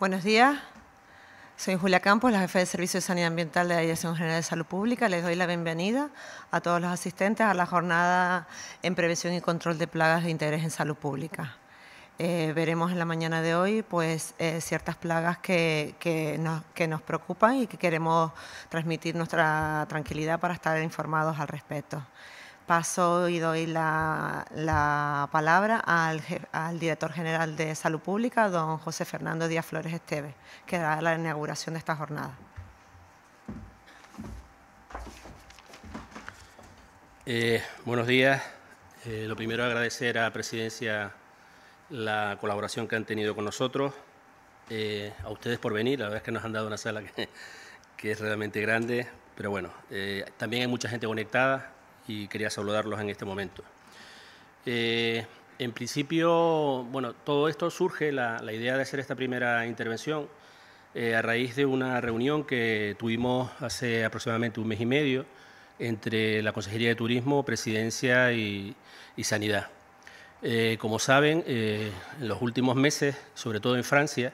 Buenos días. Soy Julia Campos, la jefe de Servicio de Sanidad Ambiental de la Dirección General de Salud Pública. Les doy la bienvenida a todos los asistentes a la jornada en prevención y control de plagas de interés en salud pública. Eh, veremos en la mañana de hoy pues, eh, ciertas plagas que, que nos preocupan y que queremos transmitir nuestra tranquilidad para estar informados al respecto paso y doy la, palabra al, director general de Salud Pública, don José Fernando Díaz Flores Esteves, que dará la inauguración de esta jornada. Eh, buenos días. Eh, lo primero, agradecer a la Presidencia la colaboración que han tenido con nosotros, eh, a ustedes por venir. La verdad es que nos han dado una sala que es realmente grande, pero bueno, también hay mucha gente conectada y quería saludarlos en este momento. Eh, en principio, bueno, todo esto surge, la, idea de hacer esta primera intervención, eh, a raíz de una reunión que tuvimos hace aproximadamente un mes y medio entre la Consejería de Turismo, Presidencia y, Sanidad. Eh, como saben, en los últimos meses, sobre todo en Francia,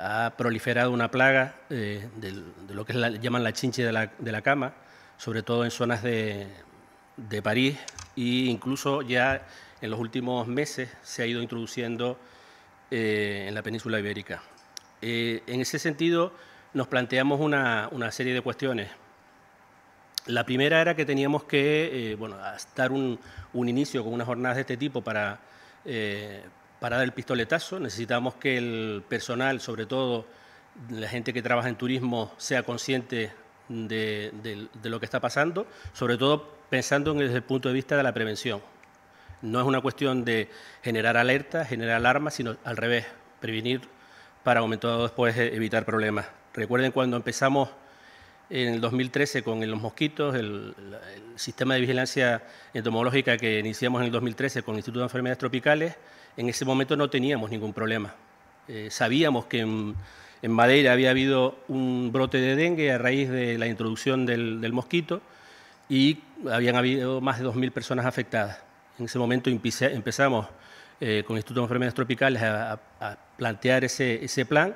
ha proliferado una plaga de lo que llaman la chinche de la, cama, sobre todo en zonas de, París e incluso ya en los últimos meses se ha ido introduciendo eh, en la península ibérica. Eh, en ese sentido, nos planteamos una, serie de cuestiones. La primera era que teníamos que eh, bueno, dar un, un, inicio con unas jornadas de este tipo para dar el pistoletazo. Necesitamos que el personal, sobre todo la gente que trabaja en turismo, sea consciente de, lo que está pasando, sobre todo pensando desde el punto de vista de la prevención. No es una cuestión de generar alerta, generar alarma, sino al revés, prevenir para aumentado después e evitar problemas. Recuerden cuando empezamos en el 2013 con los mosquitos, el, sistema de vigilancia entomológica que iniciamos en el 2013 con el Instituto de Enfermedades Tropicales, en ese momento no teníamos ningún problema. Eh, sabíamos que en en Madeira había habido un brote de dengue a raíz de la introducción del, mosquito y habían habido más de 2.000 personas afectadas. En ese momento empezamos eh, con el Instituto de Enfermedades Tropicales a, plantear ese, plan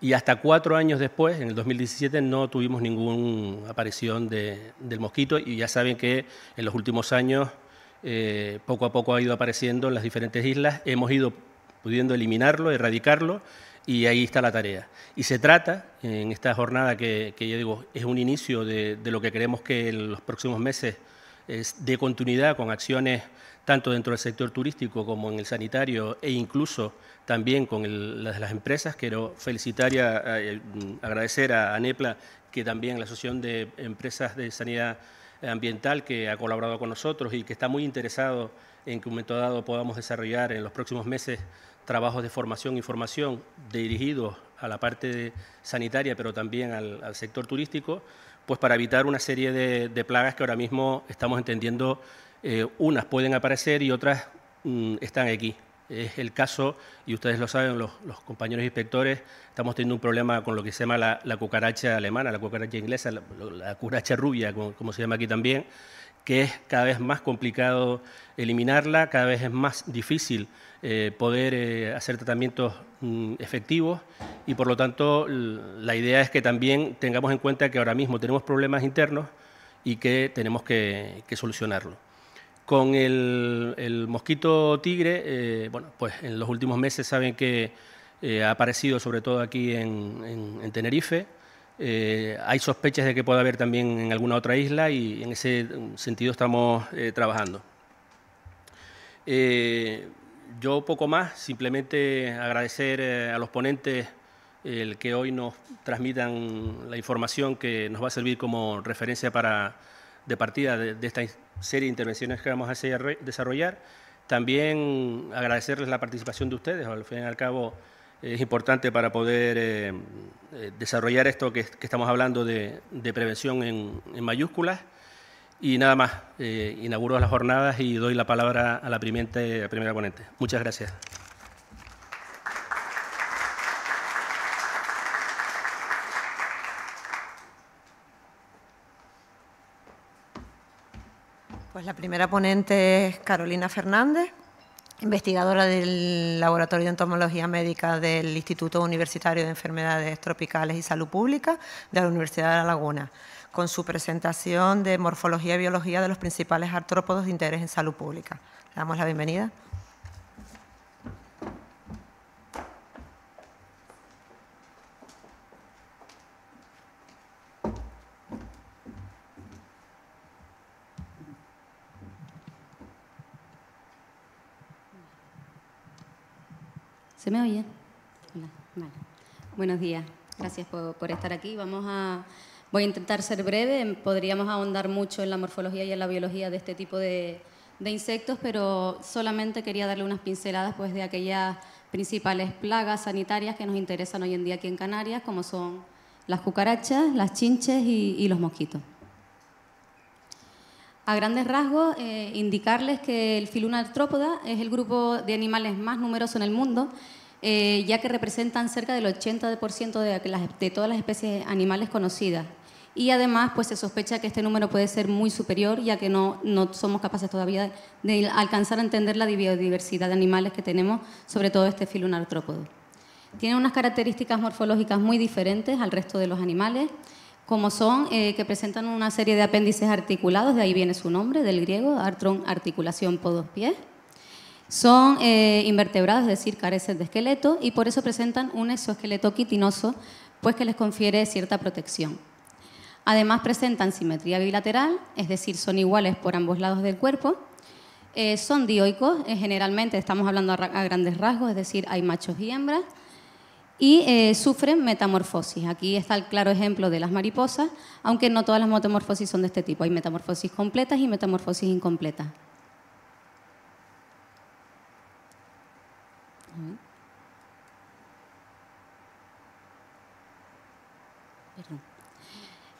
y hasta cuatro años después, en el 2017, no tuvimos ninguna aparición del mosquito y ya saben que en los últimos años eh, poco a poco ha ido apareciendo en las diferentes islas. Hemos ido pudiendo eliminarlo, erradicarlo y ahí está la tarea. Y se trata, en esta jornada que, yo digo, es un inicio de, lo que queremos que en los próximos meses es de continuidad con acciones tanto dentro del sector turístico como en el sanitario e incluso también con las, las, empresas. Quiero felicitar y eh, agradecer a, a NEPLA, que también la Asociación de Empresas de Sanidad Ambiental, que ha colaborado con nosotros y que está muy interesado en que un momento dado podamos desarrollar en los próximos meses trabajos de formación y formación dirigidos a la parte sanitaria, pero también al, sector turístico, pues para evitar una serie de, plagas que ahora mismo estamos entendiendo, eh, unas pueden aparecer y otras mm, están aquí. Es el caso, y ustedes lo saben, los, compañeros inspectores, estamos teniendo un problema con lo que se llama la, cucaracha alemana, la cucaracha inglesa, la, la cucaracha rubia, como, como se llama aquí también, que es cada vez más complicado eliminarla, cada vez es más difícil eh, poder eh, hacer tratamientos mm, efectivos y por lo tanto la idea es que también tengamos en cuenta que ahora mismo tenemos problemas internos y que tenemos que, solucionarlo. Con el, mosquito tigre, eh, bueno, pues en los últimos meses saben que ha aparecido sobre todo aquí en, Tenerife. hay sospechas de que pueda haber también en alguna otra isla y en ese mm, sentido estamos trabajando yo poco más, simplemente agradecer eh, a los ponentes el que hoy nos transmitan la información que nos va a servir como referencia de partida de, esta serie de intervenciones que vamos a desarrollar. También agradecerles la participación de ustedes, al fin y al cabo es importante para poder eh, eh, desarrollar esto que, estamos hablando de, prevención en mayúsculas. Y nada más, eh, inauguro las jornadas y doy la palabra a la, a la primera ponente. Muchas gracias. Pues la primera ponente es Carolina Fernández, investigadora del Laboratorio de Entomología Médica del Instituto Universitario de Enfermedades Tropicales y Salud Pública de la Universidad de La Laguna con su presentación de Morfología y Biología de los principales artrópodos de interés en salud pública. Le damos la bienvenida. ¿Se me oye? Buenos días. Gracias por, por estar aquí. Vamos a Voy a intentar ser breve, podríamos ahondar mucho en la morfología y en la biología de este tipo de, insectos, pero solamente quería darle unas pinceladas pues, de aquellas principales plagas sanitarias que nos interesan hoy en día aquí en Canarias, como son las cucarachas, las chinches y, los mosquitos. A grandes rasgos, eh, indicarles que el filuna artrópoda es el grupo de animales más numeroso en el mundo, eh, ya que representan cerca del 80% de todas las especies animales conocidas y además pues se sospecha que este número puede ser muy superior ya que no, somos capaces todavía de alcanzar a entender la biodiversidad de animales que tenemos, sobre todo este filón artrópodo. Tienen unas características morfológicas muy diferentes al resto de los animales, como son eh, que presentan una serie de apéndices articulados, de ahí viene su nombre, del griego, artron articulación, podos, pies. Son eh, invertebrados, es decir, carecen de esqueleto y por eso presentan un exoesqueleto quitinoso, pues que les confiere cierta protección. Además presentan simetría bilateral, es decir, son iguales por ambos lados del cuerpo. Eh, son dioicos, eh, generalmente estamos hablando a, grandes rasgos, es decir, hay machos y hembras. Y eh, sufren metamorfosis. Aquí está el claro ejemplo de las mariposas, aunque no todas las metamorfosis son de este tipo. Hay metamorfosis completas y metamorfosis incompletas.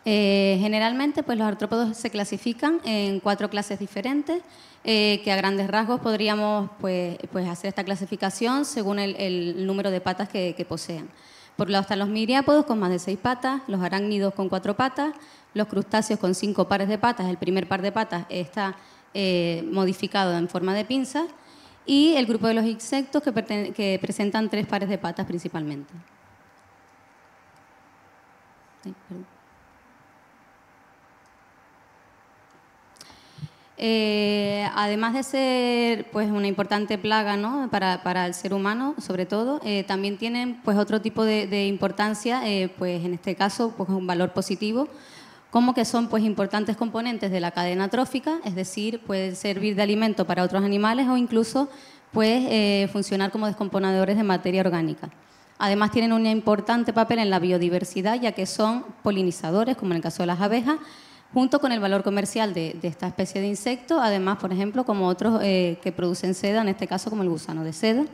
Eh, generalmente, pues los artrópodos se clasifican en cuatro clases diferentes, eh, que a grandes rasgos podríamos pues, pues hacer esta clasificación según el, número de patas que, posean. Por lo lado están los miriápodos con más de seis patas, los arácnidos con cuatro patas, los crustáceos con cinco pares de patas, el primer par de patas está eh, modificado en forma de pinza y el grupo de los insectos que, presentan tres pares de patas principalmente. Eh, además de ser pues, una importante plaga para, el ser humano, sobre todo, eh, también tienen pues, otro tipo de, importancia, eh, pues, en este caso pues, un valor positivo, como que son pues, importantes componentes de la cadena trófica, es decir, pueden servir de alimento para otros animales o incluso pues, funcionar como descomponedores de materia orgánica. Además tienen un importante papel en la biodiversidad, ya que son polinizadores, como en el caso de las abejas, junto con el valor comercial de, esta especie de insecto, además, por ejemplo, como otros eh, que producen seda, en este caso como el gusano de seda,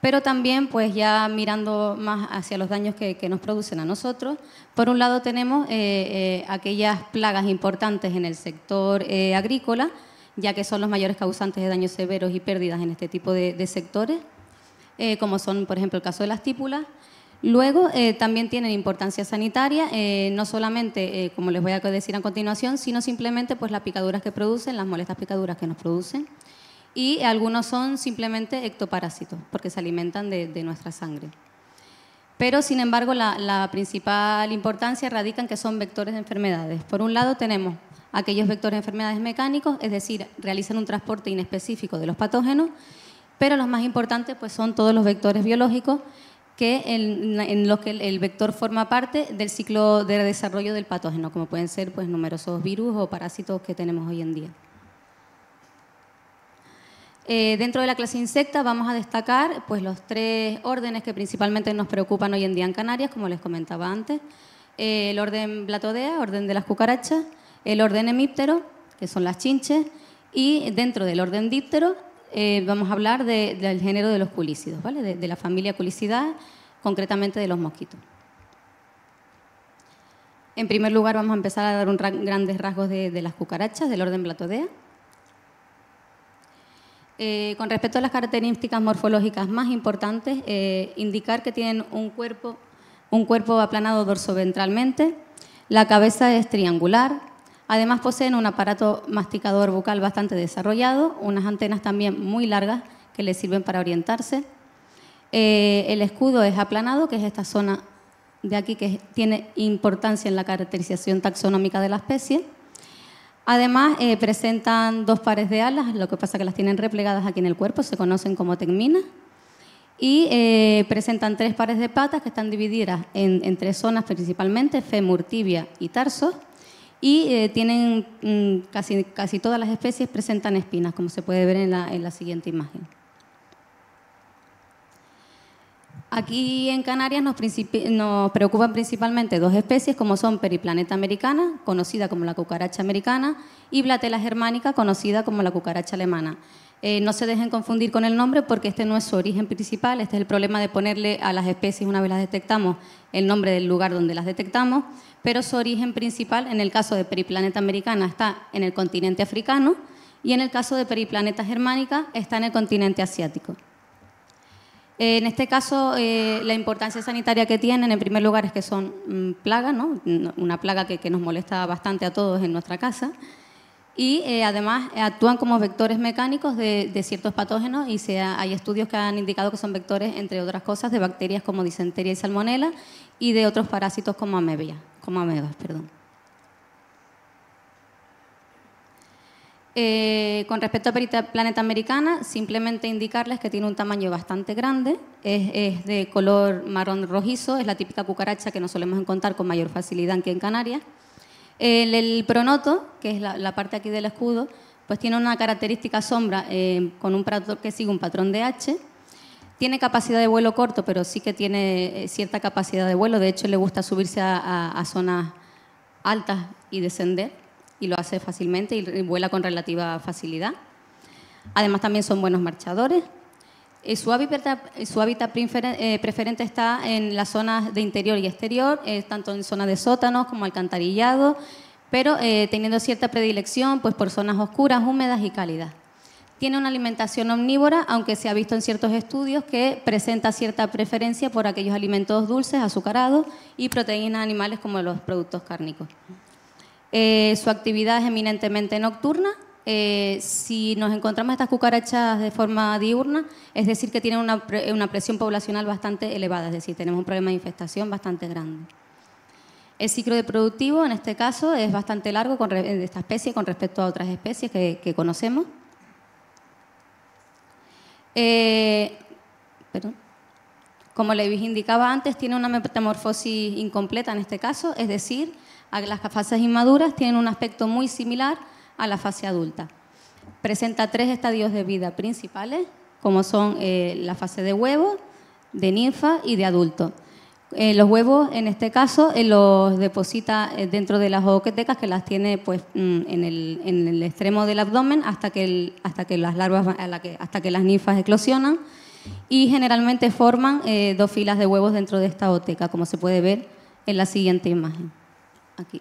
pero también pues ya mirando más hacia los daños que, nos producen a nosotros. Por un lado tenemos eh, eh, aquellas plagas importantes en el sector agrícola, ya que son los mayores causantes de daños severos y pérdidas en este tipo de, de sectores, como son por ejemplo el caso de las típulas, Luego eh, también tienen importancia sanitaria, eh, no solamente, eh, como les voy a decir a continuación, sino simplemente pues, las picaduras que producen, las molestas picaduras que nos producen. Y algunos son simplemente ectoparásitos, porque se alimentan de, nuestra sangre. Pero, sin embargo, la, la, principal importancia radica en que son vectores de enfermedades. Por un lado, tenemos aquellos vectores de enfermedades mecánicos, es decir, realizan un transporte inespecífico de los patógenos, pero los más importantes pues, son todos los vectores biológicos que en, los que el, vector forma parte del ciclo de desarrollo del patógeno, como pueden ser pues, numerosos virus o parásitos que tenemos hoy en día. Eh, dentro de la clase insecta vamos a destacar pues, los tres órdenes que principalmente nos preocupan hoy en día en Canarias, como les comentaba antes. Eh, el orden Blatodea, orden de las cucarachas, el orden hemíptero, que son las chinches, y dentro del orden díptero eh, vamos a hablar del género de los culícidos, De, la familia culicidae, concretamente de los mosquitos. En primer lugar, vamos a empezar a dar grandes rasgos de, las cucarachas del orden Platodea. Eh, con respecto a las características morfológicas más importantes, eh, indicar que tienen un cuerpo, un cuerpo aplanado dorsoventralmente, la cabeza es triangular, Además poseen un aparato masticador bucal bastante desarrollado, unas antenas también muy largas que les sirven para orientarse. Eh, el escudo es aplanado, que es esta zona de aquí que tiene importancia en la caracterización taxonómica de la especie. Además, eh, presentan dos pares de alas, lo que pasa que las tienen replegadas aquí en el cuerpo, se conocen como tegminas. Y eh, presentan tres pares de patas que están divididas en, tres zonas principalmente, fémur, tibia y tarso y eh, tienen mm, casi, todas las especies presentan espinas, como se puede ver en la, siguiente imagen. Aquí en Canarias nos, preocupan principalmente dos especies, como son Periplaneta americana, conocida como la cucaracha americana, y Blatela germánica, conocida como la cucaracha alemana. Eh, no se dejen confundir con el nombre porque este no es su origen principal, este es el problema de ponerle a las especies, una vez las detectamos, el nombre del lugar donde las detectamos pero su origen principal en el caso de Periplaneta americana está en el continente africano y en el caso de Periplaneta germánica está en el continente asiático. En este caso, eh, la importancia sanitaria que tienen, en primer lugar, es que son mm, plagas, una plaga que, nos molesta bastante a todos en nuestra casa, y eh, además eh, actúan como vectores mecánicos de, ciertos patógenos y hay estudios que han indicado que son vectores, entre otras cosas, de bacterias como disentería y salmonela y de otros parásitos como amebia perdón. Eh, con respecto a Planeta Americana, simplemente indicarles que tiene un tamaño bastante grande, es, de color marrón rojizo, es la típica cucaracha que nos solemos encontrar con mayor facilidad que en Canarias. El, pronoto, que es la, parte aquí del escudo, pues tiene una característica sombra eh, con un prato que sigue un patrón de H, tiene capacidad de vuelo corto, pero sí que tiene eh, cierta capacidad de vuelo. De hecho, le gusta subirse a, zonas altas y descender, y lo hace fácilmente y vuela con relativa facilidad. Además, también son buenos marchadores. Eh, su hábitat, eh, preferente está en las zonas de interior y exterior, tanto en zonas de sótanos como alcantarillado, pero teniendo cierta predilección pues, por zonas oscuras, húmedas y cálidas. Tiene una alimentación omnívora, aunque se ha visto en ciertos estudios que presenta cierta preferencia por aquellos alimentos dulces, azucarados y proteínas animales como los productos cárnicos. Eh, su actividad es eminentemente nocturna. Eh, si nos encontramos estas cucarachas de forma diurna, es decir, que tienen una, presión poblacional bastante elevada, es decir, tenemos un problema de infestación bastante grande. El ciclo de productivo, en este caso, es bastante largo con de esta especie con respecto a otras especies que conocemos. Eh, como le indicaba antes, tiene una metamorfosis incompleta en este caso, es decir, las fases inmaduras tienen un aspecto muy similar a la fase adulta. Presenta tres estadios de vida principales, como son eh, la fase de huevo, de ninfa y de adulto. Eh, los huevos, en este caso, eh, los deposita eh, dentro de las ooquetecas que las tiene pues, mm, en, el, extremo del abdomen hasta que, hasta que las larvas, hasta que las ninfas eclosionan y generalmente forman dos filas de huevos dentro de esta oteca, como se puede ver en la siguiente imagen. Aquí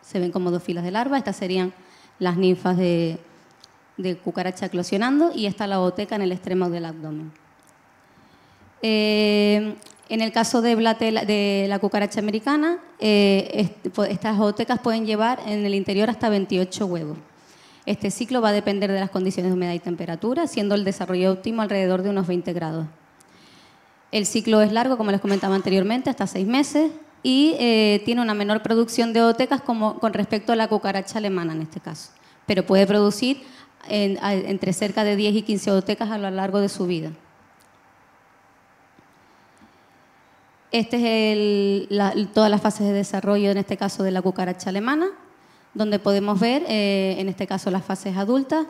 se ven como dos filas de larvas, estas serían las ninfas de, cucaracha eclosionando y esta la oteca en el extremo del abdomen. En el caso de, la cucaracha americana, eh, pues, estas otecas pueden llevar en el interior hasta 28 huevos. Este ciclo va a depender de las condiciones de humedad y temperatura, siendo el desarrollo óptimo alrededor de unos 20 grados. El ciclo es largo, como les comentaba anteriormente, hasta seis meses y eh, tiene una menor producción de otecas como, con respecto a la cucaracha alemana en este caso, pero puede producir entre cerca de 10 y 15 otecas a lo largo de su vida. Esta es todas las fases de desarrollo, en este caso de la cucaracha alemana, donde podemos ver, eh, en este caso, las fases adultas.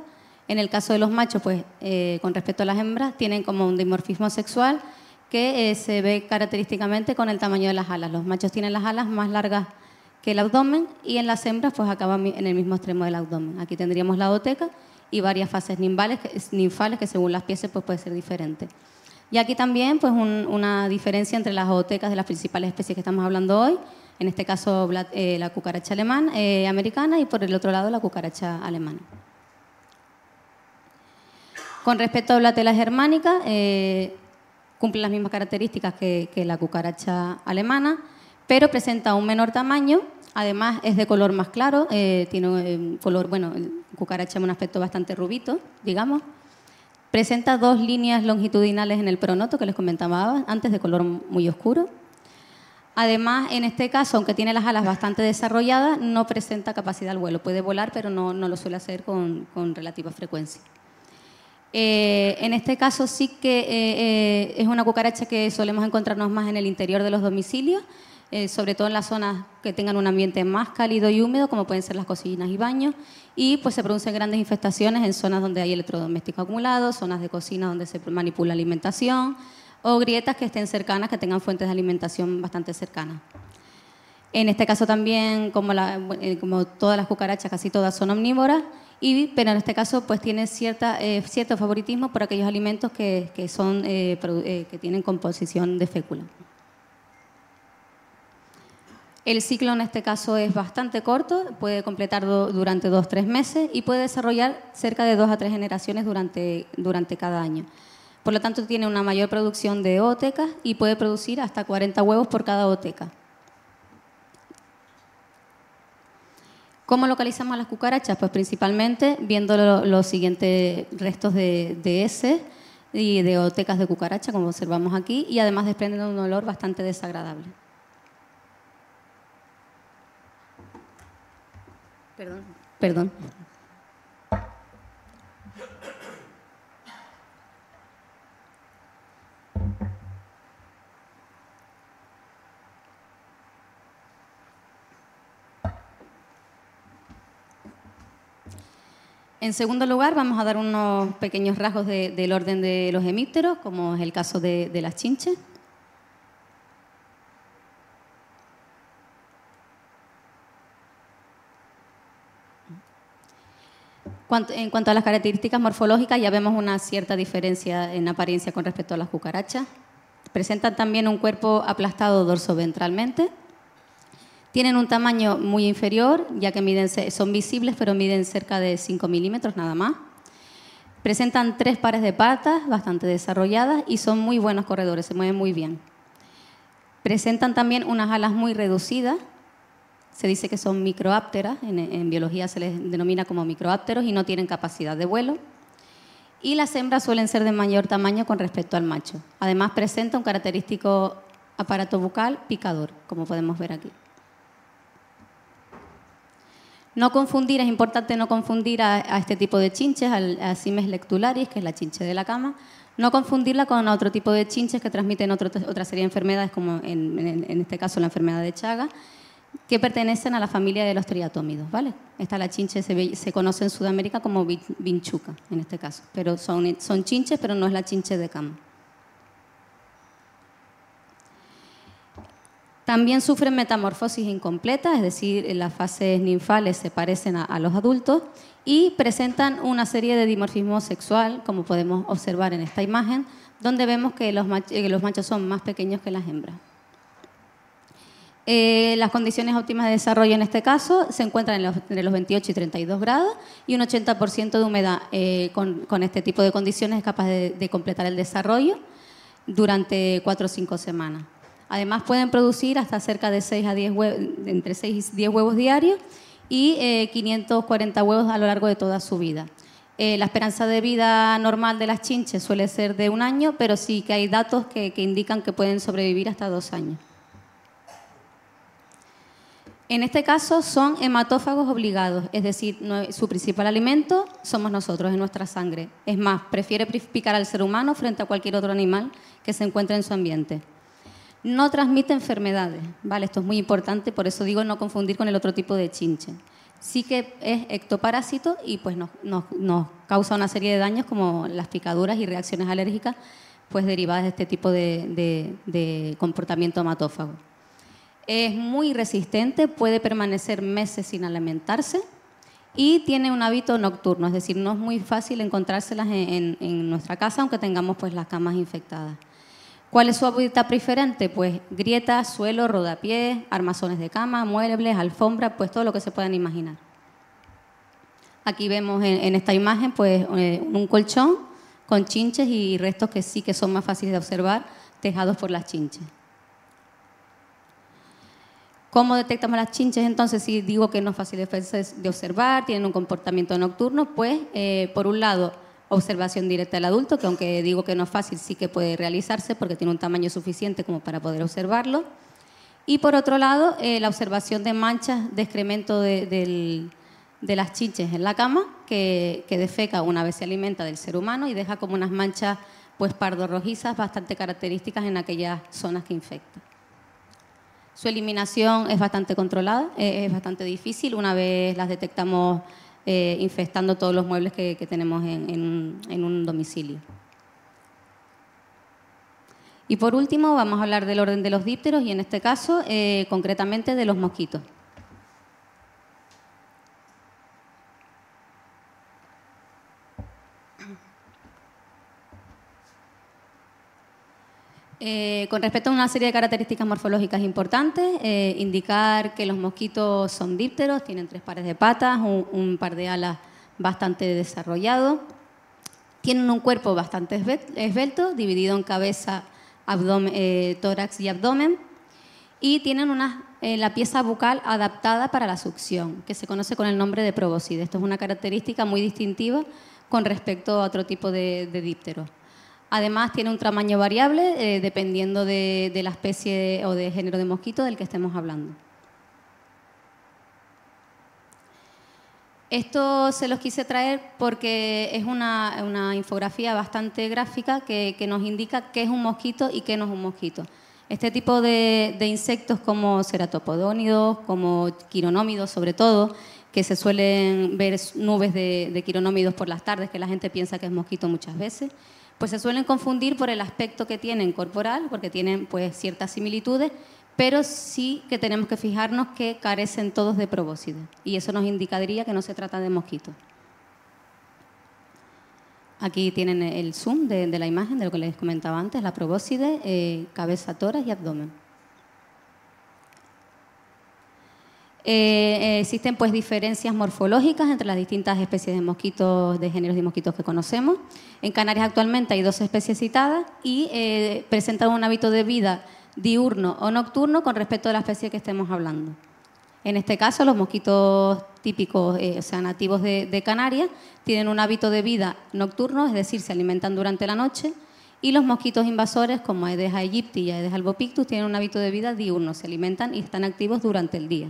En el caso de los machos, pues, eh, con respecto a las hembras, tienen como un dimorfismo sexual que eh, se ve característicamente con el tamaño de las alas. Los machos tienen las alas más largas que el abdomen y en las hembras, pues, acaban en el mismo extremo del abdomen. Aquí tendríamos la oteca y varias fases ninfales que, que según las piezas, pues, puede ser diferente. Y aquí también pues una diferencia entre las zootecas de las principales especies que estamos hablando hoy, en este caso eh, la cucaracha alemana, eh, americana y por el otro lado la cucaracha alemana. Con respecto a la tela germánica, eh, cumple las mismas características que, la cucaracha alemana, pero presenta un menor tamaño Además es de color más claro, tiene un color, bueno, la cucaracha tiene un aspecto bastante rubito, digamos, Presenta dos líneas longitudinales en el pronoto que les comentaba antes de color muy oscuro. Además, en este caso, aunque tiene las alas bastante desarrolladas, no presenta capacidad al vuelo. Puede volar, pero no, lo suele hacer con, relativa frecuencia. Eh, en este caso sí que eh, eh, es una cucaracha que solemos encontrarnos más en el interior de los domicilios, eh, sobre todo en las zonas que tengan un ambiente más cálido y húmedo, como pueden ser las cocinas y baños, y pues se producen grandes infestaciones en zonas donde hay electrodomésticos acumulados, zonas de cocina donde se manipula alimentación o grietas que estén cercanas, que tengan fuentes de alimentación bastante cercanas. En este caso también, como, eh, como todas las cucarachas, casi todas son omnívoras, y, pero en este caso pues tiene eh, cierto favoritismo por aquellos alimentos que, son, que tienen composición de fécula. El ciclo en este caso es bastante corto, puede completar durante dos o tres meses y puede desarrollar cerca de dos a tres generaciones durante, durante cada año. Por lo tanto, tiene una mayor producción de otecas y puede producir hasta 40 huevos por cada oteca. ¿Cómo localizamos las cucarachas? Pues principalmente viendo los siguientes restos de, de y de otecas de cucaracha, como observamos aquí, y además desprenden un olor bastante desagradable. Perdón. Perdón. En segundo lugar, vamos a dar unos pequeños rasgos del orden de los hemípteros, como es el caso de las chinches. En cuanto a las características morfológicas, ya vemos una cierta diferencia en apariencia con respecto a las cucarachas. Presentan también un cuerpo aplastado dorsoventralmente. Tienen un tamaño muy inferior, ya que miden, son visibles, pero miden cerca de 5 milímetros nada más. Presentan tres pares de patas bastante desarrolladas y son muy buenos corredores, se mueven muy bien. Presentan también unas alas muy reducidas, se dice que son microápteras, en, biología se les denomina como microápteros y no tienen capacidad de vuelo. Y las hembras suelen ser de mayor tamaño con respecto al macho. Además presenta un característico aparato bucal picador, como podemos ver aquí. No confundir, es importante no confundir a, este tipo de chinches, al, a lectularis, que es la chinche de la cama, no confundirla con otro tipo de chinches que transmiten otra serie de enfermedades, como en, este caso la enfermedad de Chaga que pertenecen a la familia de los triatómidos, ¿vale? Esta la chinche se, conoce en Sudamérica como vinchuca, en este caso, pero son, son chinches, pero no es la chinche de cama. También sufren metamorfosis incompleta, es decir, las fases ninfales se parecen a, los adultos y presentan una serie de dimorfismo sexual, como podemos observar en esta imagen, donde vemos que los eh, los machos son más pequeños que las hembras. Eh, las condiciones óptimas de desarrollo en este caso se encuentran en los, entre los 28 y 32 grados y un 80% de humedad eh, con, este tipo de condiciones es capaz de, completar el desarrollo durante 4 o 5 semanas. Además pueden producir hasta cerca de 6 a 10 huevos, entre 6 y 10 huevos diarios y 540 eh, huevos a lo largo de toda su vida. la esperanza de vida normal de las chinches suele ser de un año, pero sí que hay datos que indican que pueden sobrevivir hasta dos años. En este caso son hematófagos obligados, es decir, su principal alimento somos nosotros, es nuestra sangre. Es más, prefiere picar al ser humano frente a cualquier otro animal que se encuentre en su ambiente. No transmite enfermedades, ¿vale? Esto es muy importante, por eso digo no confundir con el otro tipo de chinche. Sí que es ectoparásito y pues nos, causa una serie de daños como las picaduras y reacciones alérgicas pues derivadas de este tipo de comportamiento hematófago. Es muy resistente, puede permanecer meses sin alimentarse y tiene un hábito nocturno, es decir, no es muy fácil encontrárselas en, nuestra casa, aunque tengamos pues las camas infectadas. ¿Cuál es su hábitat preferente? Pues grietas, suelo, rodapiés, armazones de cama, muebles, alfombra, pues todo lo que se puedan imaginar. Aquí vemos en, esta imagen pues eh, un colchón con chinches y restos que sí que son más fáciles de observar, tejados por las chinches. ¿Cómo detectamos las chinches? Entonces, si digo que no es fácil de observar, tienen un comportamiento nocturno, pues, eh, por un lado, observación directa del adulto, que aunque digo que no es fácil, sí que puede realizarse porque tiene un tamaño suficiente como para poder observarlo. Y por otro lado, eh, la observación de manchas de excremento de, las chinches en la cama, que, defeca una vez se alimenta del ser humano y deja como unas manchas pues pardo rojizas bastante características en aquellas zonas que infecta. Su eliminación es bastante controlada, eh, es bastante difícil una vez las detectamos eh, infestando todos los muebles que, tenemos en, un domicilio. Y por último, vamos a hablar del orden de los dípteros y en este caso, eh, concretamente, de los mosquitos. Eh, con respecto a una serie de características morfológicas importantes, eh, indicar que los mosquitos son dípteros, tienen tres pares de patas, un, par de alas bastante desarrollado, tienen un cuerpo bastante esbelto, dividido en cabeza, eh, tórax y abdomen, y tienen una, la pieza bucal adaptada para la succión, que se conoce con el nombre de proboscide. Esto es una característica muy distintiva con respecto a otro tipo de, de dípteros. Además, tiene un tamaño variable eh, dependiendo de, la especie o de género de mosquito del que estemos hablando. Esto se los quise traer porque es una, infografía bastante gráfica que, nos indica qué es un mosquito y qué no es un mosquito. Este tipo de, insectos como ceratopodónidos, como quironómidos sobre todo, que se suelen ver nubes de, de quironómidos por las tardes, que la gente piensa que es mosquito muchas veces, pues se suelen confundir por el aspecto que tienen corporal, porque tienen pues ciertas similitudes, pero sí que tenemos que fijarnos que carecen todos de probóscide y eso nos indicaría que no se trata de mosquitos. Aquí tienen el zoom de, la imagen de lo que les comentaba antes, la probóscide, eh, cabeza, toras y abdomen. Eh, eh, existen pues diferencias morfológicas entre las distintas especies de mosquitos, de géneros de mosquitos que conocemos. En Canarias actualmente hay dos especies citadas y eh, presentan un hábito de vida diurno o nocturno con respecto a la especie que estemos hablando. En este caso, los mosquitos típicos, o sea, nativos de, de Canarias, tienen un hábito de vida nocturno, es decir, se alimentan durante la noche, y los mosquitos invasores, como Aedes aegypti y Aedes albopictus, tienen un hábito de vida diurno, se alimentan y están activos durante el día.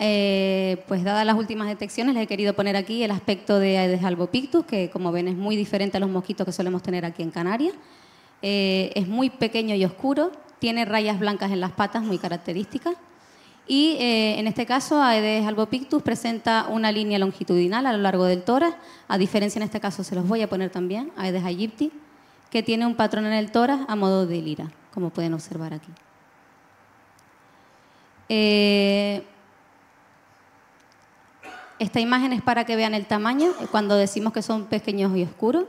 Eh, pues dadas las últimas detecciones, les he querido poner aquí el aspecto de Aedes eh, albopictus, que como ven es muy diferente a los mosquitos que solemos tener aquí en Canarias. Eh, es muy pequeño y oscuro, tiene rayas blancas en las patas muy características. Y en este caso, Aedes albopictus presenta una línea longitudinal a lo largo del tórax. A diferencia, en este caso, se los voy a poner también, Aedes aegypti, que tiene un patrón en el tórax a modo de lira, como pueden observar aquí. Eh, esta imagen es para que vean el tamaño. Cuando decimos que son pequeños y oscuros,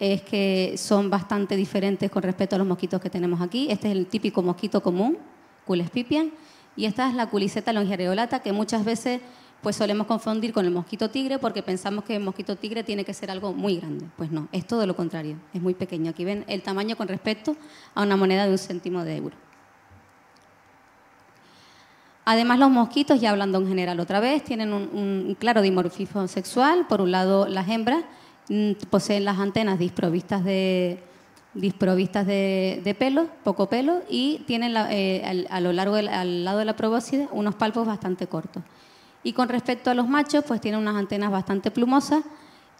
es que son bastante diferentes con respecto a los mosquitos que tenemos aquí. Este es el típico mosquito común, culespipian, y esta es la culiceta longiareolata, que muchas veces pues solemos confundir con el mosquito tigre porque pensamos que el mosquito tigre tiene que ser algo muy grande. Pues no, es todo lo contrario, es muy pequeño. Aquí ven el tamaño con respecto a una moneda de un céntimo de euro. Además, los mosquitos, ya hablando en general otra vez, tienen un, claro dimorfismo sexual. Por un lado, las hembras mm, poseen las antenas disprovistas de, de, pelo, poco pelo, y tienen eh, al, a lo largo al lado de la probóscide unos palpos bastante cortos. Y con respecto a los machos, pues tienen unas antenas bastante plumosas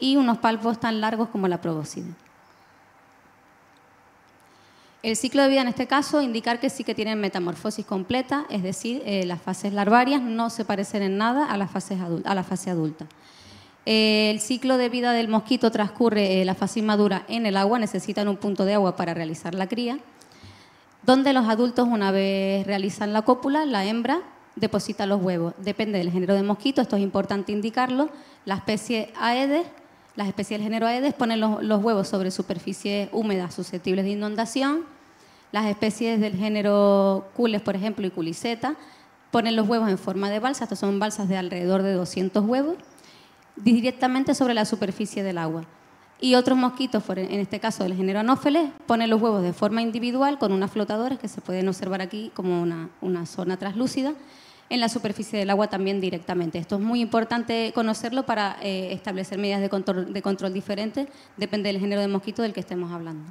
y unos palpos tan largos como la probóscide. El ciclo de vida en este caso indicar que sí que tienen metamorfosis completa, es decir, eh, las fases larvarias no se parecen en nada a, las fases a la fase adulta. Eh, el ciclo de vida del mosquito transcurre eh, la fase inmadura en el agua, necesitan un punto de agua para realizar la cría, donde los adultos una vez realizan la cópula, la hembra deposita los huevos. Depende del género de mosquito, esto es importante indicarlo. La especie Aedes, las especies del género Aedes ponen los, los huevos sobre superficies húmedas susceptibles de inundación las especies del género Cules, por ejemplo, y Culiceta, ponen los huevos en forma de balsa, Estas son balsas de alrededor de 200 huevos, directamente sobre la superficie del agua. Y otros mosquitos, e, en este caso del género Anófeles, ponen los huevos de forma individual con unas flotadoras que se pueden observar aquí como una, zona translúcida en la superficie del agua también directamente. Esto es muy importante conocerlo para eh, establecer medidas de control, de control diferentes, depende del género de mosquito del que estemos hablando.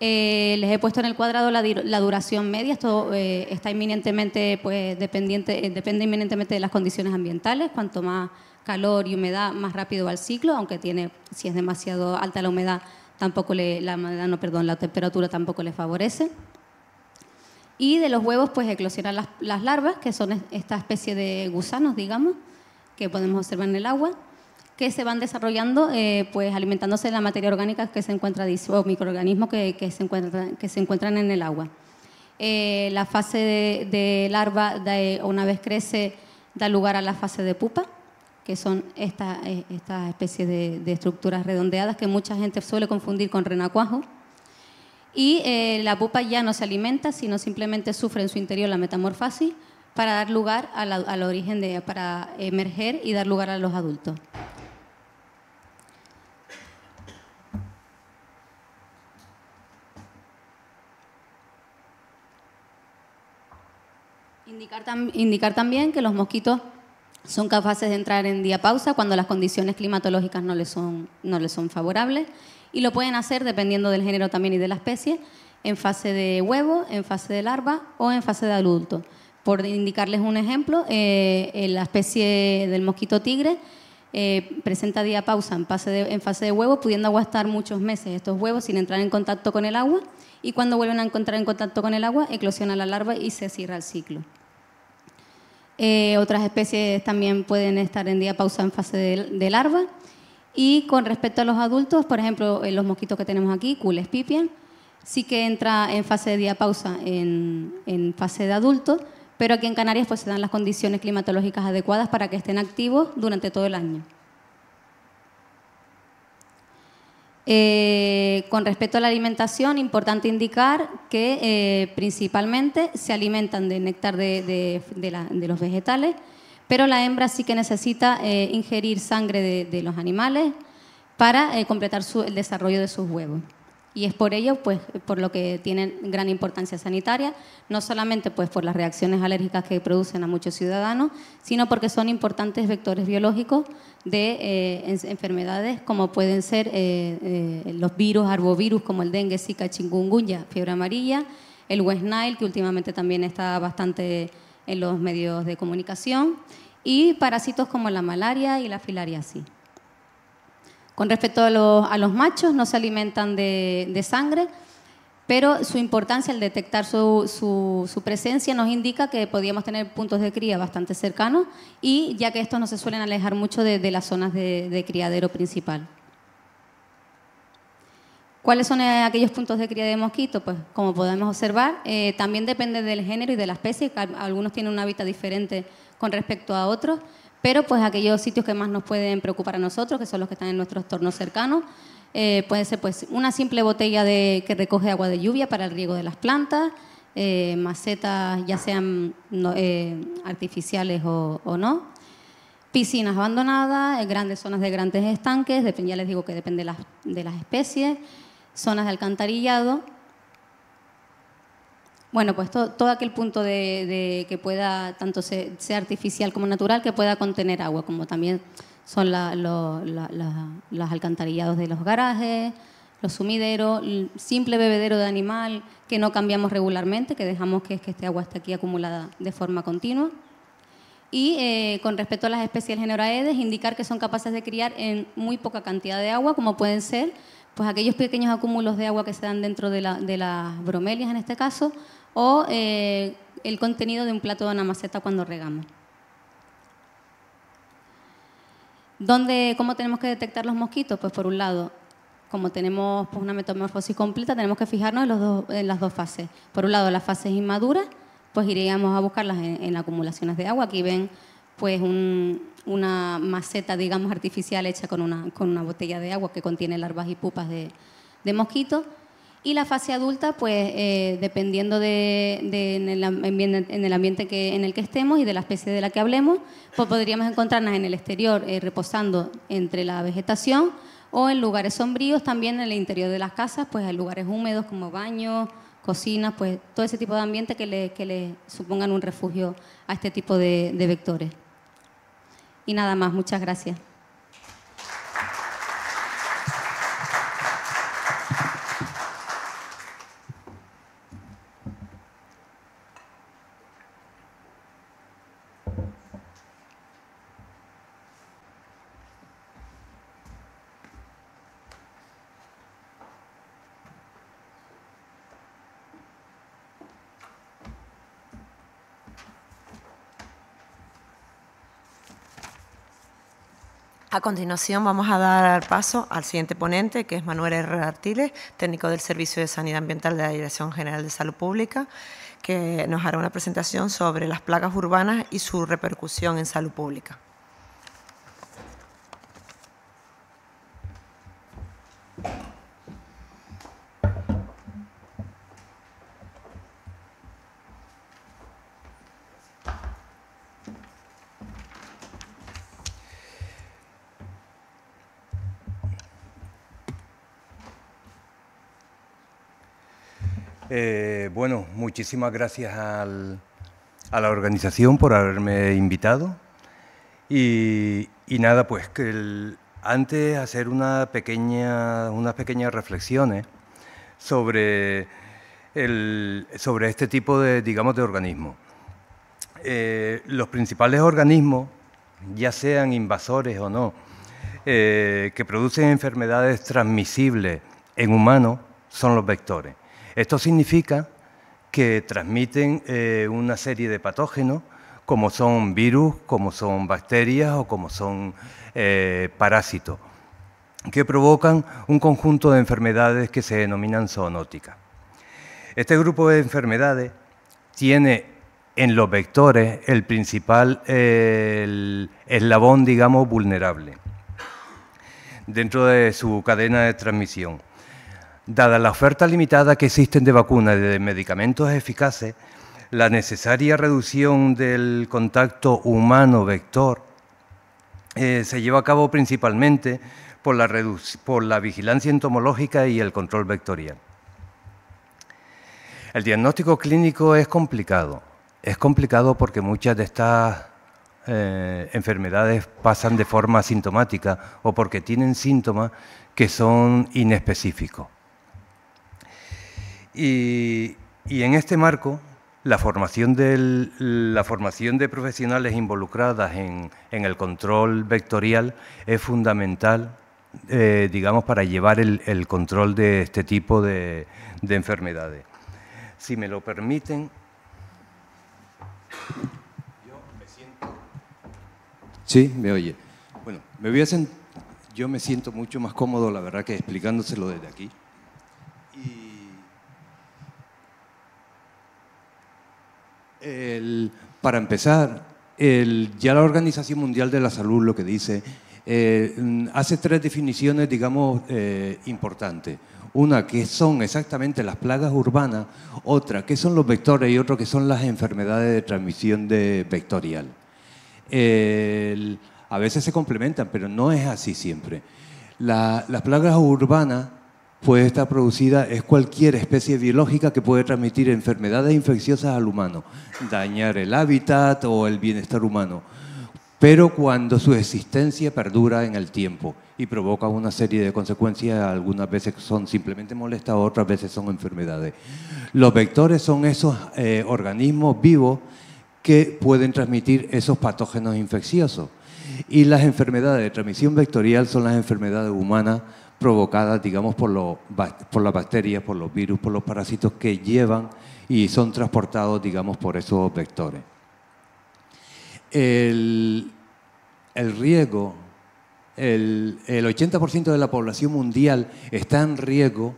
Eh, les he puesto en el cuadrado la, duración media. Esto eh, está inminentemente, pues, dependiente, eh, depende inminentemente de las condiciones ambientales. Cuanto más calor y humedad, más rápido va el ciclo, aunque tiene, si es demasiado alta la humedad, tampoco le, la, no, perdón, la temperatura tampoco le favorece. Y de los huevos, pues eclosionan las larvas, que son esta especie de gusanos, digamos, que podemos observar en el agua que se van desarrollando eh, pues alimentándose de la materia orgánica que se encuentra o microorganismos que, que, se, encuentran, que se encuentran en el agua. Eh, la fase de, larva, una vez crece, da lugar a la fase de pupa, que son estas eh, especies de, estructuras redondeadas que mucha gente suele confundir con renacuajo. Y la pupa ya no se alimenta, sino simplemente sufre en su interior la metamorfosis para dar lugar al origen de, para emerger y dar lugar a los adultos. Indicar, también que los mosquitos son capaces de entrar en diapausa cuando las condiciones climatológicas no les son, favorables y lo pueden hacer dependiendo del género también y de la especie, en fase de huevo, en fase de larva o en fase de adulto. Por indicarles un ejemplo, eh, la especie del mosquito tigre eh, presenta diapausa en fase, en fase de huevo, pudiendo aguastar muchos meses estos huevos sin entrar en contacto con el agua y cuando vuelven a encontrar en contacto con el agua, eclosiona la larva y se cierra el ciclo. Eh, otras especies también pueden estar en diapausa en fase de, larva. Y con respecto a los adultos, por ejemplo, eh, los mosquitos que tenemos aquí, Cules pipian, sí que entra en fase de diapausa en, en fase de adulto, pero aquí en Canarias pues, se dan las condiciones climatológicas adecuadas para que estén activos durante todo el año. Eh, con respecto a la alimentación, importante indicar que eh, principalmente se alimentan de néctar de, los vegetales, pero la hembra sí que necesita eh, ingerir sangre de, los animales para completar el desarrollo de sus huevos y es por ello pues por lo que tienen gran importancia sanitaria, no solamente pues por las reacciones alérgicas que producen a muchos ciudadanos, sino porque son importantes vectores biológicos de eh, enfermedades como pueden ser eh, eh, los virus, arbovirus como el dengue, zika, chikungunya, fiebre amarilla, el West Nile que últimamente también está bastante en los medios de comunicación y parásitos como la malaria y la filariasis. Con respecto a los, machos, no se alimentan de, sangre, pero su importancia al detectar su, presencia nos indica que podíamos tener puntos de cría bastante cercanos y ya que estos no se suelen alejar mucho de, las zonas de, criadero principal. ¿Cuáles son eh, aquellos puntos de cría de mosquito? Pues como podemos observar, eh, también depende del género y de la especie, algunos tienen un hábitat diferente con respecto a otros, pero pues aquellos sitios que más nos pueden preocupar a nosotros, que son los que están en nuestro entorno cercanos, eh, puede ser pues una simple botella de, que recoge agua de lluvia para el riego de las plantas, eh, macetas ya sean eh, artificiales o, no, piscinas abandonadas, grandes zonas de grandes estanques, ya les digo que depende de las especies, zonas de alcantarillado, bueno, pues todo, aquel punto de, que pueda, tanto sea, artificial como natural, que pueda contener agua, como también son los las alcantarillados de los garajes, los sumideros, el simple bebedero de animal que no cambiamos regularmente, que dejamos que, este agua esté aquí acumulada de forma continua. Y eh, con respecto a las especies generaedes, indicar que son capaces de criar en muy poca cantidad de agua, como pueden ser pues aquellos pequeños acúmulos de agua que se dan dentro de, la, de las bromelias en este caso, o eh, el contenido de un plato de una maceta cuando regamos. ¿Cómo tenemos que detectar los mosquitos? Pues por un lado, como tenemos pues, una metamorfosis completa, tenemos que fijarnos en, las dos fases. Por un lado, las fases inmaduras, pues iríamos a buscarlas en, acumulaciones de agua. Aquí ven pues una maceta, digamos, artificial hecha con una, botella de agua que contiene larvas y pupas de mosquitos. Y la fase adulta, pues eh, dependiendo de, en, el, ambiente que, en el que estemos y de la especie de la que hablemos, pues podríamos encontrarnos en el exterior eh, reposando entre la vegetación o en lugares sombríos, también en el interior de las casas, pues en lugares húmedos como baños, cocinas, pues todo ese tipo de ambiente que le, supongan un refugio a este tipo de vectores. Y nada más, muchas gracias. A continuación vamos a dar paso al siguiente ponente, que es Manuel Herrera Artiles, técnico del Servicio de Sanidad Ambiental de la Dirección General de Salud Pública, que nos hará una presentación sobre las plagas urbanas y su repercusión en salud pública. Eh, bueno, muchísimas gracias a la organización por haberme invitado. Y, nada, pues que antes hacer una pequeña, unas pequeñas reflexiones sobre, este tipo de, digamos, de organismos. Eh, los principales organismos, ya sean invasores o no, eh, que producen enfermedades transmisibles en humanos son los vectores. Esto significa que transmiten eh, una serie de patógenos, como son virus, como son bacterias o como son eh, parásitos, que provocan un conjunto de enfermedades que se denominan zoonóticas. Este grupo de enfermedades tiene en los vectores el principal el eslabón, digamos, vulnerable dentro de su cadena de transmisión. Dada la oferta limitada que existen de vacunas y de medicamentos eficaces, la necesaria reducción del contacto humano-vector eh, se lleva a cabo principalmente por la, vigilancia entomológica y el control vectorial. El diagnóstico clínico es complicado. Es complicado porque muchas de estas eh, enfermedades pasan de forma asintomática o porque tienen síntomas que son inespecíficos. Y, en este marco, la formación, de profesionales involucradas en, el control vectorial es fundamental, eh, digamos, para llevar el, control de este tipo de, enfermedades. Si me lo permiten, Sí, me oye. Bueno, me voy a yo me siento mucho más cómodo, la verdad, que explicándoselo desde aquí. Y para empezar, ya la Organización Mundial de la Salud lo que dice, eh, hace tres definiciones, digamos, eh, importantes. Una, que son exactamente las plagas urbanas, otra, que son los vectores y otra, que son las enfermedades de transmisión vectorial. a veces se complementan, pero no es así siempre. las plagas urbanas puede estar producida es cualquier especie biológica que puede transmitir enfermedades infecciosas al humano, dañar el hábitat o el bienestar humano, pero cuando su existencia perdura en el tiempo y provoca una serie de consecuencias, algunas veces son simplemente molestas, otras veces son enfermedades. Los vectores son esos eh, organismos vivos que pueden transmitir esos patógenos infecciosos. Y las enfermedades de transmisión vectorial son las enfermedades humanas provocadas, digamos, por, las bacterias, por los virus, por los parásitos que llevan y son transportados, digamos, por esos vectores. El, el riesgo, el, 80% de la población mundial está en riesgo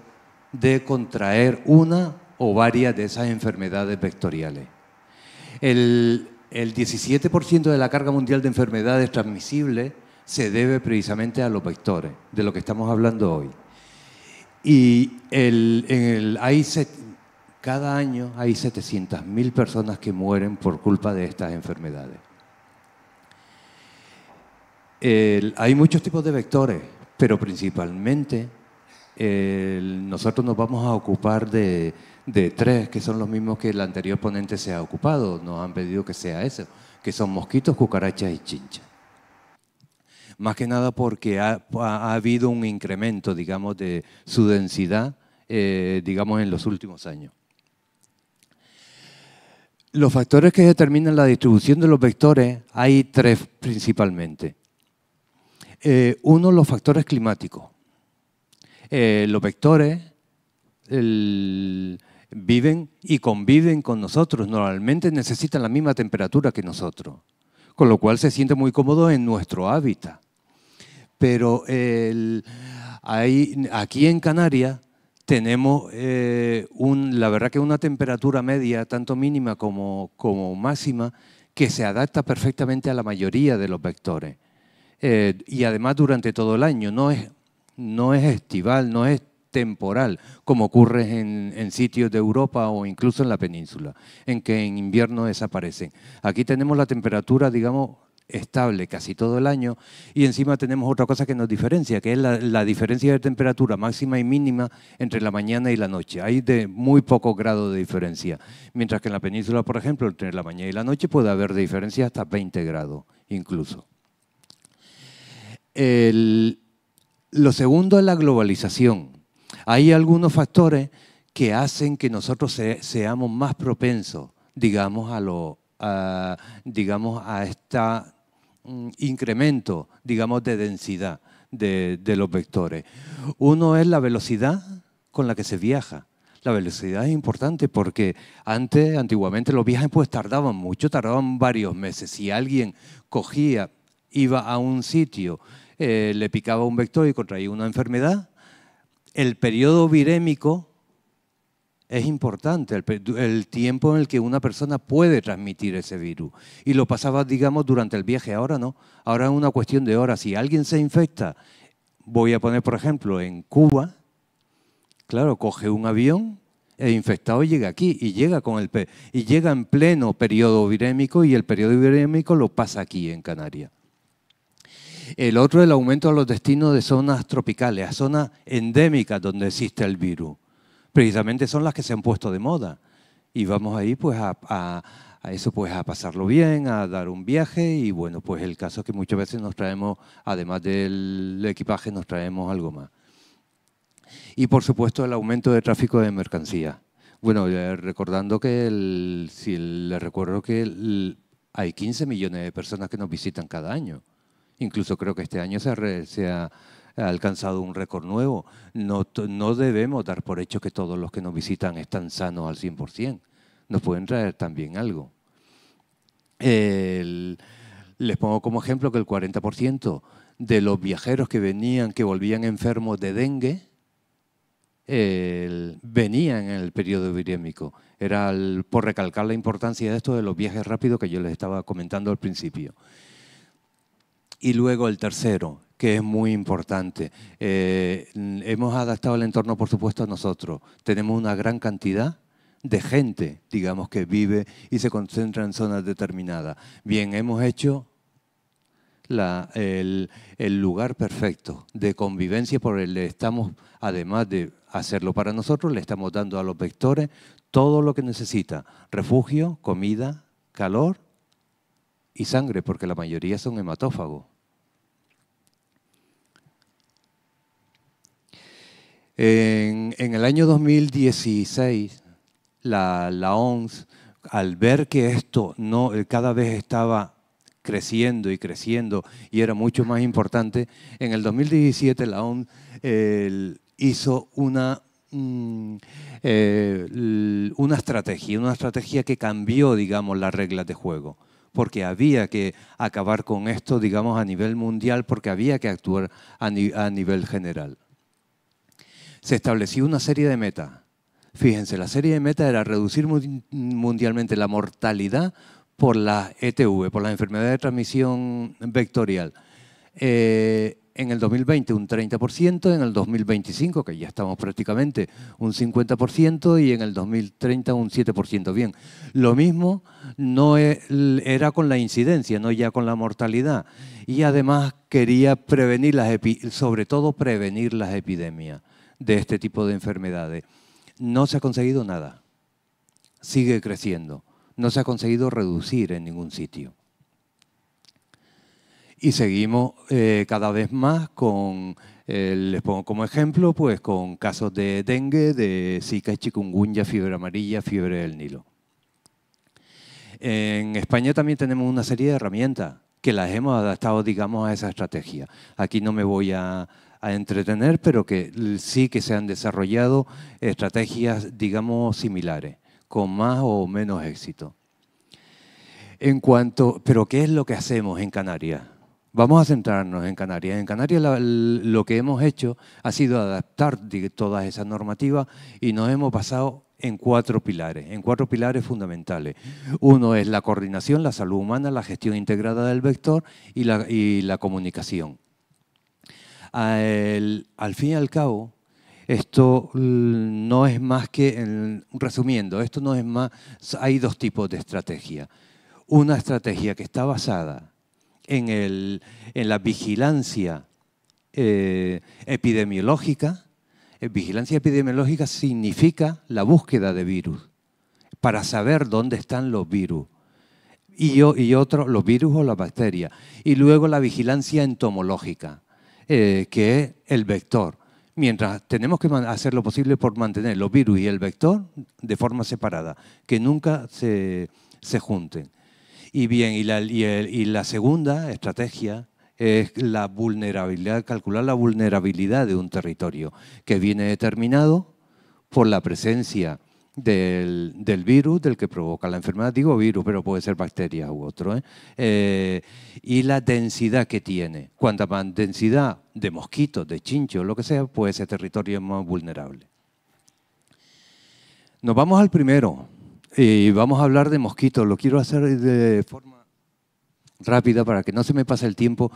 de contraer una o varias de esas enfermedades vectoriales. El, el 17% de la carga mundial de enfermedades transmisibles se debe precisamente a los vectores, de lo que estamos hablando hoy. Y el, en cada año hay 700.000 personas que mueren por culpa de estas enfermedades. hay muchos tipos de vectores, pero principalmente nosotros nos vamos a ocupar de, de, tres, que son los mismos que el anterior ponente se ha ocupado, nos han pedido que sea eso, que son mosquitos, cucarachas y chinchas más que nada porque ha, habido un incremento, digamos, de su densidad, eh, digamos, en los últimos años. Los factores que determinan la distribución de los vectores hay tres principalmente. Eh, uno, los factores climáticos. Eh, los vectores viven y conviven con nosotros. Normalmente necesitan la misma temperatura que nosotros, con lo cual se sienten muy cómodos en nuestro hábitat pero aquí en Canarias tenemos eh, la verdad que una temperatura media, tanto mínima como, máxima, que se adapta perfectamente a la mayoría de los vectores. Eh, y además durante todo el año, no es, no es estival, no es temporal, como ocurre en, sitios de Europa o incluso en la península, en que en invierno desaparecen. Aquí tenemos la temperatura, digamos, estable casi todo el año y encima tenemos otra cosa que nos diferencia, que es la, diferencia de temperatura máxima y mínima entre la mañana y la noche. Hay de muy poco grado de diferencia, mientras que en la península, por ejemplo, entre la mañana y la noche puede haber de diferencia hasta 20 grados incluso. lo segundo es la globalización. Hay algunos factores que hacen que nosotros seamos más propensos, digamos, a, lo, digamos, a esta incremento, digamos, de densidad de, los vectores. Uno es la velocidad con la que se viaja la velocidad es importante porque antes, antiguamente los viajes pues tardaban mucho, tardaban varios meses. Si alguien cogía, iba a un sitio, eh, le picaba un vector y contraía una enfermedad, el periodo virémico es importante el, tiempo en el que una persona puede transmitir ese virus. Y lo pasaba, digamos, durante el viaje. Ahora no. Ahora es una cuestión de horas. Si alguien se infecta, voy a poner, por ejemplo, en Cuba, claro, coge un avión, e infectado llega aquí y llega con el y llega en pleno periodo virémico y el periodo virémico lo pasa aquí en Canarias. El otro, es el aumento de los destinos de zonas tropicales, a zonas endémicas donde existe el virus precisamente son las que se han puesto de moda. Y vamos ahí pues a, eso, pues a pasarlo bien, a dar un viaje y bueno, pues el caso es que muchas veces nos traemos, además del equipaje, nos traemos algo más. Y por supuesto el aumento de tráfico de mercancías. Bueno, eh, recordando que, el, si le recuerdo que hay 15 millones de personas que nos visitan cada año. Incluso creo que este año se ha, se ha ha alcanzado un récord nuevo. No, debemos dar por hecho que todos los que nos visitan están sanos al 100%. Nos pueden traer también algo. les pongo como ejemplo que el 40% de los viajeros que venían, que volvían enfermos de dengue, venían en el periodo virémico. Era por recalcar la importancia de esto de los viajes rápidos que yo les estaba comentando al principio. Y luego el tercero, que es muy importante. Eh, hemos adaptado el entorno, por supuesto, a nosotros. Tenemos una gran cantidad de gente, digamos, que vive y se concentra en zonas determinadas. Bien, hemos hecho el, el, lugar perfecto de convivencia, por el estamos, además de hacerlo para nosotros, le estamos dando a los vectores todo lo que necesita, refugio, comida, calor y sangre, porque la mayoría son hematófagos. En, el año 2016, la, la, al ver que esto no, eh, cada vez estaba creciendo y creciendo y era mucho más importante, en el 2017 la OMS hizo una, mm, eh, una estrategia, una estrategia que cambió, digamos, las reglas de juego porque había que acabar con esto, digamos, a nivel mundial, porque había que actuar a nivel general se estableció una serie de metas. Fíjense, la serie de metas era reducir mundialmente la mortalidad por la ETV, por la enfermedad de transmisión vectorial. Eh, en el 2020 un 30%, en el 2025, que ya estamos prácticamente, un 50% y en el 2030 un 7%. Bien, lo mismo no e, era con la incidencia, no ya con la mortalidad. Y además quería prevenir las sobre todo prevenir las epidemias de este tipo de enfermedades. No se ha conseguido nada. Sigue creciendo. No se ha conseguido reducir en ningún sitio. Y seguimos eh, cada vez más con, eh, les pongo como ejemplo, pues con casos de dengue, de zika, chikungunya, fiebre amarilla, fiebre del Nilo. En España también tenemos una serie de herramientas que las hemos adaptado, digamos, a esa estrategia. Aquí no me voy a a entretener, pero que sí que se han desarrollado estrategias, digamos, similares, con más o menos éxito. En cuanto, pero ¿qué es lo que hacemos en Canarias? Vamos a centrarnos en Canarias. En Canarias lo que hemos hecho ha sido adaptar todas esas normativas y nos hemos pasado en cuatro pilares, en cuatro pilares fundamentales. Uno es la coordinación, la salud humana, la gestión integrada del vector y la comunicación al, fin y al cabo, esto mm, no es más que, resumiendo, esto no es más, hay dos tipos de estrategia. Una estrategia que está basada en, la vigilancia eh, epidemiológica. Eh, vigilancia epidemiológica significa la búsqueda de virus, para saber dónde están los virus. Y, y otro, los virus o las bacterias. Y luego la vigilancia entomológica eh, que es el vector. Mientras tenemos que hacer lo posible por mantener los virus y el vector de forma separada, que nunca se, se junten. Y bien, y la, y la segunda estrategia es la vulnerabilidad, calcular la vulnerabilidad de un territorio que viene determinado por la presencia del, del, virus del que provoca la enfermedad. Digo virus, pero puede ser bacteria u otro. ¿eh? Eh, y la densidad que tiene. Cuanta más densidad de mosquitos, de chinchos, lo que sea, pues ese territorio es más vulnerable. Nos vamos al primero y vamos a hablar de mosquitos. Lo quiero hacer de forma rápida para que no se me pase el tiempo.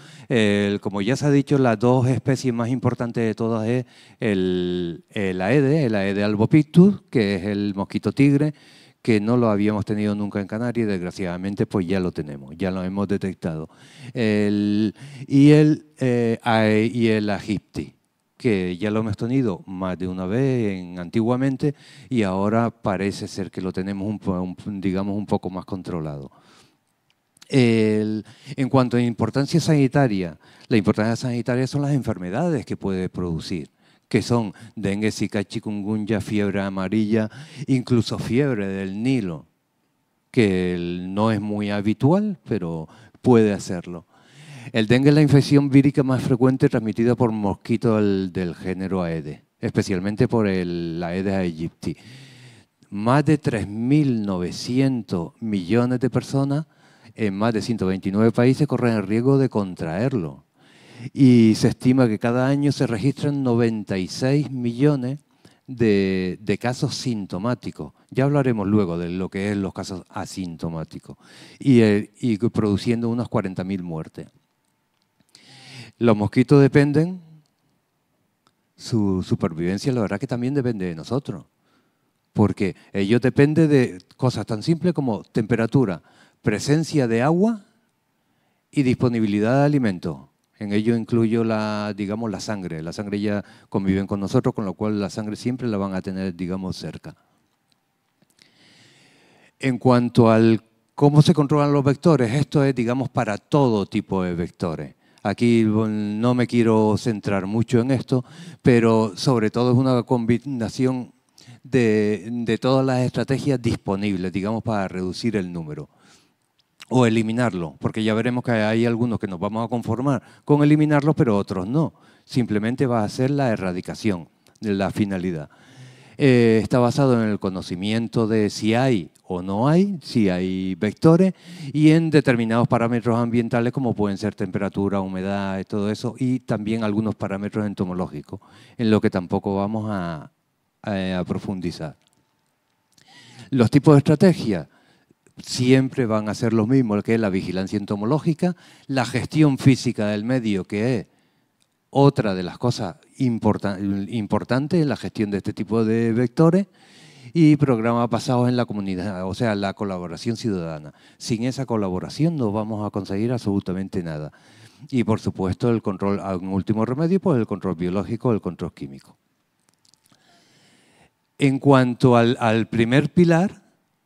como ya se ha dicho, las dos especies más importantes de todas es el, el Aedes, el Aedes albopictus, que es el mosquito tigre, que no lo habíamos tenido nunca en Canarias y desgraciadamente pues ya lo tenemos, ya lo hemos detectado. El, y, el, eh, y el Agipti que ya lo hemos tenido más de una vez en, antiguamente y ahora parece ser que lo tenemos un, digamos un poco más controlado en cuanto a importancia sanitaria, la importancia sanitaria son las enfermedades que puede producir, que son dengue, zika, chikungunya, fiebre amarilla, incluso fiebre del Nilo, que no es muy habitual, pero puede hacerlo. El dengue es la infección vírica más frecuente transmitida por mosquitos del, género Aedes, especialmente por el Aedes aegypti. Más de 3.900 millones de personas en más de 129 países corren el riesgo de contraerlo. Y se estima que cada año se registran 96 millones de, casos sintomáticos. Ya hablaremos luego de lo que es los casos asintomáticos y, eh, y produciendo unas 40.000 muertes. Los mosquitos dependen, su supervivencia la verdad que también depende de nosotros, porque ello depende de cosas tan simples como temperatura, presencia de agua y disponibilidad de alimento. En ello incluyo la, digamos, la sangre. La sangre ya conviven con nosotros, con lo cual la sangre siempre la van a tener, digamos, cerca. En cuanto al cómo se controlan los vectores, esto es, digamos, para todo tipo de vectores. Aquí no me quiero centrar mucho en esto, pero sobre todo es una combinación de, de todas las estrategias disponibles, digamos, para reducir el número o eliminarlo, porque ya veremos que hay algunos que nos vamos a conformar con eliminarlo, pero otros no. Simplemente va a ser la erradicación de la finalidad. Eh, está basado en el conocimiento de si hay o no hay, si hay vectores, y en determinados parámetros ambientales como pueden ser temperatura, humedad, todo eso, y también algunos parámetros entomológicos, en lo que tampoco vamos a, a profundizar. Los tipos de estrategia, siempre van a ser los mismos, que es la vigilancia entomológica, la gestión física del medio, que es otra de las cosas importantes en la gestión de este tipo de vectores, y programas basados en la comunidad, o sea, la colaboración ciudadana. Sin esa colaboración no vamos a conseguir absolutamente nada. Y por supuesto el control, un último remedio, pues el control biológico, el control químico. En cuanto al primer pilar,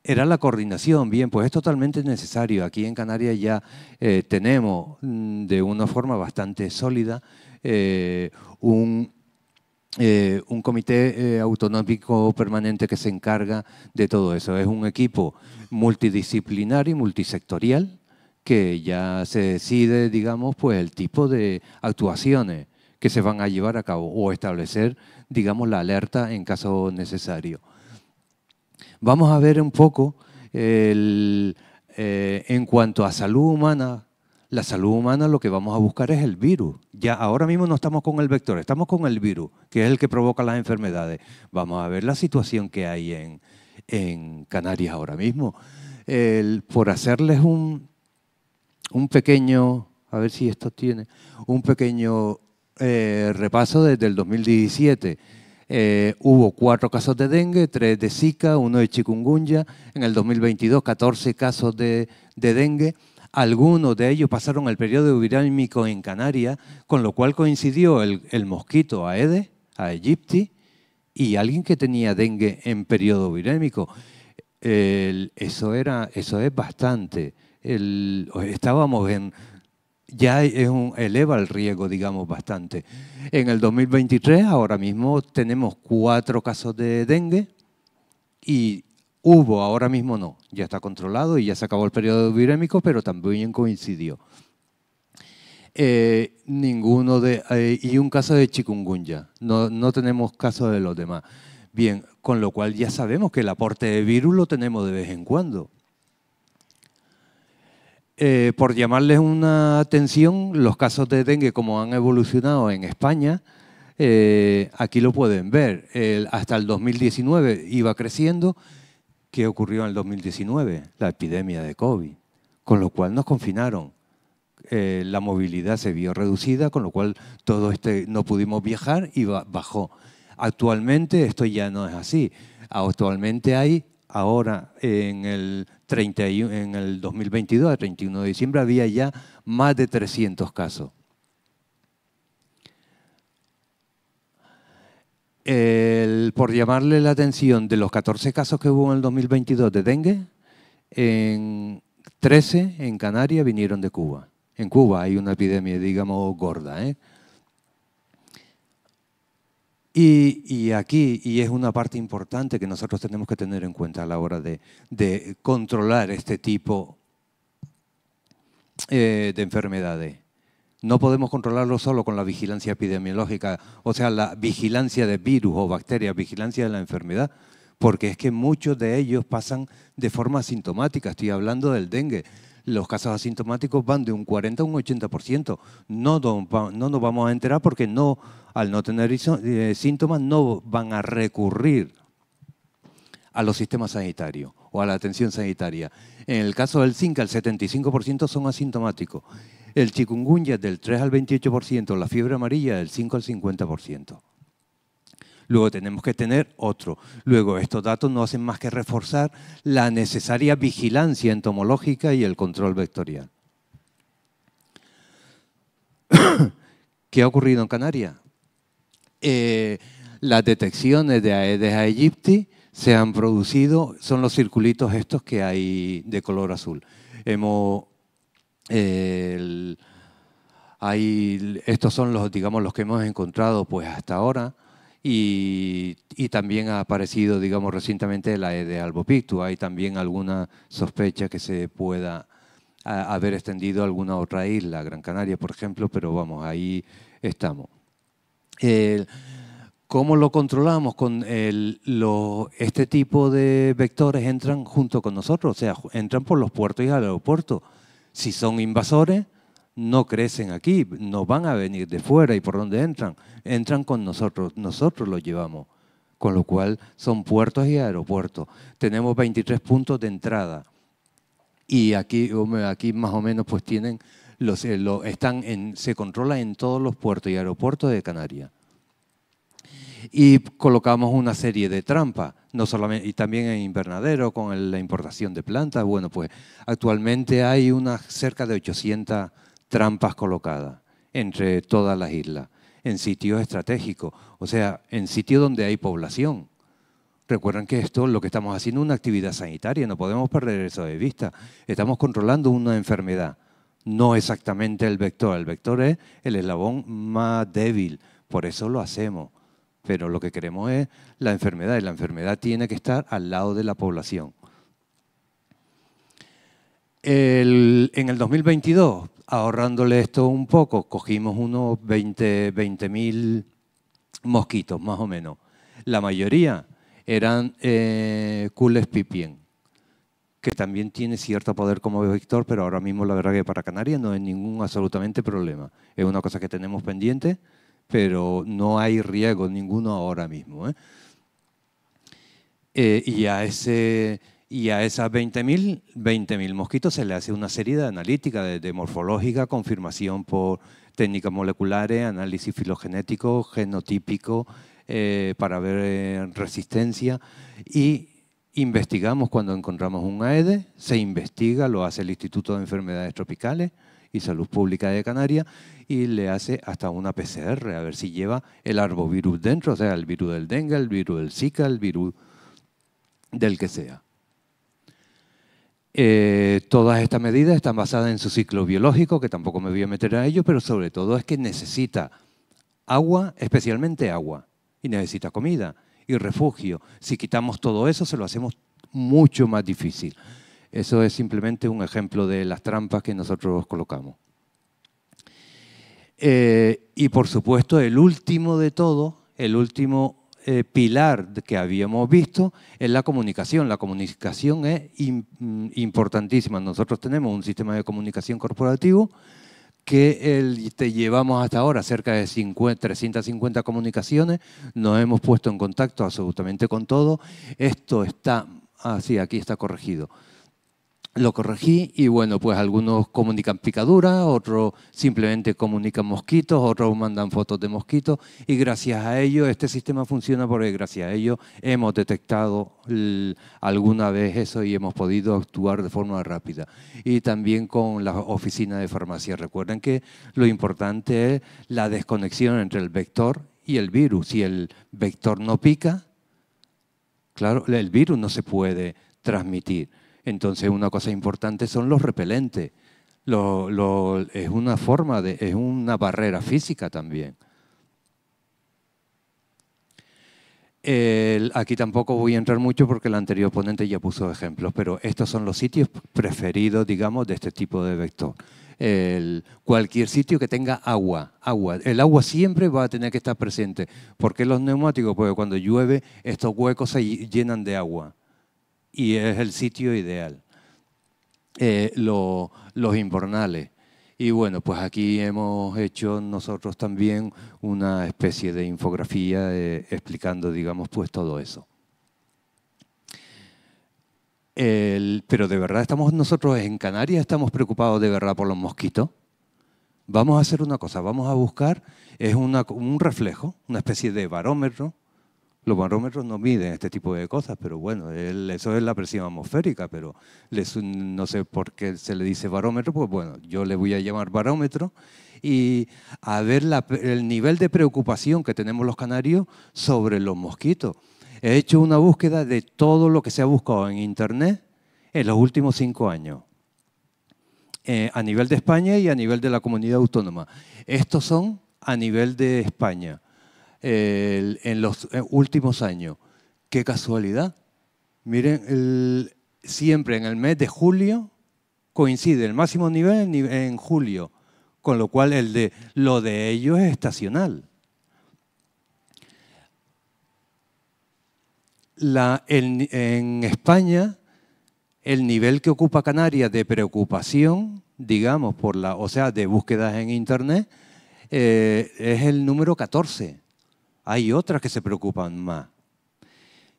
era la coordinación. Bien, pues es totalmente necesario. Aquí en Canarias ya eh, tenemos mm, de una forma bastante sólida eh, un, eh, un, comité autonómico permanente que se encarga de todo eso. Es un equipo multidisciplinar y multisectorial que ya se decide, digamos, pues el tipo de actuaciones que se van a llevar a cabo o establecer, digamos, la alerta en caso necesario. Vamos a ver un poco eh, en cuanto a salud humana. La salud humana lo que vamos a buscar es el virus. Ya ahora mismo no estamos con el vector, estamos con el virus, que es el que provoca las enfermedades. Vamos a ver la situación que hay en, en Canarias ahora mismo. por hacerles un, pequeño, a ver si esto tiene, un pequeño eh, repaso desde el 2017 eh, hubo cuatro casos de dengue, tres de Zika, uno de chikungunya. En el 2022, 14 casos de, dengue. Algunos de ellos pasaron el periodo virámico en Canarias, con lo cual coincidió el, a mosquito Aedes, aegypti, y alguien que tenía dengue en periodo virémico. eso, era, eso es bastante. estábamos en ya eleva el riesgo, digamos, bastante. En el 2023, ahora mismo, tenemos cuatro casos de dengue y hubo, ahora mismo no, ya está controlado y ya se acabó el periodo virémico, pero también coincidió. Eh, ninguno de, eh, y un caso de chikungunya, no, no tenemos casos de los demás. Bien, con lo cual ya sabemos que el aporte de virus lo tenemos de vez en cuando. Eh, por llamarles una atención, los casos de dengue como han evolucionado en España, eh, aquí lo pueden ver. hasta el 2019 iba creciendo. ¿Qué ocurrió en el 2019? La epidemia de COVID, con lo cual nos confinaron. Eh, la movilidad se vio reducida, con lo cual todo este no pudimos viajar y bajó. Actualmente esto ya no es así. Actualmente hay ahora en el en el 2022, a 31 de diciembre, había ya más de 300 casos. por llamarle la atención, de los 14 casos que hubo en el 2022 de dengue, en 13 en Canarias vinieron de Cuba. En Cuba hay una epidemia, digamos, gorda. ¿eh? Y, aquí, y es una parte importante que nosotros tenemos que tener en cuenta a la hora de, controlar este tipo eh, de enfermedades. No podemos controlarlo solo con la vigilancia epidemiológica, o sea, la vigilancia de virus o bacterias, vigilancia de la enfermedad, porque es que muchos de ellos pasan de forma asintomática. Estoy hablando del dengue los casos asintomáticos van de un 40 a un 80%. No, no nos vamos a enterar porque no, al no tener eh, síntomas no van a recurrir a los sistemas sanitarios o a la atención sanitaria. En el caso del zinc, el 75% son asintomáticos. El chikungunya del 3 al 28%, la fiebre amarilla del 5 al 50% luego tenemos que tener otro. Luego, estos datos no hacen más que reforzar la necesaria vigilancia entomológica y el control vectorial. ¿Qué ha ocurrido en Canarias? Eh, las detecciones de Aedes aegypti se han producido, son los circulitos estos que hay de color azul. Eh, hay, estos son los, digamos, los que hemos encontrado pues hasta ahora. Y, también ha aparecido, digamos, recientemente la e de Albopictu. Hay también alguna sospecha que se pueda haber extendido a alguna otra isla, Gran Canaria, por ejemplo, pero vamos, ahí estamos. ¿Cómo lo controlamos? Con este tipo de vectores entran junto con nosotros, o sea, entran por los puertos y al aeropuerto. Si son invasores, no crecen aquí, no van a venir de fuera y por dónde entran, entran con nosotros, nosotros los llevamos, con lo cual son puertos y aeropuertos. Tenemos 23 puntos de entrada y aquí, aquí más o menos pues tienen los, eh, están en, se controla en todos los puertos y aeropuertos de Canarias. Y colocamos una serie de trampas, no solamente, y también en invernadero con la importación de plantas. Bueno, pues actualmente hay unas cerca de 800 trampas colocadas entre todas las islas, en sitios estratégicos, o sea, en sitios donde hay población. Recuerden que esto, lo que estamos haciendo una actividad sanitaria, no podemos perder eso de vista. Estamos controlando una enfermedad, no exactamente el vector. El vector es el eslabón más débil, por eso lo hacemos. Pero lo que queremos es la enfermedad y la enfermedad tiene que estar al lado de la población. en el 2022 ahorrándole esto un poco, cogimos unos 20 mil mosquitos, más o menos. La mayoría eran eh, cules pipien, que también tiene cierto poder como vector, pero ahora mismo la verdad que para Canarias no es ningún absolutamente problema. Es una cosa que tenemos pendiente, pero no hay riesgo ninguno ahora mismo. ¿eh? Eh, y a ese y a esas 20.000 mosquitos se le hace una serie de analítica, de, morfológica, confirmación por técnicas moleculares, análisis filogenético, genotípico, eh, para ver eh, resistencia. Y investigamos cuando encontramos un AEDE, se investiga, lo hace el Instituto de Enfermedades Tropicales y Salud Pública de Canarias y le hace hasta una PCR a ver si lleva el arbovirus dentro, o sea, el virus del dengue, el virus del Zika, el virus del que sea. Eh, todas estas medidas están basadas en su ciclo biológico, que tampoco me voy a meter a ello, pero sobre todo es que necesita agua, especialmente agua, y necesita comida y refugio. Si quitamos todo eso, se lo hacemos mucho más difícil. Eso es simplemente un ejemplo de las trampas que nosotros colocamos. Eh, y por supuesto, el último de todo, el último eh, pilar que habíamos visto es la comunicación. La comunicación es mm, importantísima. Nosotros tenemos un sistema de comunicación corporativo que te llevamos hasta ahora cerca de 350 comunicaciones, nos hemos puesto en contacto absolutamente con todo. Esto está, así ah, aquí está corregido lo corregí y bueno, pues algunos comunican picaduras, otros simplemente comunican mosquitos, otros mandan fotos de mosquitos y gracias a ello este sistema funciona porque gracias a ello hemos detectado alguna vez eso y hemos podido actuar de forma rápida. Y también con la oficina de farmacia. Recuerden que lo importante es la desconexión entre el vector y el virus. Si el vector no pica, claro, el virus no se puede transmitir entonces una cosa importante son los repelentes. es una forma, es una barrera física también. aquí tampoco voy a entrar mucho porque el anterior ponente ya puso ejemplos, pero estos son los sitios preferidos, digamos, de este tipo de vector. cualquier sitio que tenga agua, agua. El agua siempre va a tener que estar presente. ¿Por qué los neumáticos? Porque cuando llueve estos huecos se llenan de agua y es el sitio ideal. Eh, los invernales. Y bueno, pues aquí hemos hecho nosotros también una especie de infografía eh, explicando, digamos, pues todo eso. pero de verdad estamos nosotros en Canarias, estamos preocupados de verdad por los mosquitos. Vamos a hacer una cosa, vamos a buscar, es un reflejo, una especie de barómetro, los barómetros no miden este tipo de cosas, pero bueno, eso es la presión atmosférica, pero no sé por qué se le dice barómetro, pues bueno, yo le voy a llamar barómetro y a ver el nivel de preocupación que tenemos los canarios sobre los mosquitos. He hecho una búsqueda de todo lo que se ha buscado en Internet en los últimos cinco años, eh, a nivel de España y a nivel de la comunidad autónoma. Estos son a nivel de España en los eh, últimos años. Qué casualidad. Miren, siempre en el mes de julio coincide el máximo nivel en julio, con lo cual el de, lo de ellos es estacional. en España, el nivel que ocupa Canarias de preocupación, digamos, por la, o sea, de búsquedas en Internet, eh, es el número 14. Hay otras que se preocupan más.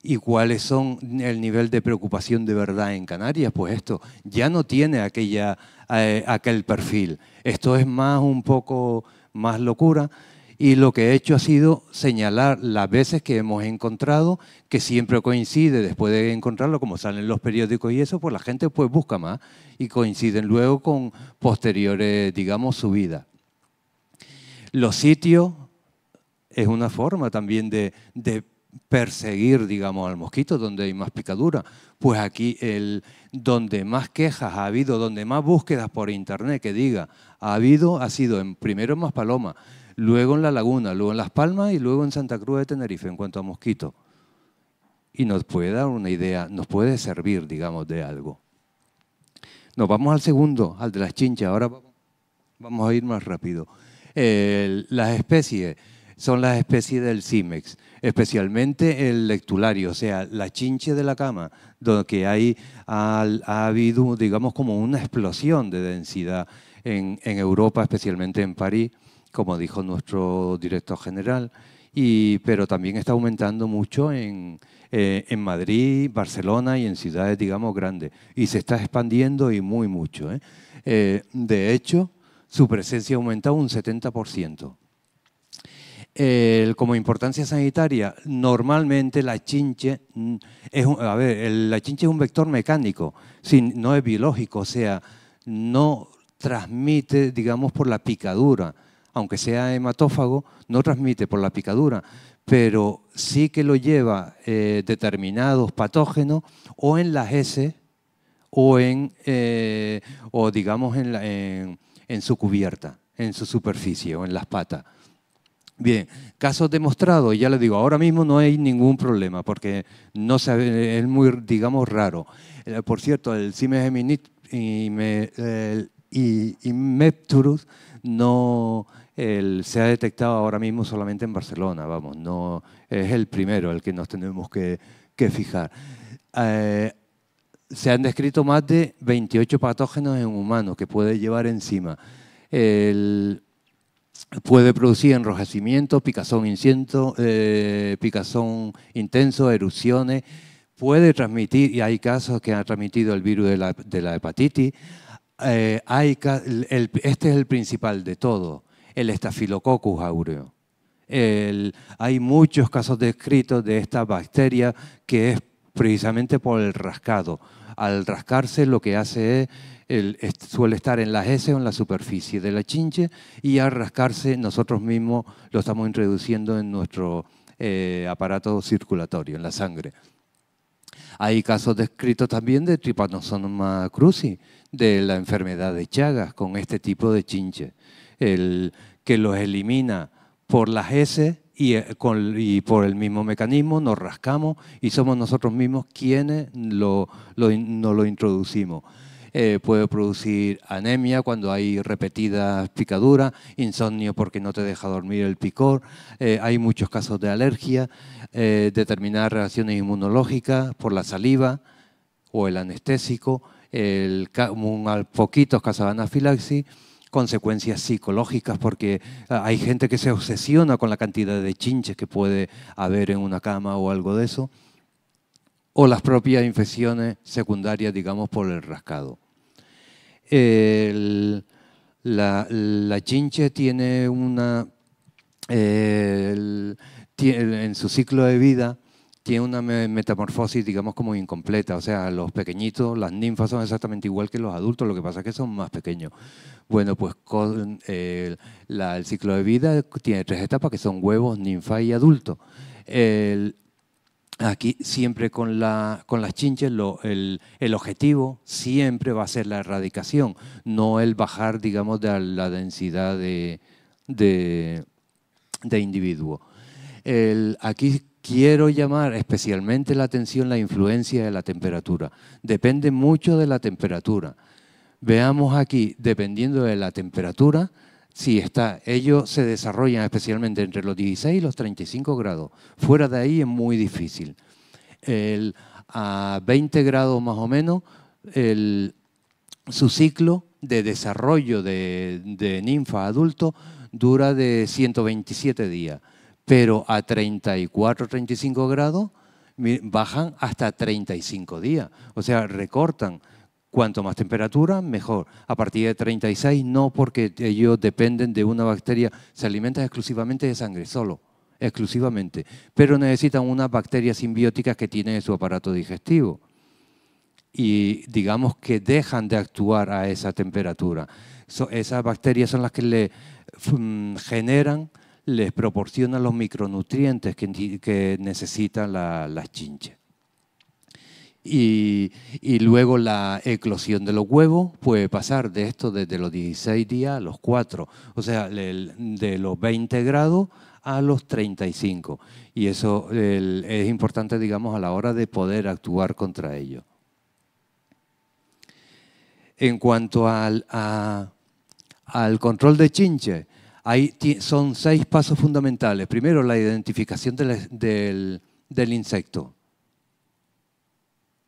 ¿Y cuáles son el nivel de preocupación de verdad en Canarias? Pues esto ya no tiene aquella, eh, aquel perfil. Esto es más un poco más locura. Y lo que he hecho ha sido señalar las veces que hemos encontrado, que siempre coincide después de encontrarlo, como salen los periódicos y eso, pues la gente pues busca más y coinciden luego con posteriores, digamos, subidas. Los sitios es una forma también de, perseguir, digamos, al mosquito donde hay más picadura. Pues aquí, el, donde más quejas ha habido, donde más búsquedas por internet que diga ha habido, ha sido en, primero en Maspaloma, luego en La Laguna, luego en Las Palmas y luego en Santa Cruz de Tenerife en cuanto a mosquito. Y nos puede dar una idea, nos puede servir, digamos, de algo. Nos vamos al segundo, al de las chinchas. Ahora vamos a ir más rápido. las especies son las especies del CIMEX, especialmente el lectulario, o sea, la chinche de la cama, donde hay, ha, habido, digamos, como una explosión de densidad en, Europa, especialmente en París, como dijo nuestro director general. Y, pero también está aumentando mucho en, eh, Madrid, Barcelona y en ciudades, digamos, grandes. Y se está expandiendo y muy mucho. ¿eh? Eh, de hecho, su presencia aumenta un 70% como importancia sanitaria, normalmente la chinche, mm, es un, la chinche es un vector mecánico, sin, no es biológico, o sea, no transmite, digamos, por la picadura, aunque sea hematófago, no transmite por la picadura, pero sí que lo lleva eh, determinados patógenos o en las heces o eh, o digamos, en su cubierta, en su superficie o en las patas. Bien, casos demostrados, ya le digo, ahora mismo no hay ningún problema porque no es muy, digamos, raro. Eh, por cierto, el cimegeminid y, Mepturus no se ha detectado ahora mismo solamente en Barcelona, vamos, no es el primero el que nos tenemos que, fijar. Eh, se han descrito más de 28 patógenos en humanos que puede llevar encima. El, puede producir enrojecimiento, picazón, inciento, eh, picazón intenso, erupciones, puede transmitir, y hay casos que han transmitido el virus de la, hepatitis, eh, hay, este es el principal de todo, el estafilococcus aureo. hay muchos casos descritos de esta bacteria que es precisamente por el rascado. Al rascarse lo que hace es, suele estar en las heces o en la superficie de la chinche y al rascarse nosotros mismos lo estamos introduciendo en nuestro eh, aparato circulatorio, en la sangre. Hay casos descritos también de tripanosoma cruzi, de la enfermedad de Chagas, con este tipo de chinche, el que los elimina por las heces eh, y, por el mismo mecanismo nos rascamos y somos nosotros mismos quienes no lo, nos lo introducimos. Eh, puede producir anemia cuando hay repetidas picaduras, insomnio porque no te deja dormir el picor, eh, hay muchos casos de alergia, determinadas reacciones inmunológicas por la saliva o el anestésico, el, un, poquitos casos de anafilaxis consecuencias psicológicas, porque ah, hay gente que se obsesiona con la cantidad de chinches que puede haber en una cama o algo de eso, o las propias infecciones secundarias, digamos, por el rascado. la, chinche tiene una... Eh, en su ciclo de vida tiene una metamorfosis, digamos, como incompleta. O sea, los pequeñitos, las ninfas son exactamente igual que los adultos, lo que pasa es que son más pequeños. Bueno, pues con, eh, el ciclo de vida tiene tres etapas, que son huevos, ninfa y adulto. aquí siempre con, la, con las chinches el, el, objetivo siempre va a ser la erradicación, no el bajar, digamos, de la densidad de, de, individuo. El, aquí Quiero llamar especialmente la atención la influencia de la temperatura. Depende mucho de la temperatura. Veamos aquí, dependiendo de la temperatura, si está, ellos se desarrollan especialmente entre los 16 y los 35 grados. Fuera de ahí es muy difícil. a 20 grados más o menos, su ciclo de desarrollo de, de ninfa adulto dura de 127 días pero a 34, 35 grados bajan hasta 35 días, o sea, recortan. Cuanto más temperatura, mejor. A partir de 36, no, porque ellos dependen de una bacteria, se alimentan exclusivamente de sangre, solo, exclusivamente. Pero necesitan unas bacterias simbióticas que tienen en su aparato digestivo. Y digamos que dejan de actuar a esa temperatura. esas bacterias son las que le mm, generan les proporciona los micronutrientes que, que necesitan las chinches. Y, luego la eclosión de los huevos puede pasar de esto desde los 16 días a los 4, o sea, de los 20 grados a los 35. Y eso es importante, digamos, a la hora de poder actuar contra ello. En cuanto al, al control de chinches, son seis pasos fundamentales. Primero, la identificación del, del, insecto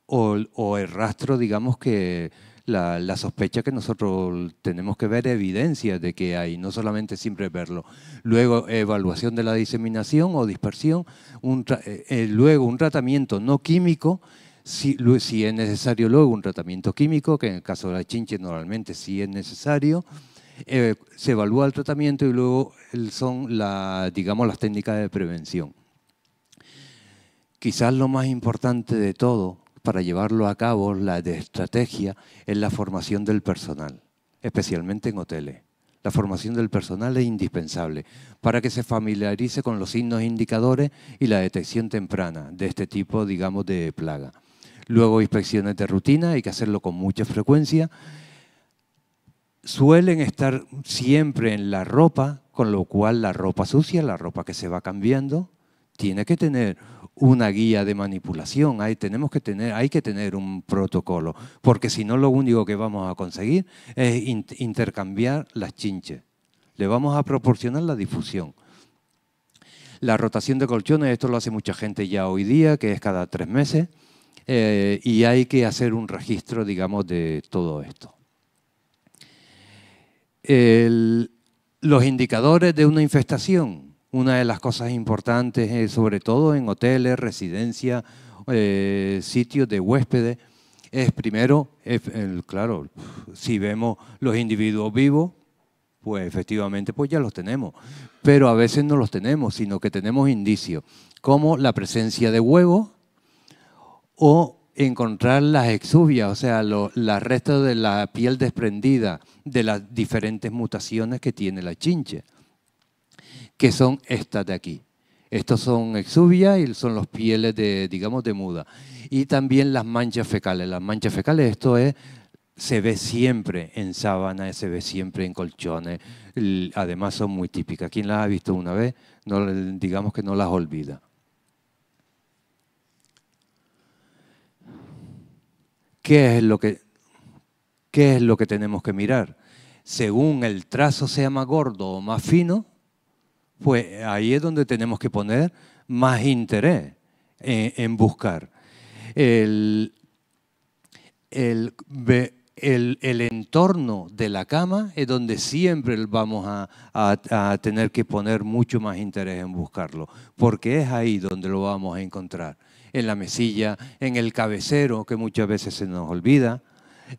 o, el rastro, digamos que la, la, sospecha que nosotros tenemos que ver evidencia de que hay, no solamente siempre verlo. Luego, evaluación de la diseminación o dispersión, eh, eh, luego un tratamiento no químico, si, si, es necesario luego un tratamiento químico, que en el caso de la chinche normalmente sí es necesario, eh, se evalúa el tratamiento y luego son digamos, las técnicas de prevención. Quizás lo más importante de todo para llevarlo a cabo, la estrategia, es la formación del personal, especialmente en hoteles. La formación del personal es indispensable para que se familiarice con los signos indicadores y la detección temprana de este tipo, digamos, de plaga. Luego, inspecciones de rutina, hay que hacerlo con mucha frecuencia suelen estar siempre en la ropa, con lo cual la ropa sucia, la ropa que se va cambiando, tiene que tener una guía de manipulación, hay, tenemos que tener, hay que tener un protocolo, porque si no lo único que vamos a conseguir es intercambiar las chinches, le vamos a proporcionar la difusión. La rotación de colchones, esto lo hace mucha gente ya hoy día, que es cada tres meses, eh, y hay que hacer un registro, digamos, de todo esto los indicadores de una infestación. Una de las cosas importantes, sobre todo en hoteles, residencias, eh, sitios de huéspedes, es primero, claro, si vemos los individuos vivos, pues efectivamente pues ya los tenemos, pero a veces no los tenemos, sino que tenemos indicios, como la presencia de huevos o encontrar las exuvias, o sea, los restos de la piel desprendida de las diferentes mutaciones que tiene la chinche, que son estas de aquí. Estos son exuvias y son los pieles de, digamos, de muda. Y también las manchas fecales. Las manchas fecales, esto es, se ve siempre en sábanas, se ve siempre en colchones. Además son muy típicas. ¿Quién las ha visto una vez? digamos que no las olvida. ¿Qué es lo que, qué es lo que tenemos que mirar? Según el trazo sea más gordo o más fino, pues ahí es donde tenemos que poner más interés en, buscar. El, entorno de la cama es donde siempre vamos a, tener que poner mucho más interés en buscarlo, porque es ahí donde lo vamos a encontrar en la mesilla, en el cabecero, que muchas veces se nos olvida,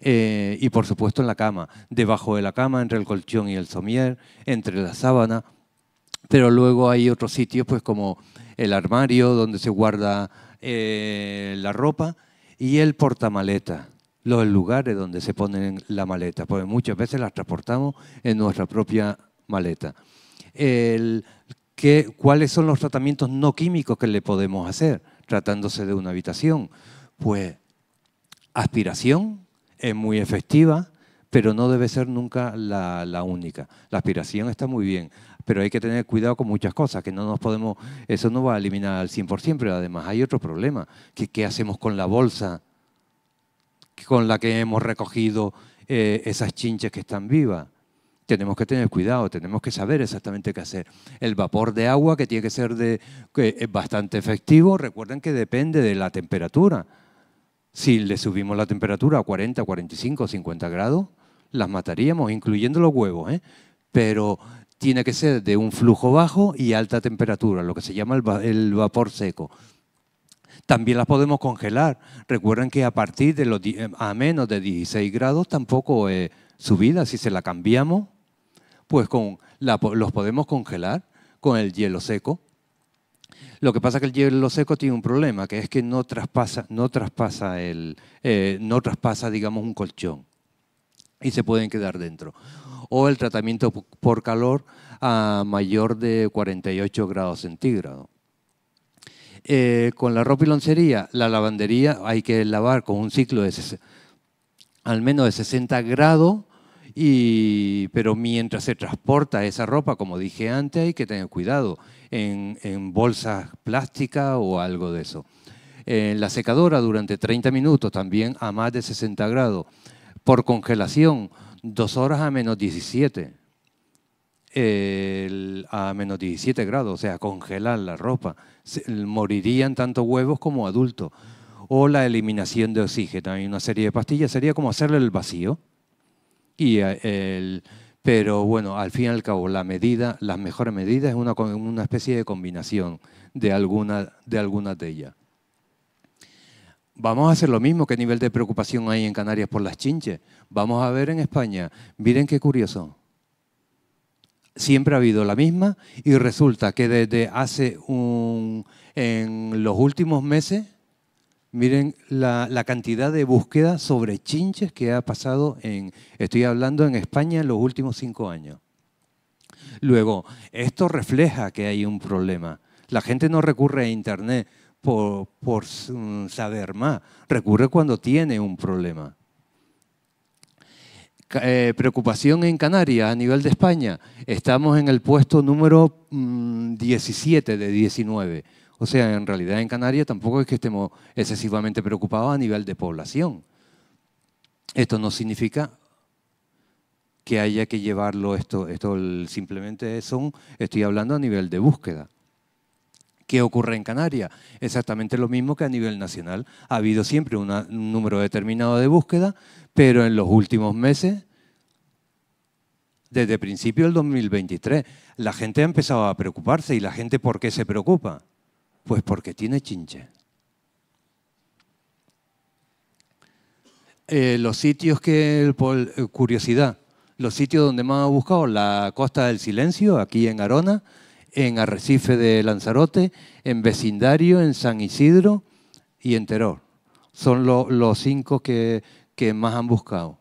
eh, y por supuesto en la cama, debajo de la cama, entre el colchón y el somier, entre la sábana, pero luego hay otros sitios, pues como el armario donde se guarda eh, la ropa y el portamaleta, los lugares donde se ponen la maleta, porque muchas veces las transportamos en nuestra propia maleta. ¿Cuáles son los tratamientos no químicos que le podemos hacer? tratándose de una habitación? Pues aspiración es muy efectiva, pero no debe ser nunca la, única. La aspiración está muy bien, pero hay que tener cuidado con muchas cosas, que no nos podemos, eso no va a eliminar al 100%, pero además hay otro problema, que qué hacemos con la bolsa con la que hemos recogido eh, esas chinches que están vivas tenemos que tener cuidado, tenemos que saber exactamente qué hacer. El vapor de agua que tiene que ser de, que es bastante efectivo, recuerden que depende de la temperatura. Si le subimos la temperatura a 40, 45, 50 grados, las mataríamos, incluyendo los huevos. ¿eh? Pero tiene que ser de un flujo bajo y alta temperatura, lo que se llama el, vapor seco. También las podemos congelar. Recuerden que a partir de los eh, a menos de 16 grados tampoco es su vida, si se la cambiamos, pues los podemos congelar con el hielo seco. Lo que pasa es que el hielo seco tiene un problema, que es que no traspasa, no traspasa, el, eh, no traspasa digamos, un colchón y se pueden quedar dentro. O el tratamiento por calor a mayor de 48 grados centígrados. Eh, con la ropa y loncería, la lavandería hay que lavar con un ciclo de al menos de 60 grados y, pero mientras se transporta esa ropa, como dije antes, hay que tener cuidado en, bolsas plásticas o algo de eso. En la secadora durante 30 minutos, también a más de 60 grados. Por congelación, dos horas a menos 17. a menos 17 grados, o sea, congelar la ropa. morirían tanto huevos como adultos. O la eliminación de oxígeno. Hay una serie de pastillas, sería como hacerle el vacío eh, el, pero bueno, al fin y al cabo, la medida, las mejores medidas es una, especie de combinación de algunas de, alguna de ellas. Vamos a hacer lo mismo, qué nivel de preocupación hay en Canarias por las chinches. Vamos a ver en España, miren qué curioso. Siempre ha habido la misma y resulta que desde hace un, en los últimos meses Miren la, cantidad de búsquedas sobre chinches que ha pasado en, estoy hablando en España en los últimos cinco años. Luego, esto refleja que hay un problema. La gente no recurre a Internet por, saber más, recurre cuando tiene un problema. Eh, preocupación en Canarias a nivel de España. Estamos en el puesto número 17 mm, de 19 o sea, en realidad en Canarias tampoco es que estemos excesivamente preocupados a nivel de población. Esto no significa que haya que llevarlo, esto, esto simplemente un, estoy hablando a nivel de búsqueda. ¿Qué ocurre en Canarias? Exactamente lo mismo que a nivel nacional. Ha habido siempre un número determinado de búsqueda, pero en los últimos meses, desde principio del 2023, la gente ha empezado a preocuparse y la gente por qué se preocupa. Pues porque tiene chinche. Eh, los sitios que, eh, curiosidad, los sitios donde más han buscado, la Costa del Silencio, aquí en Arona, en Arrecife de Lanzarote, en Vecindario, en San Isidro y en Teror. Son los cinco que más han buscado.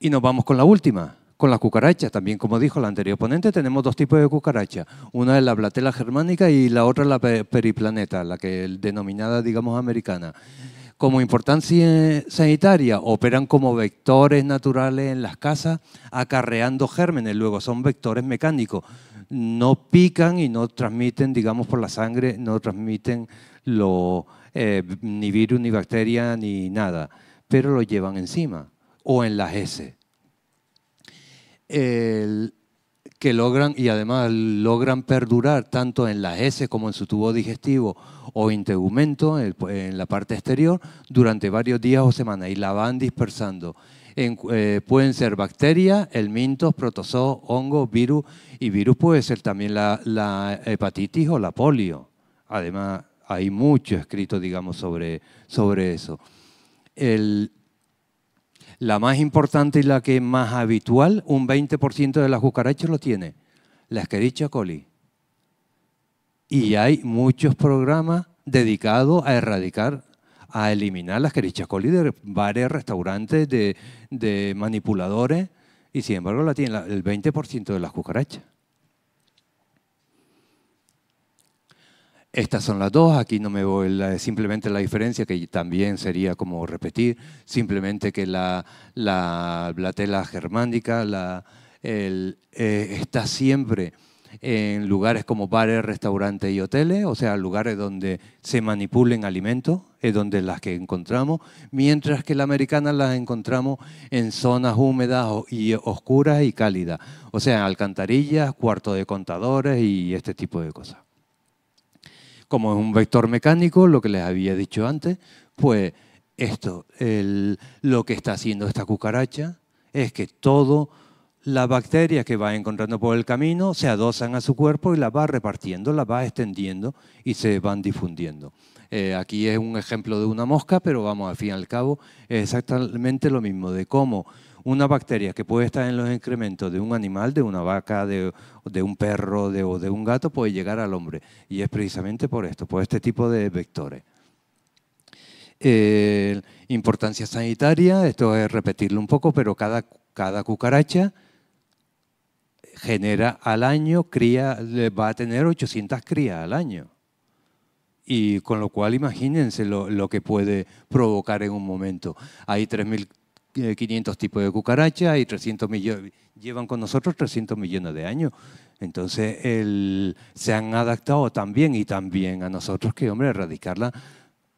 Y nos vamos con la última con las cucarachas También, como dijo la anterior ponente, tenemos dos tipos de cucarachas. Una es la platela germánica y la otra es la periplaneta, la que denominada, digamos, americana. Como importancia sanitaria, operan como vectores naturales en las casas, acarreando gérmenes. Luego son vectores mecánicos. No pican y no transmiten, digamos, por la sangre, no transmiten eh, ni virus, ni bacteria, ni nada. Pero lo llevan encima o en las heces que logran, y además logran perdurar tanto en las heces como en su tubo digestivo o integumento, en, la parte exterior, durante varios días o semanas, y la van dispersando. Eh, pueden ser bacterias, mintos protozoos, hongos, virus, y virus puede ser también la, hepatitis o la polio. Además, hay mucho escrito, digamos, sobre, sobre eso. El, la más importante y la que más habitual, un 20% de las cucarachas lo tiene, la Escherichia coli. Y hay muchos programas dedicados a erradicar, a eliminar las Escherichia coli de bares, restaurantes, de, de manipuladores, y sin embargo la tiene el 20% de las cucarachas. Estas son las dos, aquí no me voy, simplemente la diferencia, que también sería como repetir, simplemente que la, tela germánica eh, está siempre en lugares como bares, restaurantes y hoteles, o sea, lugares donde se manipulen alimentos, es donde las que encontramos, mientras que la americana las encontramos en zonas húmedas y oscuras y cálidas, o sea, alcantarillas, cuartos de contadores y este tipo de cosas. Como es un vector mecánico, lo que les había dicho antes, pues esto, lo que está haciendo esta cucaracha es que todas las bacterias que va encontrando por el camino se adosan a su cuerpo y la va repartiendo, la va extendiendo y se van difundiendo. Eh, aquí es un ejemplo de una mosca, pero vamos, al fin y al cabo, es exactamente lo mismo de cómo una bacteria que puede estar en los incrementos de un animal, de una vaca, de, un perro o de un gato, puede llegar al hombre. Y es precisamente por esto, por este tipo de vectores. importancia sanitaria, esto es repetirlo un poco, pero cada, cada cucaracha genera al año, cría, va a tener 800 crías al año. Y con lo cual imagínense lo, que puede provocar en un momento. Hay 3.000 500 eh, tipos de cucaracha y 300 millones, llevan con nosotros 300 millones de años. Entonces, se han adaptado también y también a nosotros que, hombre, erradicarla,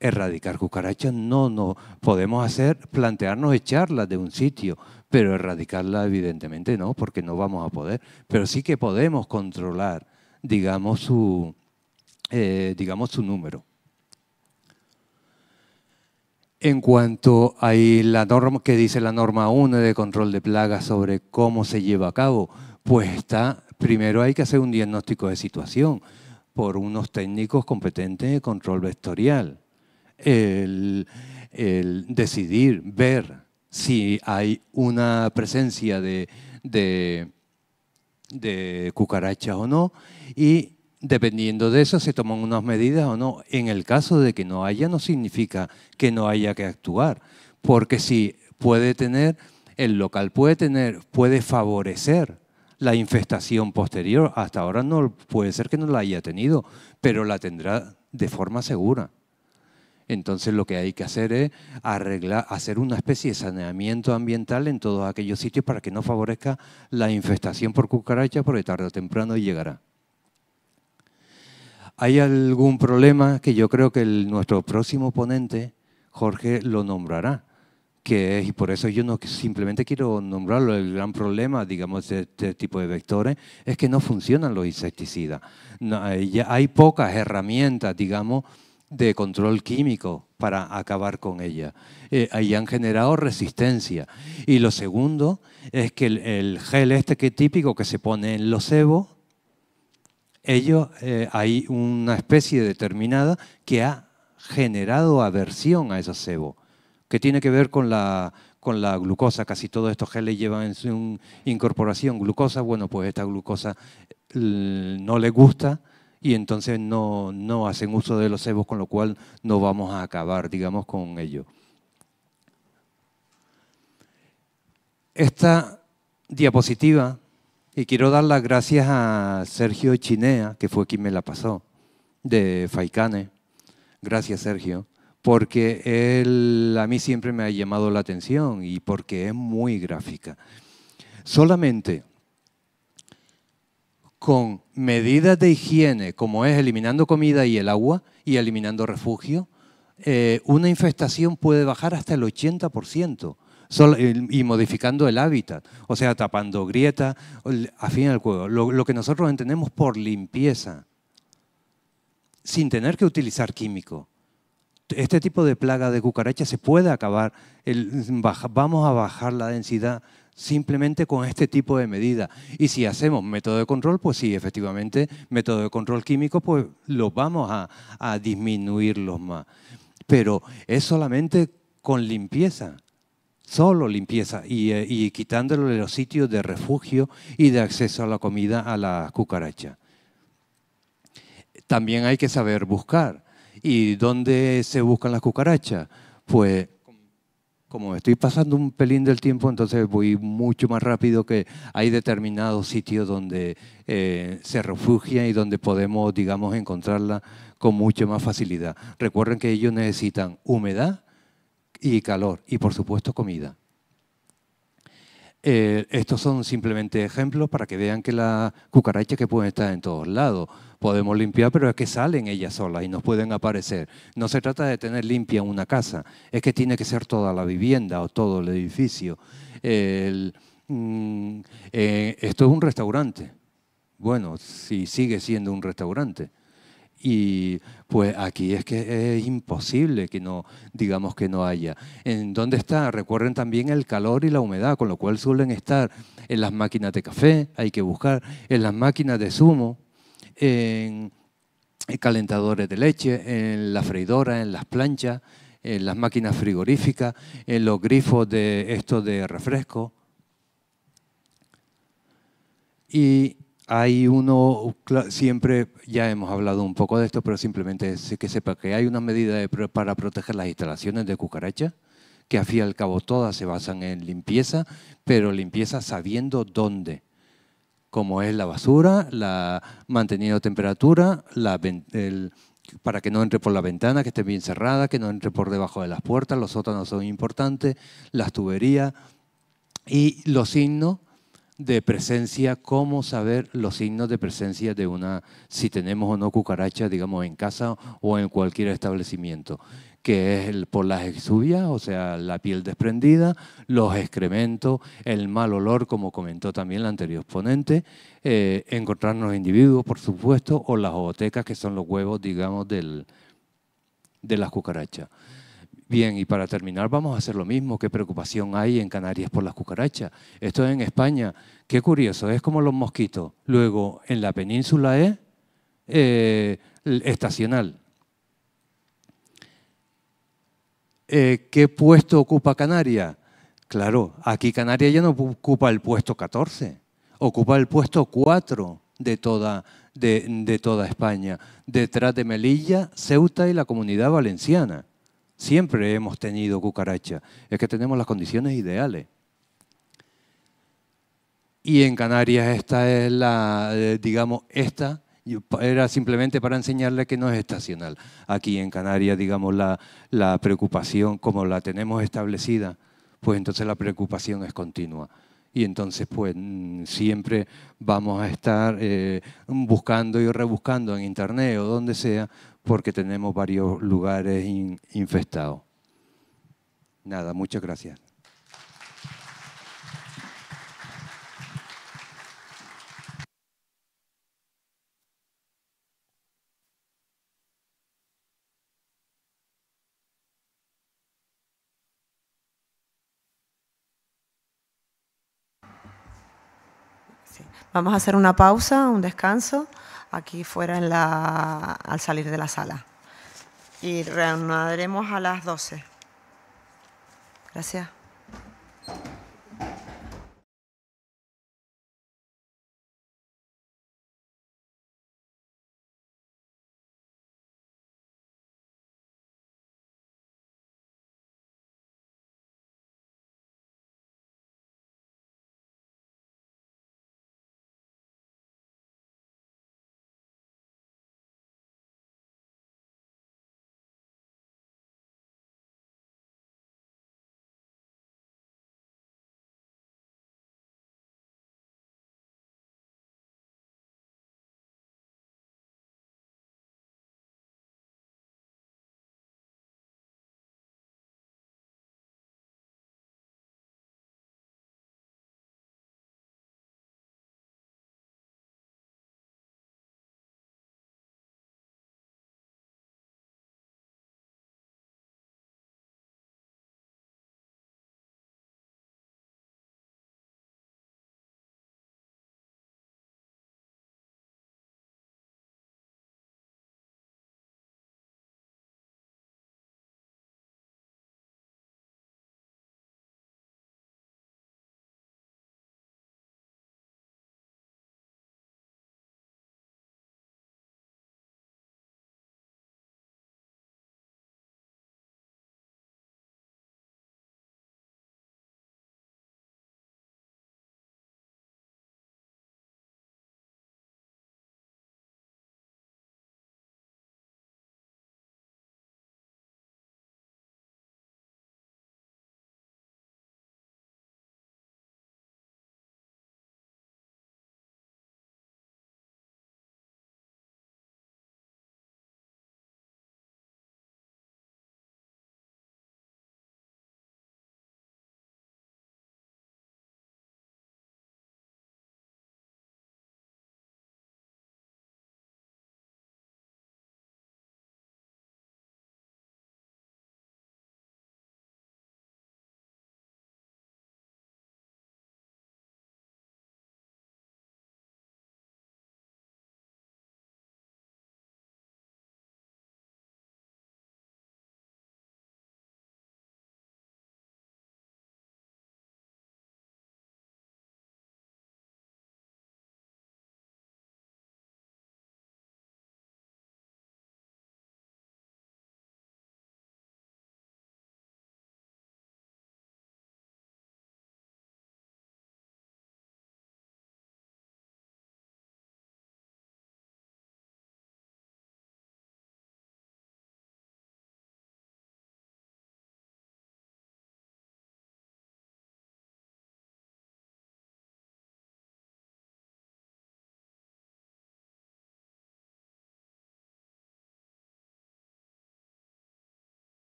erradicar cucarachas no, no, podemos hacer, plantearnos echarla de un sitio, pero erradicarla evidentemente no, porque no vamos a poder, pero sí que podemos controlar, digamos, su, eh, digamos, su número en cuanto a la norma que dice la norma 1 de control de plagas sobre cómo se lleva a cabo, pues está, primero hay que hacer un diagnóstico de situación por unos técnicos competentes de control vectorial. El, decidir, ver si hay una presencia de, de, de cucarachas o no y Dependiendo de eso, se toman unas medidas o no. En el caso de que no haya, no significa que no haya que actuar, porque si puede tener, el local puede tener, puede favorecer la infestación posterior. Hasta ahora no puede ser que no la haya tenido, pero la tendrá de forma segura. Entonces lo que hay que hacer es arreglar, hacer una especie de saneamiento ambiental en todos aquellos sitios para que no favorezca la infestación por cucaracha, porque tarde o temprano llegará hay algún problema que yo creo que nuestro próximo ponente, Jorge, lo nombrará, que es, y por eso yo no simplemente quiero nombrarlo, el gran problema, digamos, de este tipo de vectores, es que no funcionan los insecticidas. Eh, hay, pocas herramientas, digamos, de control químico para acabar con ella. Eh, ahí han generado resistencia. Y lo segundo es que el, el gel este que es típico que se pone en los cebos, ellos, eh, hay una especie determinada que ha generado aversión a esos cebo, que tiene que ver con la, con la glucosa. Casi todos estos geles llevan en su incorporación glucosa. Bueno, pues esta glucosa mm, no le gusta y entonces no, no hacen uso de los cebos, con lo cual no vamos a acabar, digamos, con ello. Esta diapositiva y quiero dar las gracias a Sergio Chinea, que fue quien me la pasó, de Faicane. Gracias, Sergio, porque él a mí siempre me ha llamado la atención y porque es muy gráfica. Solamente con medidas de higiene, como es eliminando comida y el agua y eliminando refugio, eh, una infestación puede bajar hasta el 80%. Eh, y modificando el hábitat, o sea, tapando grietas, a fin del juego. Lo, que nosotros entendemos por limpieza, sin tener que utilizar químico. Este tipo de plaga de cucaracha se puede acabar. vamos a bajar la densidad simplemente con este tipo de medida. Y si hacemos método de control, pues sí, efectivamente, método de control químico, pues lo vamos a, a disminuirlos más. Pero es solamente con limpieza solo limpieza eh, y, quitándole los sitios de refugio y de acceso a la comida a la cucaracha. También hay que saber buscar. ¿Y dónde se buscan las cucarachas? Pues como estoy pasando un pelín del tiempo, entonces voy mucho más rápido que hay determinados sitios donde eh, se refugian y donde podemos, digamos, encontrarla con mucha más facilidad. Recuerden que ellos necesitan humedad y calor y por supuesto comida. Eh, estos son simplemente ejemplos para que vean que la cucaracha que puede estar en todos lados, podemos limpiar, pero es que salen ellas solas y nos pueden aparecer. No se trata de tener limpia una casa, es que tiene que ser toda la vivienda o todo el edificio. Mm, eh, esto es un restaurante. Bueno, si sigue siendo un restaurante. Y pues aquí es que es imposible que no digamos que no haya. ¿En dónde está? Recuerden también el calor y la humedad, con lo cual suelen estar en las máquinas de café, hay que buscar, en las máquinas de zumo, en calentadores de leche, en la freidora, en las planchas, en las máquinas frigoríficas, en los grifos de esto de refresco. Y hay uno, siempre ya hemos hablado un poco de esto, pero simplemente que sepa que hay una medida para proteger las instalaciones de cucaracha, que al fin y al cabo todas se basan en limpieza, pero limpieza sabiendo dónde, como es la basura, la manteniendo temperatura, la, para que no entre por la ventana, que esté bien cerrada, que no entre por debajo de las puertas, los sótanos son importantes, las tuberías y los signos de presencia, cómo saber los signos de presencia de una, si tenemos o no cucarachas, digamos, en casa o en cualquier establecimiento, que es el, por las exuvias, o sea, la piel desprendida, los excrementos, el mal olor, como comentó también la anterior ponente, eh, encontrarnos individuos, por supuesto, o las obotecas, que son los huevos, digamos, de las cucarachas. Bien, y para terminar vamos a hacer lo mismo. ¿Qué preocupación hay en Canarias por las cucarachas? Esto es en España. Qué curioso, es como los mosquitos. Luego, en la península es eh, estacional. Eh, ¿Qué puesto ocupa Canarias? Claro, aquí Canarias ya no ocupa el puesto 14, ocupa el puesto 4 de toda, de toda España, detrás de Melilla, Ceuta y la comunidad valenciana. Siempre hemos tenido cucaracha. Es que tenemos las condiciones ideales. Y en Canarias esta es la, eh, digamos, esta era simplemente para enseñarle que no es estacional. Aquí en Canarias, digamos, la, la preocupación, como la tenemos establecida, pues entonces la preocupación es continua y entonces pues mm, siempre vamos a estar eh, buscando y rebuscando en internet o donde sea porque tenemos varios lugares infestados. Nada, muchas gracias. Vamos a hacer una pausa, un descanso, aquí fuera al salir de la sala. Y reanudaremos a las 12. Gracias.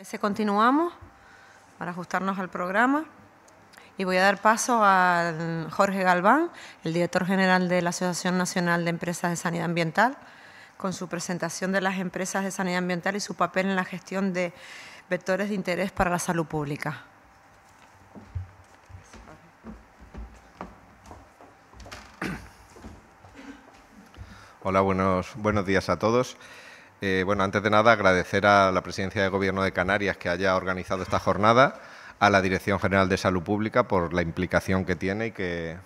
Se continuamos para ajustarnos al programa y voy a dar paso a Jorge Galván, el director general de la Asociación Nacional de Empresas de Sanidad Ambiental, con su presentación de las empresas de sanidad ambiental y su papel en la gestión de vectores de interés para la salud pública. Hola, buenos días a todos. Eh, bueno, antes de nada, agradecer a la Presidencia de Gobierno de Canarias que haya organizado esta jornada, a la Dirección General de Salud Pública por la implicación que tiene y que,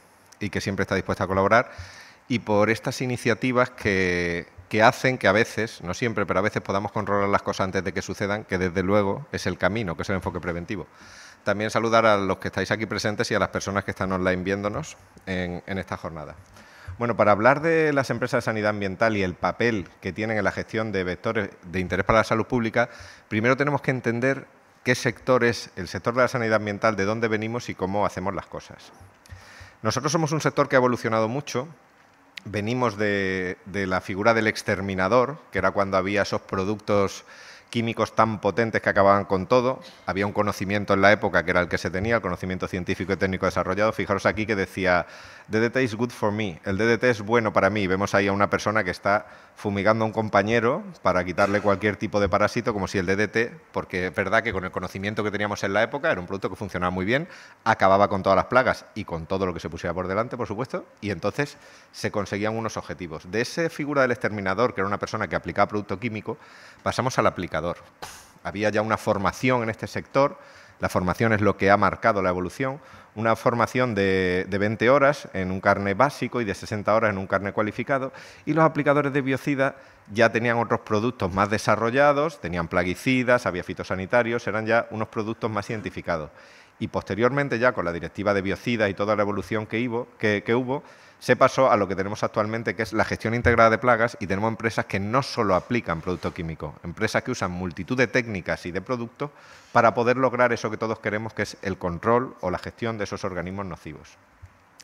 siempre está dispuesta a colaborar, y por estas iniciativas que, hacen que a veces, no siempre, pero a veces podamos controlar las cosas antes de que sucedan, que desde luego es el camino, que es el enfoque preventivo. También saludar a los que estáis aquí presentes y a las personas que están online viéndonos en esta jornada. Bueno, para hablar de las empresas de sanidad ambiental y el papel que tienen en la gestión de vectores de interés para la salud pública, primero tenemos que entender qué sector es el sector de la sanidad ambiental, de dónde venimos y cómo hacemos las cosas. Nosotros somos un sector que ha evolucionado mucho. Venimos de, la figura del exterminador, que era cuando había esos productos químicos tan potentes que acababan con todo. Había un conocimiento en la época que era el que se tenía, el conocimiento científico y técnico desarrollado. Fijaros aquí que decía, DDT is good for me, el DDT es bueno para mí. Vemos ahí a una persona que está fumigando a un compañero para quitarle cualquier tipo de parásito, como si el DDT, porque es verdad que con el conocimiento que teníamos en la época, era un producto que funcionaba muy bien, acababa con todas las plagas y con todo lo que se pusiera por delante, por supuesto, y entonces se conseguían unos objetivos. De esa figura del exterminador, que era una persona que aplicaba producto químico, pasamos a la aplicación había ya una formación en este sector, la formación es lo que ha marcado la evolución, una formación de, de 20 horas en un carne básico y de 60 horas en un carne cualificado, y los aplicadores de biocida ya tenían otros productos más desarrollados, tenían plaguicidas, había fitosanitarios, eran ya unos productos más identificados. Y posteriormente ya con la directiva de biocidas y toda la evolución que, que hubo, se pasó a lo que tenemos actualmente, que es la gestión integrada de plagas, y tenemos empresas que no solo aplican producto químico, empresas que usan multitud de técnicas y de productos para poder lograr eso que todos queremos, que es el control o la gestión de esos organismos nocivos.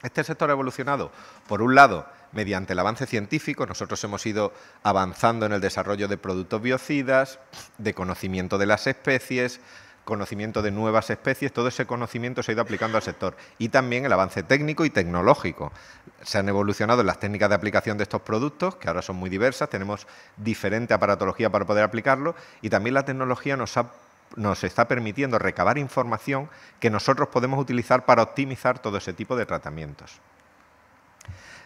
Este sector ha evolucionado, por un lado, mediante el avance científico, nosotros hemos ido avanzando en el desarrollo de productos biocidas, de conocimiento de las especies, conocimiento de nuevas especies, todo ese conocimiento se ha ido aplicando al sector. Y también el avance técnico y tecnológico. Se han evolucionado las técnicas de aplicación de estos productos, que ahora son muy diversas, tenemos diferente aparatología para poder aplicarlo, y también la tecnología nos nos está permitiendo recabar información que nosotros podemos utilizar para optimizar todo ese tipo de tratamientos.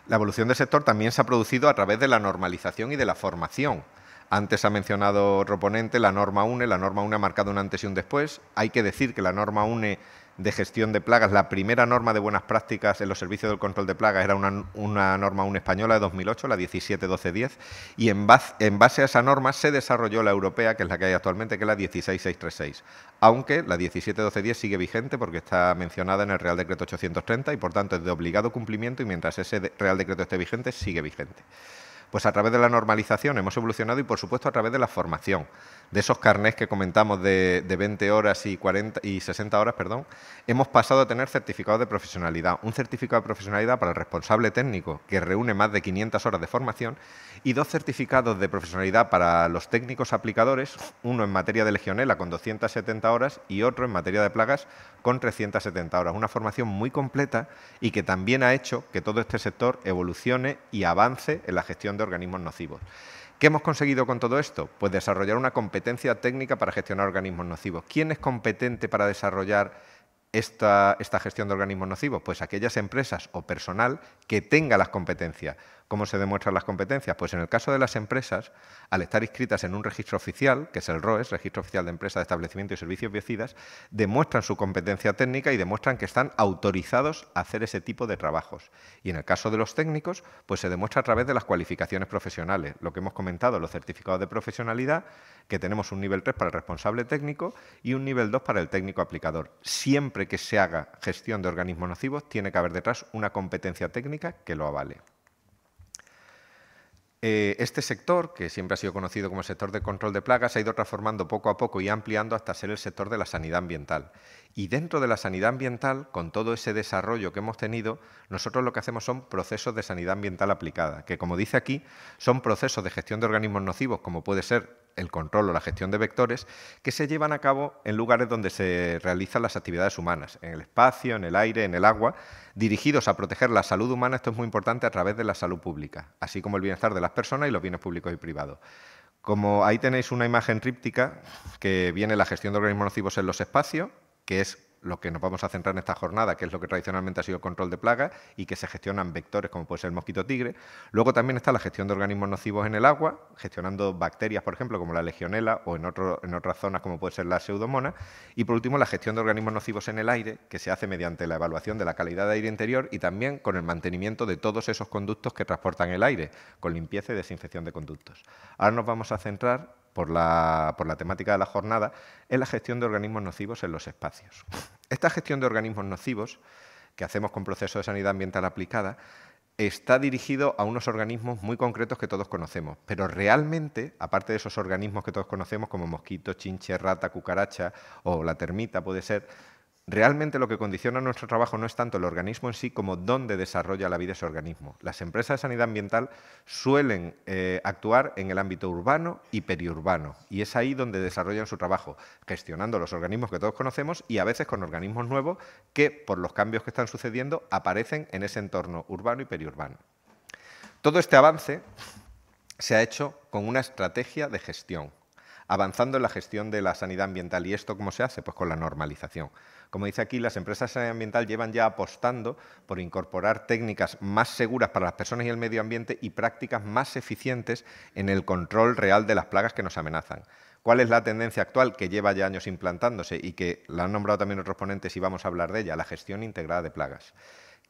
La evolución del sector también se ha producido a través de la normalización y de la formación. Antes ha mencionado otro ponente la norma UNE. La norma UNE ha marcado un antes y un después. Hay que decir que la norma UNE de gestión de plagas, la primera norma de buenas prácticas en los servicios del control de plagas era una, norma UNE española de 2008, la 171210, y en base, en base, a esa norma se desarrolló la europea, que es la que hay actualmente, que es la 16636, aunque la 171210 sigue vigente porque está mencionada en el Real Decreto 830 y, por tanto, es de obligado cumplimiento y mientras ese Real Decreto esté vigente, sigue vigente. Pues a través de la normalización hemos evolucionado y, por supuesto, a través de la formación de esos carnés que comentamos de, 20 horas y, 40, y 60 horas, perdón, hemos pasado a tener certificados de profesionalidad. Un certificado de profesionalidad para el responsable técnico, que reúne más de 500 horas de formación, y dos certificados de profesionalidad para los técnicos aplicadores, uno en materia de legionela con 270 horas y otro en materia de plagas con 370 horas. Una formación muy completa y que también ha hecho que todo este sector evolucione y avance en la gestión de organismos nocivos. ¿Qué hemos conseguido con todo esto? Pues desarrollar una competencia técnica para gestionar organismos nocivos. ¿Quién es competente para desarrollar esta, gestión de organismos nocivos? Pues aquellas empresas o personal que tenga las competencias. ¿Cómo se demuestran las competencias? Pues en el caso de las empresas, al estar inscritas en un registro oficial, que es el ROES, Registro Oficial de Empresas de Establecimiento y Servicios Biocidas, demuestran su competencia técnica y demuestran que están autorizados a hacer ese tipo de trabajos. Y en el caso de los técnicos, pues se demuestra a través de las cualificaciones profesionales, lo que hemos comentado, los certificados de profesionalidad, que tenemos un nivel 3 para el responsable técnico y un nivel 2 para el técnico aplicador. Siempre que se haga gestión de organismos nocivos, tiene que haber detrás una competencia técnica que lo avale. Eh, este sector, que siempre ha sido conocido como el sector de control de plagas, se ha ido transformando poco a poco y ampliando hasta ser el sector de la sanidad ambiental. Y dentro de la sanidad ambiental, con todo ese desarrollo que hemos tenido, nosotros lo que hacemos son procesos de sanidad ambiental aplicada, que como dice aquí, son procesos de gestión de organismos nocivos, como puede ser el control o la gestión de vectores que se llevan a cabo en lugares donde se realizan las actividades humanas, en el espacio, en el aire, en el agua, dirigidos a proteger la salud humana, esto es muy importante a través de la salud pública, así como el bienestar de las personas y los bienes públicos y privados. Como ahí tenéis una imagen tríptica que viene la gestión de organismos nocivos en los espacios, que es lo que nos vamos a centrar en esta jornada, que es lo que tradicionalmente ha sido control de plagas y que se gestionan vectores como puede ser el mosquito tigre. Luego también está la gestión de organismos nocivos en el agua, gestionando bacterias, por ejemplo, como la legionela o en, otras zonas como puede ser la pseudomona. Y por último, la gestión de organismos nocivos en el aire, que se hace mediante la evaluación de la calidad de aire interior y también con el mantenimiento de todos esos conductos que transportan el aire, con limpieza y desinfección de conductos. Ahora nos vamos a centrar por la, por la temática de la jornada, es la gestión de organismos nocivos en los espacios. Esta gestión de organismos nocivos, que hacemos con procesos de sanidad ambiental aplicada, está dirigido a unos organismos muy concretos que todos conocemos, pero realmente, aparte de esos organismos que todos conocemos, como mosquito, chinche, rata, cucaracha o la termita puede ser, realmente lo que condiciona nuestro trabajo no es tanto el organismo en sí como dónde desarrolla la vida ese organismo. Las empresas de sanidad ambiental suelen eh, actuar en el ámbito urbano y periurbano, y es ahí donde desarrollan su trabajo, gestionando los organismos que todos conocemos y a veces con organismos nuevos que, por los cambios que están sucediendo, aparecen en ese entorno urbano y periurbano. Todo este avance se ha hecho con una estrategia de gestión, avanzando en la gestión de la sanidad ambiental. ¿Y esto cómo se hace? Pues con la normalización. Como dice aquí, las empresas ambiental llevan ya apostando por incorporar técnicas más seguras para las personas y el medio ambiente y prácticas más eficientes en el control real de las plagas que nos amenazan. ¿Cuál es la tendencia actual que lleva ya años implantándose y que la han nombrado también otros ponentes y vamos a hablar de ella? La gestión integrada de plagas.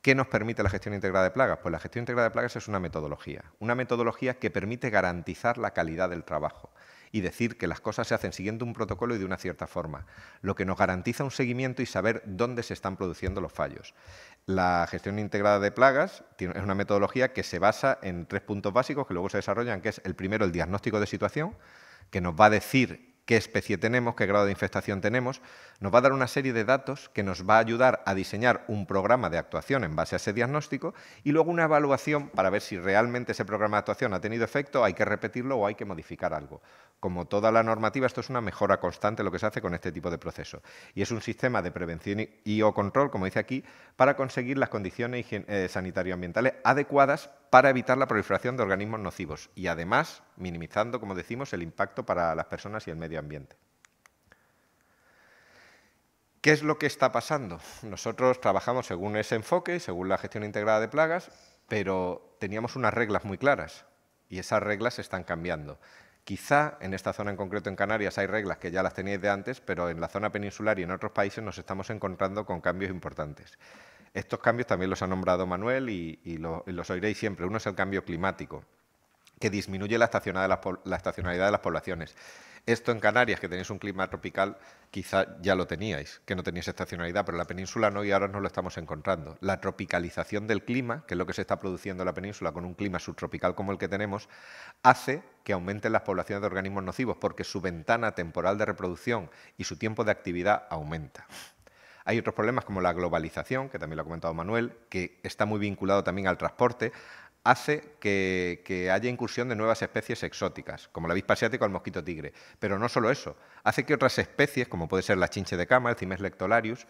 ¿Qué nos permite la gestión integrada de plagas? Pues la gestión integrada de plagas es una metodología, una metodología que permite garantizar la calidad del trabajo y decir que las cosas se hacen siguiendo un protocolo y de una cierta forma, lo que nos garantiza un seguimiento y saber dónde se están produciendo los fallos. La gestión integrada de plagas es una metodología que se basa en tres puntos básicos que luego se desarrollan, que es el primero, el diagnóstico de situación, que nos va a decir qué especie tenemos, qué grado de infestación tenemos, nos va a dar una serie de datos que nos va a ayudar a diseñar un programa de actuación en base a ese diagnóstico y luego una evaluación para ver si realmente ese programa de actuación ha tenido efecto, hay que repetirlo o hay que modificar algo. Como toda la normativa, esto es una mejora constante lo que se hace con este tipo de procesos. Y es un sistema de prevención y o control, como dice aquí, para conseguir las condiciones eh, sanitario-ambientales adecuadas para evitar la proliferación de organismos nocivos y además minimizando, como decimos, el impacto para las personas y el medio ambiente. ¿Qué es lo que está pasando? Nosotros trabajamos según ese enfoque, según la gestión integrada de plagas, pero teníamos unas reglas muy claras y esas reglas se están cambiando. Quizá en esta zona en concreto, en Canarias, hay reglas que ya las teníais de antes, pero en la zona peninsular y en otros países nos estamos encontrando con cambios importantes. Estos cambios también los ha nombrado Manuel y, los oiréis siempre. Uno es el cambio climático, que disminuye la, estacionalidad de las poblaciones. Esto en Canarias, que tenéis un clima tropical, quizá ya lo teníais, que no teníais estacionalidad, pero en la península no y ahora nos lo estamos encontrando. La tropicalización del clima, que es lo que se está produciendo en la península con un clima subtropical como el que tenemos, hace que aumenten las poblaciones de organismos nocivos porque su ventana temporal de reproducción y su tiempo de actividad aumenta. Hay otros problemas como la globalización, que también lo ha comentado Manuel, que está muy vinculado también al transporte hace que, haya incursión de nuevas especies exóticas, como la avispa asiática o el mosquito tigre. Pero no solo eso, hace que otras especies, como puede ser la chinche de cama, el cimes lectolarius,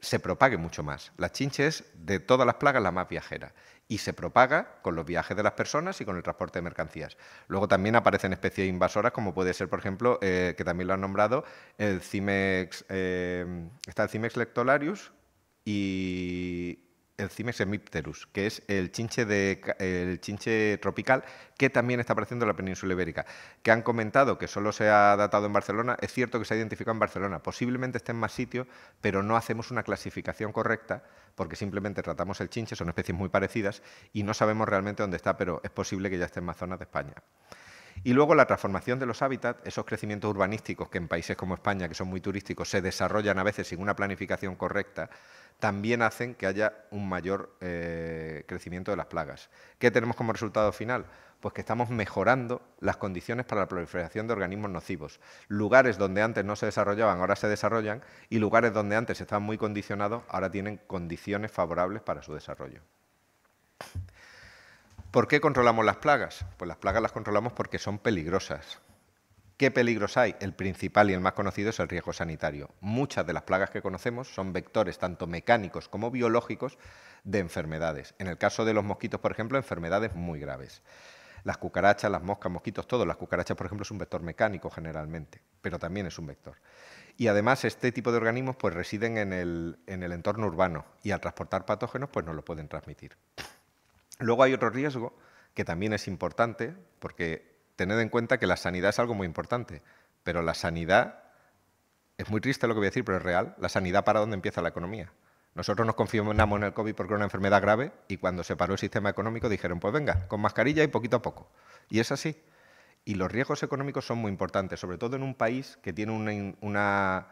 se propague mucho más. La chinche es de todas las plagas la más viajera y se propaga con los viajes de las personas y con el transporte de mercancías. Luego también aparecen especies invasoras, como puede ser, por ejemplo, eh, que también lo han nombrado, el Cimex, eh, está el Cimex lectolarius y, el Cimex hemipterus, que es el chinche, de, el chinche tropical que también está apareciendo en la península ibérica. Que han comentado que solo se ha datado en Barcelona, es cierto que se ha identificado en Barcelona, posiblemente esté en más sitios, pero no hacemos una clasificación correcta porque simplemente tratamos el chinche, son especies muy parecidas y no sabemos realmente dónde está, pero es posible que ya esté en más zonas de España. Y luego la transformación de los hábitats, esos crecimientos urbanísticos que en países como España, que son muy turísticos, se desarrollan a veces sin una planificación correcta, también hacen que haya un mayor eh, crecimiento de las plagas. ¿Qué tenemos como resultado final? Pues que estamos mejorando las condiciones para la proliferación de organismos nocivos. Lugares donde antes no se desarrollaban, ahora se desarrollan, y lugares donde antes estaban muy condicionados, ahora tienen condiciones favorables para su desarrollo. ¿Por qué controlamos las plagas? Pues las plagas las controlamos porque son peligrosas. ¿Qué peligros hay? El principal y el más conocido es el riesgo sanitario. Muchas de las plagas que conocemos son vectores, tanto mecánicos como biológicos, de enfermedades. En el caso de los mosquitos, por ejemplo, enfermedades muy graves. Las cucarachas, las moscas, mosquitos, todo. Las cucarachas, por ejemplo, es un vector mecánico generalmente, pero también es un vector. Y además este tipo de organismos pues, residen en el, entorno urbano y al transportar patógenos pues, no lo pueden transmitir. Luego hay otro riesgo que también es importante, porque tened en cuenta que la sanidad es algo muy importante, pero la sanidad, es muy triste lo que voy a decir, pero es real, la sanidad para dónde empieza la economía. Nosotros nos confiamos en el COVID porque era una enfermedad grave y cuando se paró el sistema económico dijeron, pues venga, con mascarilla y poquito a poco. Y es así. Y los riesgos económicos son muy importantes, sobre todo en un país que tiene una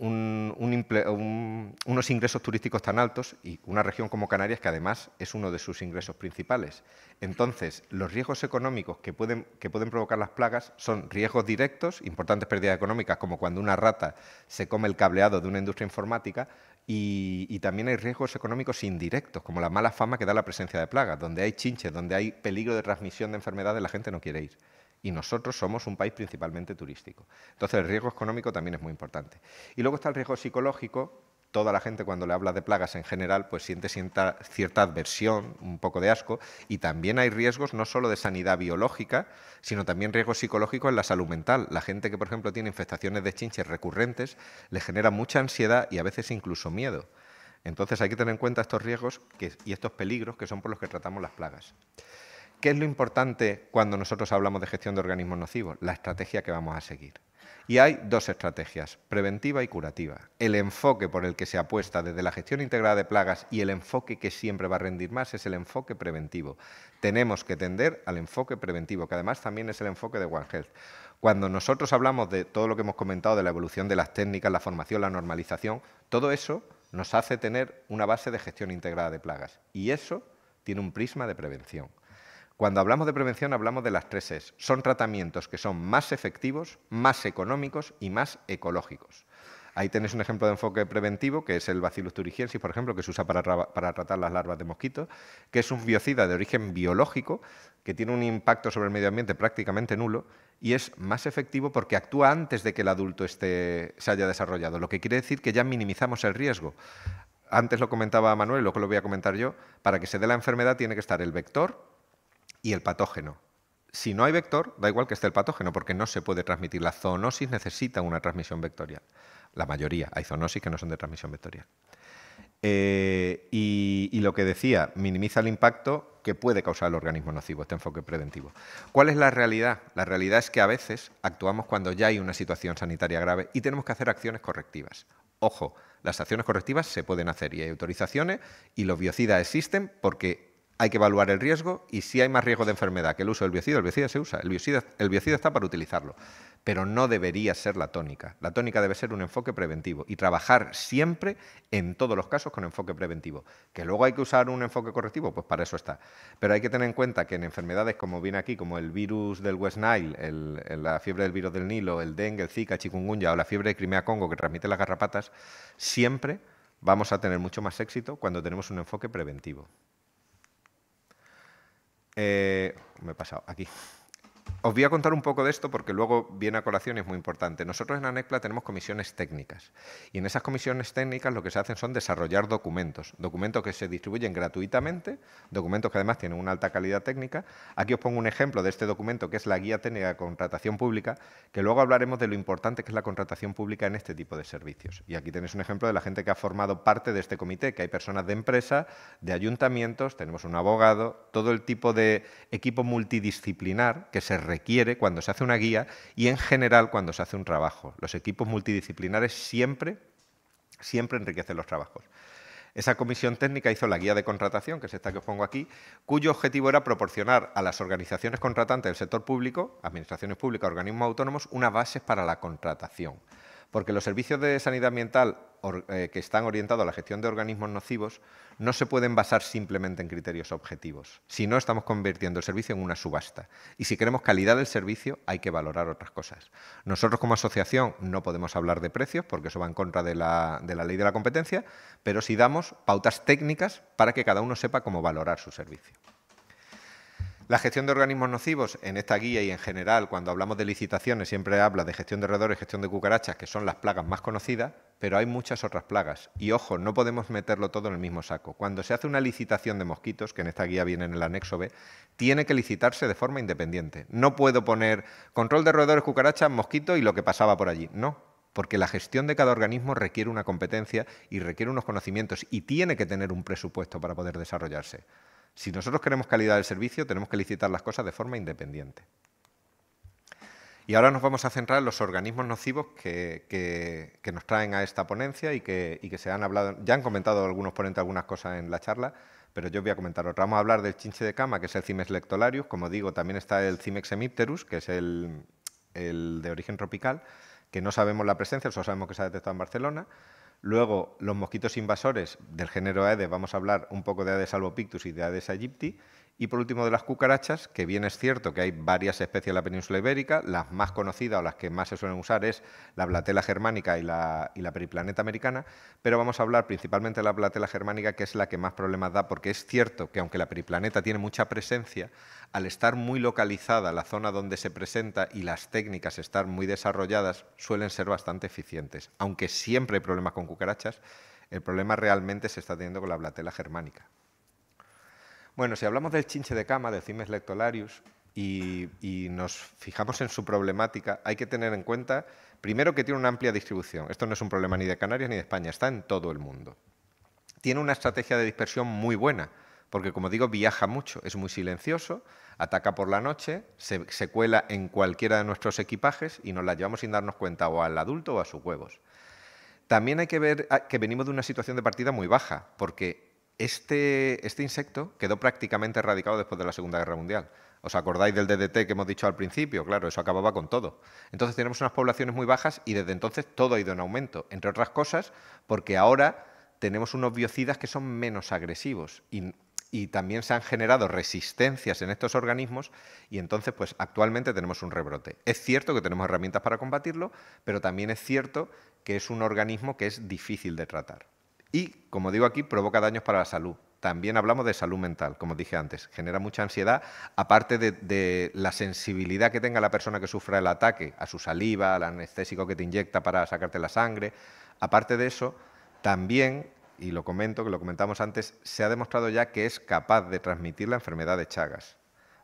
unos ingresos turísticos tan altos y una región como Canarias, que además es uno de sus ingresos principales. Entonces, los riesgos económicos que pueden, que pueden provocar las plagas son riesgos directos, importantes pérdidas económicas, como cuando una rata se come el cableado de una industria informática, y, también hay riesgos económicos indirectos, como la mala fama que da la presencia de plagas, donde hay chinches, donde hay peligro de transmisión de enfermedades, la gente no quiere ir y nosotros somos un país principalmente turístico. Entonces el riesgo económico también es muy importante. Y luego está el riesgo psicológico. Toda la gente cuando le habla de plagas en general pues siente cierta, adversión, un poco de asco, y también hay riesgos no solo de sanidad biológica, sino también riesgos psicológicos en la salud mental. La gente que, por ejemplo, tiene infestaciones de chinches recurrentes le genera mucha ansiedad y a veces incluso miedo. Entonces hay que tener en cuenta estos riesgos y estos peligros que son por los que tratamos las plagas. ¿Qué es lo importante cuando nosotros hablamos de gestión de organismos nocivos? La estrategia que vamos a seguir. Y hay dos estrategias, preventiva y curativa. El enfoque por el que se apuesta desde la gestión integrada de plagas y el enfoque que siempre va a rendir más es el enfoque preventivo. Tenemos que tender al enfoque preventivo, que además también es el enfoque de One Health. Cuando nosotros hablamos de todo lo que hemos comentado, de la evolución de las técnicas, la formación, la normalización, todo eso nos hace tener una base de gestión integrada de plagas. Y eso tiene un prisma de prevención. Cuando hablamos de prevención hablamos de las tres S. Son tratamientos que son más efectivos, más económicos y más ecológicos. Ahí tenéis un ejemplo de enfoque preventivo, que es el Bacillus por ejemplo, que se usa para, tratar las larvas de mosquitos, que es un biocida de origen biológico, que tiene un impacto sobre el medio ambiente prácticamente nulo y es más efectivo porque actúa antes de que el adulto esté, se haya desarrollado, lo que quiere decir que ya minimizamos el riesgo. Antes lo comentaba Manuel, lo que lo voy a comentar yo, para que se dé la enfermedad tiene que estar el vector, y el patógeno. Si no hay vector, da igual que esté el patógeno, porque no se puede transmitir. La zoonosis necesita una transmisión vectorial. La mayoría, hay zoonosis que no son de transmisión vectorial. Eh, y, y, lo que decía, minimiza el impacto que puede causar el organismo nocivo, este enfoque preventivo. ¿Cuál es la realidad? La realidad es que a veces actuamos cuando ya hay una situación sanitaria grave y tenemos que hacer acciones correctivas. Ojo, las acciones correctivas se pueden hacer y hay autorizaciones y los biocidas existen porque hay que evaluar el riesgo y si hay más riesgo de enfermedad que el uso del biocida, el biocida se usa, el biocida, está para utilizarlo, pero no debería ser la tónica. La tónica debe ser un enfoque preventivo y trabajar siempre en todos los casos con enfoque preventivo. Que luego hay que usar un enfoque correctivo, pues para eso está. Pero hay que tener en cuenta que en enfermedades como viene aquí, como el virus del West Nile, la fiebre del virus del Nilo, el dengue, el Zika, chikungunya o la fiebre de Crimea-Congo que transmite las garrapatas, siempre vamos a tener mucho más éxito cuando tenemos un enfoque preventivo. Eh, me he pasado, aquí. Os voy a contar un poco de esto porque luego viene a colación y es muy importante. Nosotros en Anecla tenemos comisiones técnicas y en esas comisiones técnicas lo que se hacen son desarrollar documentos, documentos que se distribuyen gratuitamente, documentos que además tienen una alta calidad técnica. Aquí os pongo un ejemplo de este documento que es la guía técnica de contratación pública, que luego hablaremos de lo importante que es la contratación pública en este tipo de servicios. Y aquí tenéis un ejemplo de la gente que ha formado parte de este comité, que hay personas de empresa, de ayuntamientos, tenemos un abogado, todo el tipo de equipo multidisciplinar que se requiere cuando se hace una guía y en general cuando se hace un trabajo. Los equipos multidisciplinares siempre, siempre enriquecen los trabajos. Esa comisión técnica hizo la guía de contratación, que es esta que os pongo aquí, cuyo objetivo era proporcionar a las organizaciones contratantes del sector público, administraciones públicas, organismos autónomos, una base para la contratación. Porque los servicios de sanidad ambiental eh, que están orientados a la gestión de organismos nocivos no se pueden basar simplemente en criterios objetivos. Si no, estamos convirtiendo el servicio en una subasta. Y si queremos calidad del servicio, hay que valorar otras cosas. Nosotros como asociación no podemos hablar de precios porque eso va en contra de la, de la ley de la competencia, pero sí damos pautas técnicas para que cada uno sepa cómo valorar su servicio. La gestión de organismos nocivos, en esta guía y en general, cuando hablamos de licitaciones, siempre habla de gestión de roedores, gestión de cucarachas, que son las plagas más conocidas, pero hay muchas otras plagas. Y ojo, no podemos meterlo todo en el mismo saco. Cuando se hace una licitación de mosquitos, que en esta guía viene en el anexo B, tiene que licitarse de forma independiente. No puedo poner control de roedores, cucarachas, mosquitos y lo que pasaba por allí. No, porque la gestión de cada organismo requiere una competencia y requiere unos conocimientos y tiene que tener un presupuesto para poder desarrollarse. Si nosotros queremos calidad del servicio, tenemos que licitar las cosas de forma independiente. Y ahora nos vamos a centrar en los organismos nocivos que, nos traen a esta ponencia y que, se han hablado, ya han comentado algunos ponentes algunas cosas en la charla, pero yo voy a comentar otra. Vamos a hablar del chinche de cama, que es el Cimex lectolarius, como digo, también está el Cimex hemipterus, que es el, el de origen tropical, que no sabemos la presencia, solo sabemos que se ha detectado en Barcelona. Luego, los mosquitos invasores del género Aedes, vamos a hablar un poco de Aedes albopictus y de Aedes aegypti, y por último, de las cucarachas, que bien es cierto que hay varias especies en la península ibérica, las más conocidas o las que más se suelen usar es la blatela germánica y la, periplaneta americana, pero vamos a hablar principalmente de la blatela germánica, que es la que más problemas da, porque es cierto que aunque la periplaneta tiene mucha presencia, al estar muy localizada la zona donde se presenta y las técnicas estar muy desarrolladas, suelen ser bastante eficientes. Aunque siempre hay problemas con cucarachas, el problema realmente se está teniendo con la blatela germánica. Bueno, si hablamos del chinche de cama, de Cimes lectolarius, y, nos fijamos en su problemática, hay que tener en cuenta, primero, que tiene una amplia distribución. Esto no es un problema ni de Canarias ni de España, está en todo el mundo. Tiene una estrategia de dispersión muy buena, porque, como digo, viaja mucho, es muy silencioso, ataca por la noche, se cuela en cualquiera de nuestros equipajes y nos la llevamos sin darnos cuenta o al adulto o a sus huevos. También hay que ver ah, que venimos de una situación de partida muy baja, porque este, este, insecto quedó prácticamente erradicado después de la Segunda Guerra Mundial. ¿Os acordáis del DDT que hemos dicho al principio? Claro, eso acababa con todo. Entonces tenemos unas poblaciones muy bajas y desde entonces todo ha ido en aumento, entre otras cosas porque ahora tenemos unos biocidas que son menos agresivos y, y también se han generado resistencias en estos organismos y entonces pues actualmente tenemos un rebrote. Es cierto que tenemos herramientas para combatirlo, pero también es cierto que es un organismo que es difícil de tratar. Y, como digo aquí, provoca daños para la salud. También hablamos de salud mental, como dije antes. Genera mucha ansiedad, aparte de, la sensibilidad que tenga la persona que sufra el ataque, a su saliva, al anestésico que te inyecta para sacarte la sangre. Aparte de eso, también y lo comento, que lo comentamos antes, se ha demostrado ya que es capaz de transmitir la enfermedad de Chagas.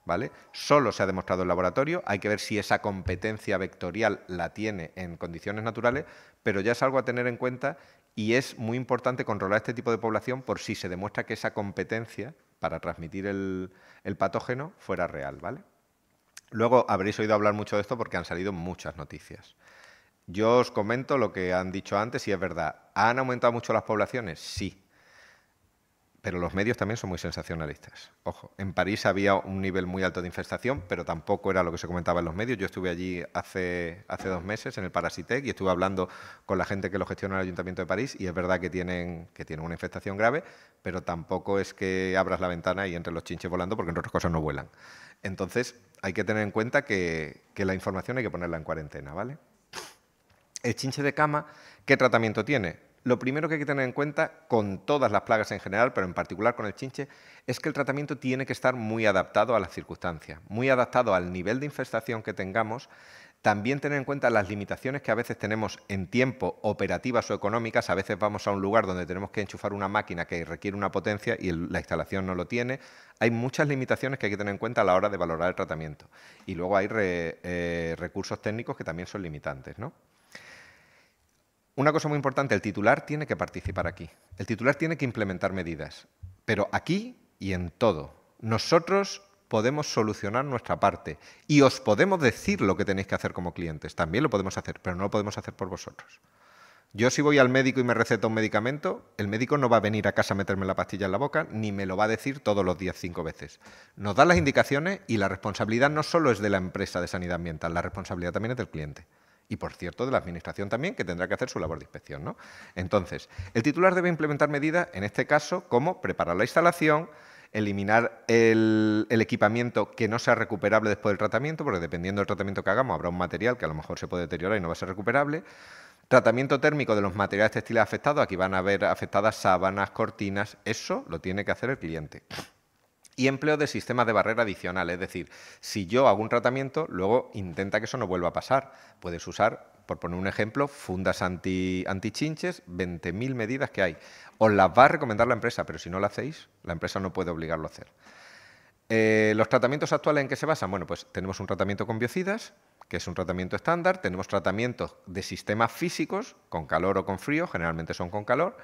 ¿Vale? Solo se ha demostrado en laboratorio, hay que ver si esa competencia vectorial la tiene en condiciones naturales, pero ya es algo a tener en cuenta y es muy importante controlar este tipo de población por si se demuestra que esa competencia para transmitir el, patógeno fuera real, ¿vale? Luego habréis oído hablar mucho de esto porque han salido muchas noticias. Yo os comento lo que han dicho antes y es verdad. ¿Han aumentado mucho las poblaciones? Sí, pero los medios también son muy sensacionalistas. Ojo, en París había un nivel muy alto de infestación, pero tampoco era lo que se comentaba en los medios. Yo estuve allí hace, hace dos meses en el Parasitec y estuve hablando con la gente que lo gestiona en el Ayuntamiento de París y es verdad que tienen, que una infestación grave, pero tampoco es que abras la ventana y entre los chinches volando porque en otras cosas no vuelan. Entonces, hay que tener en cuenta que, que la información hay que ponerla en cuarentena, ¿vale? El chinche de cama, ¿qué tratamiento tiene? lo primero que hay que tener en cuenta con todas las plagas en general, pero en particular con el chinche, es que el tratamiento tiene que estar muy adaptado a las circunstancias, muy adaptado al nivel de infestación que tengamos, también tener en cuenta las limitaciones que a veces tenemos en tiempo, operativas o económicas. A veces vamos a un lugar donde tenemos que enchufar una máquina que requiere una potencia y la instalación no lo tiene. Hay muchas limitaciones que hay que tener en cuenta a la hora de valorar el tratamiento. Y luego hay eh, recursos técnicos que también son limitantes, ¿no? Una cosa muy importante, el titular tiene que participar aquí. El titular tiene que implementar medidas, pero aquí y en todo. Nosotros podemos solucionar nuestra parte y os podemos decir lo que tenéis que hacer como clientes. También lo podemos hacer, pero no lo podemos hacer por vosotros. Yo si voy al médico y me receta un medicamento, el médico no va a venir a casa a meterme la pastilla en la boca, ni me lo va a decir todos los días cinco veces. Nos da las indicaciones y la responsabilidad no solo es de la empresa de sanidad ambiental, la responsabilidad también es del cliente y, por cierto, de la Administración también, que tendrá que hacer su labor de inspección. Entonces, el titular debe implementar medidas, en este caso, como preparar la instalación, eliminar el, el, equipamiento que no sea recuperable después del tratamiento, porque dependiendo del tratamiento que hagamos habrá un material que a lo mejor se puede deteriorar y no va a ser recuperable. Tratamiento térmico de los materiales textiles afectados, aquí van a haber afectadas sábanas, cortinas, eso lo tiene que hacer el cliente y empleo de sistemas de barrera adicional. Es decir, si yo hago un tratamiento, luego intenta que eso no vuelva a pasar. Puedes usar, por poner un ejemplo, fundas anti, antichinches, 20.000 medidas que hay. Os las va a recomendar la empresa, pero si no lo hacéis, la empresa no puede obligarlo a hacer. Eh, ¿Los tratamientos actuales en qué se basan? Bueno, pues tenemos un tratamiento con biocidas, que es un tratamiento estándar. Tenemos tratamientos de sistemas físicos, con calor o con frío, generalmente son con calor,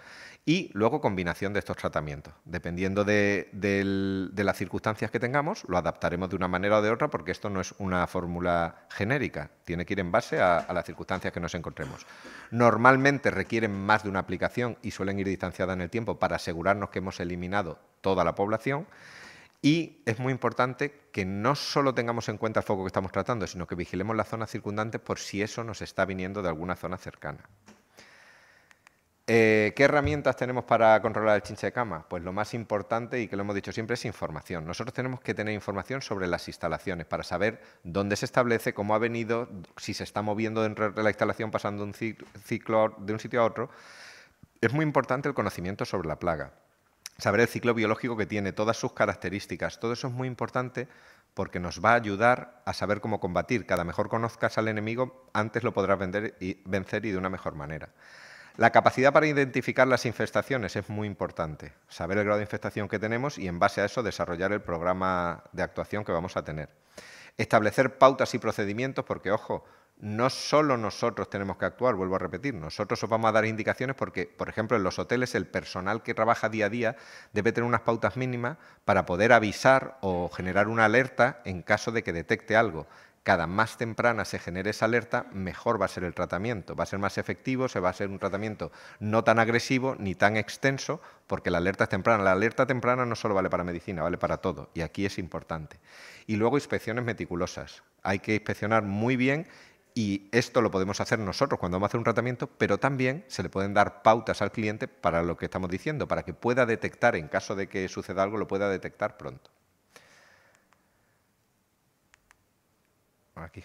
y luego combinación de estos tratamientos. Dependiendo de, las circunstancias que tengamos, lo adaptaremos de una manera o de otra, porque esto no es una fórmula genérica, tiene que ir en base a, a las circunstancias que nos encontremos. Normalmente requieren más de una aplicación y suelen ir distanciadas en el tiempo para asegurarnos que hemos eliminado toda la población y es muy importante que no solo tengamos en cuenta el foco que estamos tratando, sino que vigilemos las zonas circundantes por si eso nos está viniendo de alguna zona cercana. Eh, ¿Qué herramientas tenemos para controlar el chinche de cama? Pues lo más importante, y que lo hemos dicho siempre, es información. Nosotros tenemos que tener información sobre las instalaciones para saber dónde se establece, cómo ha venido, si se está moviendo dentro de la instalación, pasando un ciclo de un sitio a otro. Es muy importante el conocimiento sobre la plaga saber el ciclo biológico que tiene, todas sus características. Todo eso es muy importante porque nos va a ayudar a saber cómo combatir. Cada mejor conozcas al enemigo, antes lo podrás y, vencer y de una mejor manera. La capacidad para identificar las infestaciones es muy importante, saber el grado de infestación que tenemos y en base a eso desarrollar el programa de actuación que vamos a tener. Establecer pautas y procedimientos porque, ojo, no solo nosotros tenemos que actuar, vuelvo a repetir, nosotros os vamos a dar indicaciones porque, por ejemplo, en los hoteles el personal que trabaja día a día debe tener unas pautas mínimas para poder avisar o generar una alerta en caso de que detecte algo. Cada más temprana se genere esa alerta, mejor va a ser el tratamiento. Va a ser más efectivo, se va a ser un tratamiento no tan agresivo ni tan extenso, porque la alerta es temprana. La alerta temprana no solo vale para medicina, vale para todo. Y aquí es importante. Y luego inspecciones meticulosas. Hay que inspeccionar muy bien y esto lo podemos hacer nosotros cuando vamos a hacer un tratamiento, pero también se le pueden dar pautas al cliente para lo que estamos diciendo, para que pueda detectar, en caso de que suceda algo, lo pueda detectar pronto. Aquí.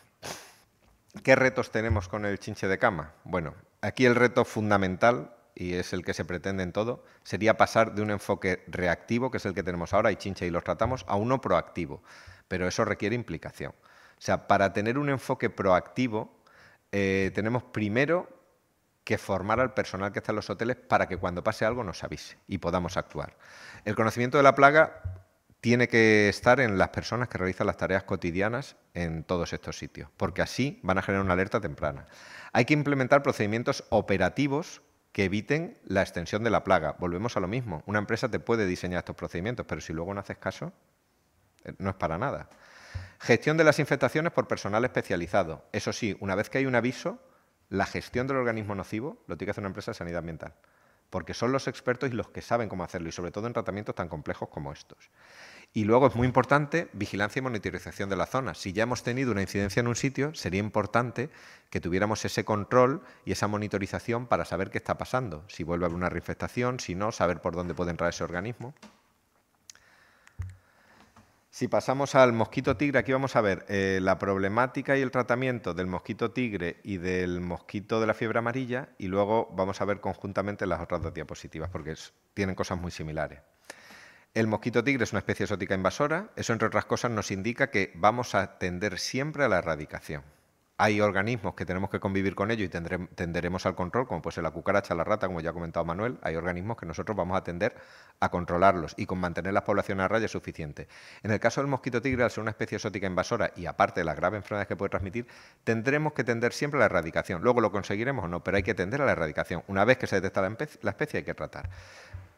¿Qué retos tenemos con el chinche de cama? Bueno, aquí el reto fundamental, y es el que se pretende en todo, sería pasar de un enfoque reactivo, que es el que tenemos ahora, y chinche y los tratamos, a uno proactivo. Pero eso requiere implicación. O sea, para tener un enfoque proactivo, eh, tenemos primero que formar al personal que está en los hoteles para que cuando pase algo nos avise y podamos actuar. El conocimiento de la plaga tiene que estar en las personas que realizan las tareas cotidianas en todos estos sitios, porque así van a generar una alerta temprana. Hay que implementar procedimientos operativos que eviten la extensión de la plaga. Volvemos a lo mismo. Una empresa te puede diseñar estos procedimientos, pero si luego no haces caso, eh, no es para nada. Gestión de las infectaciones por personal especializado. Eso sí, una vez que hay un aviso, la gestión del organismo nocivo lo tiene que hacer una empresa de sanidad ambiental, porque son los expertos y los que saben cómo hacerlo, y sobre todo en tratamientos tan complejos como estos. Y luego es muy importante vigilancia y monitorización de la zona. Si ya hemos tenido una incidencia en un sitio, sería importante que tuviéramos ese control y esa monitorización para saber qué está pasando, si vuelve a haber una reinfectación, si no, saber por dónde puede entrar ese organismo. Si pasamos al mosquito tigre, aquí vamos a ver eh, la problemática y el tratamiento del mosquito tigre y del mosquito de la fiebre amarilla y luego vamos a ver conjuntamente las otras dos diapositivas porque tienen cosas muy similares. El mosquito tigre es una especie exótica invasora, eso entre otras cosas nos indica que vamos a tender siempre a la erradicación hay organismos que tenemos que convivir con ellos y tenderemos al control, como puede ser la cucaracha, la rata, como ya ha comentado Manuel, hay organismos que nosotros vamos a tender a controlarlos y con mantener las poblaciones a raya es suficiente. En el caso del mosquito tigre, al ser una especie exótica invasora y aparte de las graves enfermedades que puede transmitir, tendremos que tender siempre a la erradicación. Luego lo conseguiremos o no, pero hay que tender a la erradicación. Una vez que se detecta la especie hay que tratar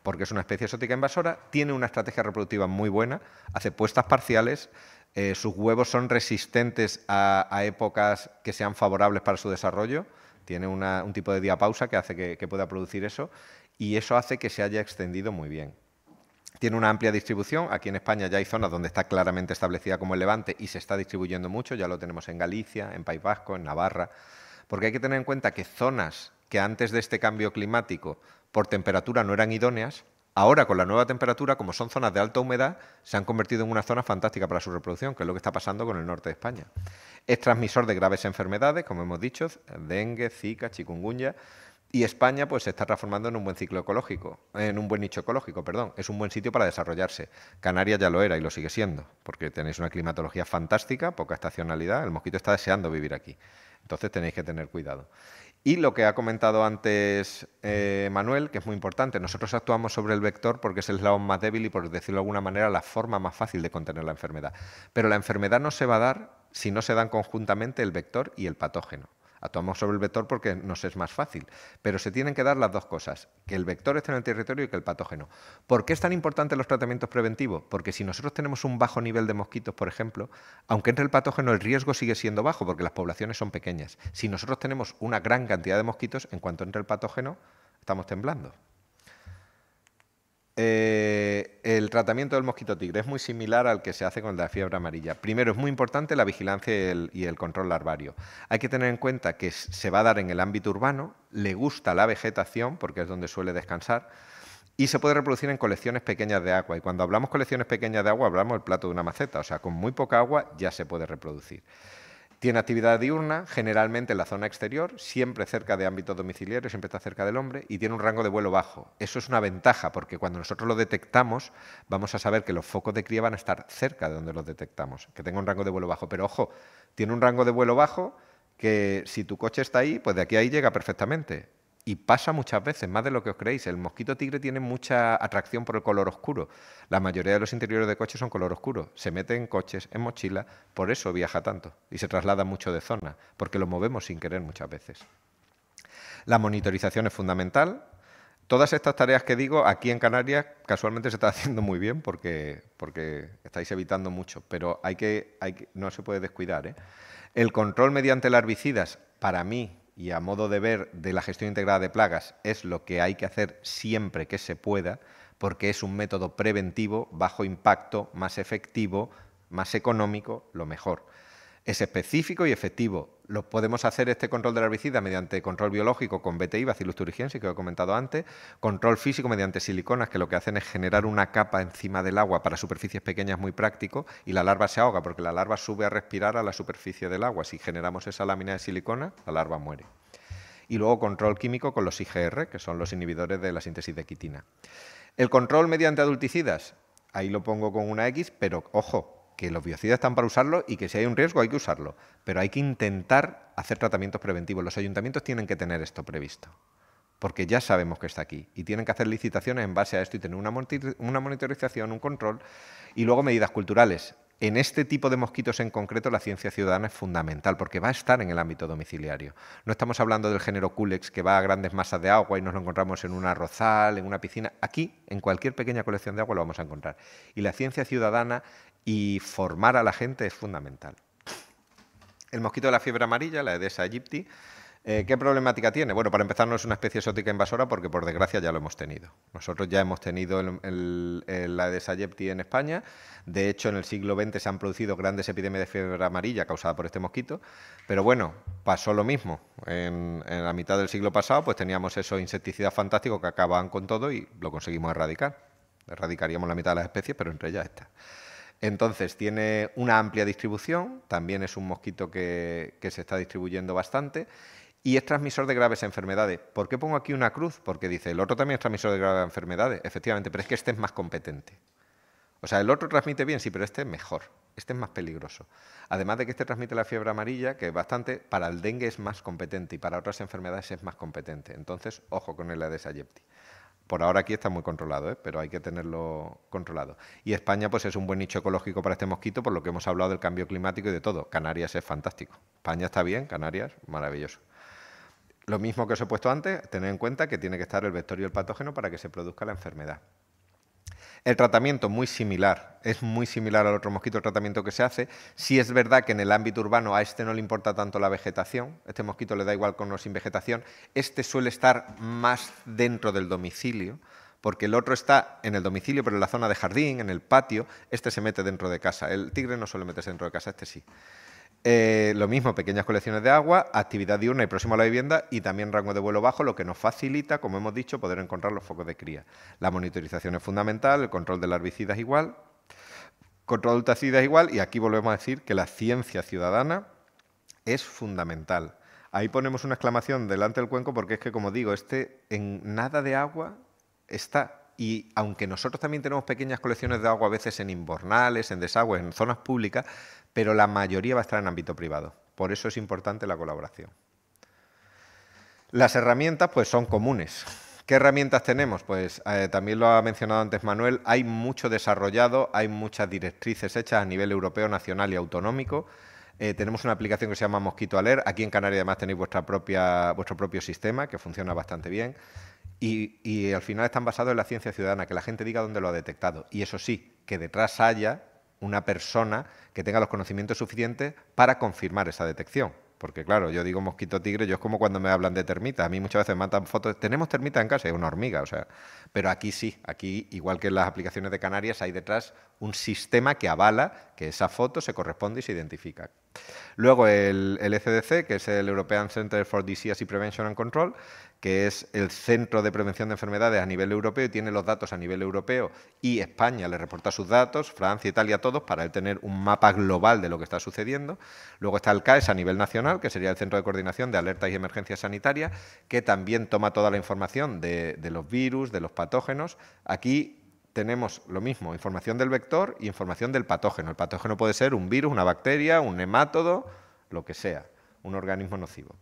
porque es una especie exótica invasora, tiene una estrategia reproductiva muy buena, hace puestas parciales, eh, sus huevos son resistentes a, épocas que sean favorables para su desarrollo. Tiene un tipo de diapausa que hace que, que pueda producir eso y eso hace que se haya extendido muy bien. Tiene una amplia distribución. Aquí en España ya hay zonas donde está claramente establecida como el levante y se está distribuyendo mucho. Ya lo tenemos en Galicia, en País Vasco, en Navarra. Porque hay que tener en cuenta que zonas que antes de este cambio climático por temperatura no eran idóneas, Ahora, con la nueva temperatura, como son zonas de alta humedad, se han convertido en una zona fantástica para su reproducción, que es lo que está pasando con el norte de España. Es transmisor de graves enfermedades, como hemos dicho, dengue, zika, chikungunya, y España pues, se está transformando en un buen ciclo ecológico, en un buen nicho ecológico, perdón. Es un buen sitio para desarrollarse. Canarias ya lo era y lo sigue siendo, porque tenéis una climatología fantástica, poca estacionalidad, el mosquito está deseando vivir aquí. Entonces tenéis que tener cuidado. Y lo que ha comentado antes eh, Manuel, que es muy importante, nosotros actuamos sobre el vector porque es el lado más débil y, por decirlo de alguna manera, la forma más fácil de contener la enfermedad. Pero la enfermedad no se va a dar si no se dan conjuntamente el vector y el patógeno. Actuamos sobre el vector porque nos es más fácil. Pero se tienen que dar las dos cosas, que el vector esté en el territorio y que el patógeno. ¿Por qué es tan importante los tratamientos preventivos? Porque si nosotros tenemos un bajo nivel de mosquitos, por ejemplo, aunque entre el patógeno el riesgo sigue siendo bajo porque las poblaciones son pequeñas. Si nosotros tenemos una gran cantidad de mosquitos, en cuanto entre el patógeno, estamos temblando. Eh, el tratamiento del mosquito tigre es muy similar al que se hace con la fiebre amarilla. Primero, es muy importante la vigilancia y el, control larvario. Hay que tener en cuenta que se va a dar en el ámbito urbano, le gusta la vegetación porque es donde suele descansar y se puede reproducir en colecciones pequeñas de agua. Y cuando hablamos colecciones pequeñas de agua, hablamos del plato de una maceta, o sea, con muy poca agua ya se puede reproducir. Tiene actividad diurna, generalmente en la zona exterior, siempre cerca de ámbitos domiciliarios, siempre está cerca del hombre y tiene un rango de vuelo bajo. Eso es una ventaja porque cuando nosotros lo detectamos vamos a saber que los focos de cría van a estar cerca de donde los detectamos, que tenga un rango de vuelo bajo. Pero ojo, tiene un rango de vuelo bajo que si tu coche está ahí, pues de aquí a ahí llega perfectamente y pasa muchas veces, más de lo que os creéis. El mosquito tigre tiene mucha atracción por el color oscuro. La mayoría de los interiores de coches son color oscuro. Se mete en coches, en mochilas, por eso viaja tanto y se traslada mucho de zona, porque lo movemos sin querer muchas veces. La monitorización es fundamental. Todas estas tareas que digo, aquí en Canarias casualmente se está haciendo muy bien porque, porque estáis evitando mucho, pero hay que, hay no se puede descuidar. ¿eh? El control mediante herbicidas, para mí, y a modo de ver de la gestión integrada de plagas es lo que hay que hacer siempre que se pueda, porque es un método preventivo, bajo impacto, más efectivo, más económico, lo mejor es específico y efectivo. Lo podemos hacer este control del herbicida mediante control biológico con BTI, Bacillus thuringiensis, que he comentado antes, control físico mediante siliconas, que lo que hacen es generar una capa encima del agua para superficies pequeñas muy práctico y la larva se ahoga porque la larva sube a respirar a la superficie del agua. Si generamos esa lámina de silicona, la larva muere. Y luego control químico con los IGR, que son los inhibidores de la síntesis de quitina. El control mediante adulticidas, ahí lo pongo con una X, pero ojo, que los biocidas están para usarlo y que si hay un riesgo hay que usarlo, pero hay que intentar hacer tratamientos preventivos. Los ayuntamientos tienen que tener esto previsto, porque ya sabemos que está aquí y tienen que hacer licitaciones en base a esto y tener una, una monitorización, un control y luego medidas culturales. En este tipo de mosquitos en concreto la ciencia ciudadana es fundamental porque va a estar en el ámbito domiciliario. No estamos hablando del género culex que va a grandes masas de agua y nos lo encontramos en un arrozal, en una piscina. Aquí, en cualquier pequeña colección de agua lo vamos a encontrar. Y la ciencia ciudadana y formar a la gente es fundamental. El mosquito de la fiebre amarilla, la Edesa aegypti, eh, ¿qué problemática tiene? Bueno, para empezar no es una especie exótica invasora porque por desgracia ya lo hemos tenido. Nosotros ya hemos tenido el, la Edesa aegypti en España. De hecho, en el siglo XX se han producido grandes epidemias de fiebre amarilla causada por este mosquito. Pero bueno, pasó lo mismo. En, la mitad del siglo pasado pues teníamos esos insecticidas fantásticos que acababan con todo y lo conseguimos erradicar. Erradicaríamos la mitad de las especies, pero entre ellas está. Entonces, tiene una amplia distribución, también es un mosquito que, se está distribuyendo bastante y es transmisor de graves enfermedades. ¿Por qué pongo aquí una cruz? Porque dice, el otro también es transmisor de graves enfermedades, efectivamente, pero es que este es más competente. O sea, el otro transmite bien, sí, pero este es mejor, este es más peligroso. Además de que este transmite la fiebre amarilla, que es bastante, para el dengue es más competente y para otras enfermedades es más competente. Entonces, ojo con el Aedes aegypti. Por ahora aquí está muy controlado, ¿eh? pero hay que tenerlo controlado. Y España pues es un buen nicho ecológico para este mosquito, por lo que hemos hablado del cambio climático y de todo. Canarias es fantástico. España está bien, Canarias, maravilloso. Lo mismo que os he puesto antes, tener en cuenta que tiene que estar el vector y el patógeno para que se produzca la enfermedad. El tratamiento muy similar, es muy similar al otro mosquito el tratamiento que se hace. si es verdad que en el ámbito urbano a este no le importa tanto la vegetación, este mosquito le da igual con o sin vegetación, este suele estar más dentro del domicilio, porque el otro está en el domicilio, pero en la zona de jardín, en el patio, este se mete dentro de casa. El tigre no suele meterse dentro de casa, este sí. Eh, lo mismo, pequeñas colecciones de agua, actividad diurna y próxima a la vivienda y también rango de vuelo bajo, lo que nos facilita, como hemos dicho, poder encontrar los focos de cría. La monitorización es fundamental, el control de herbicida es igual, control de ultracida igual y aquí volvemos a decir que la ciencia ciudadana es fundamental. Ahí ponemos una exclamación delante del cuenco porque es que, como digo, este en nada de agua está. Y aunque nosotros también tenemos pequeñas colecciones de agua, a veces en inbornales, en desagües, en zonas públicas, pero la mayoría va a estar en ámbito privado. Por eso es importante la colaboración. Las herramientas pues, son comunes. ¿Qué herramientas tenemos? Pues eh, también lo ha mencionado antes Manuel, hay mucho desarrollado, hay muchas directrices hechas a nivel europeo, nacional y autonómico. Eh, tenemos una aplicación que se llama Mosquito Alert. Aquí en Canarias además tenéis vuestra vuestro propio sistema que funciona bastante bien. Y, y, al final están basados en la ciencia ciudadana, que la gente diga dónde lo ha detectado. Y eso sí, que detrás haya una persona que tenga los conocimientos suficientes para confirmar esa detección. Porque claro, yo digo mosquito tigre, yo es como cuando me hablan de termitas. A mí muchas veces me matan fotos, tenemos termita en casa, es una hormiga, o sea. Pero aquí sí, aquí, igual que en las aplicaciones de Canarias, hay detrás un sistema que avala que esa foto se corresponde y se identifica. Luego el, el ECDC, que es el European Center for Disease Prevention and Control, que es el Centro de Prevención de Enfermedades a nivel europeo y tiene los datos a nivel europeo y España le reporta sus datos, Francia, Italia, todos, para él tener un mapa global de lo que está sucediendo. Luego está el CAES a nivel nacional, que sería el Centro de Coordinación de Alertas y Emergencias Sanitarias, que también toma toda la información de, los virus, de los patógenos. Aquí tenemos lo mismo, información del vector y información del patógeno. El patógeno puede ser un virus, una bacteria, un nematodo, lo que sea, un organismo nocivo.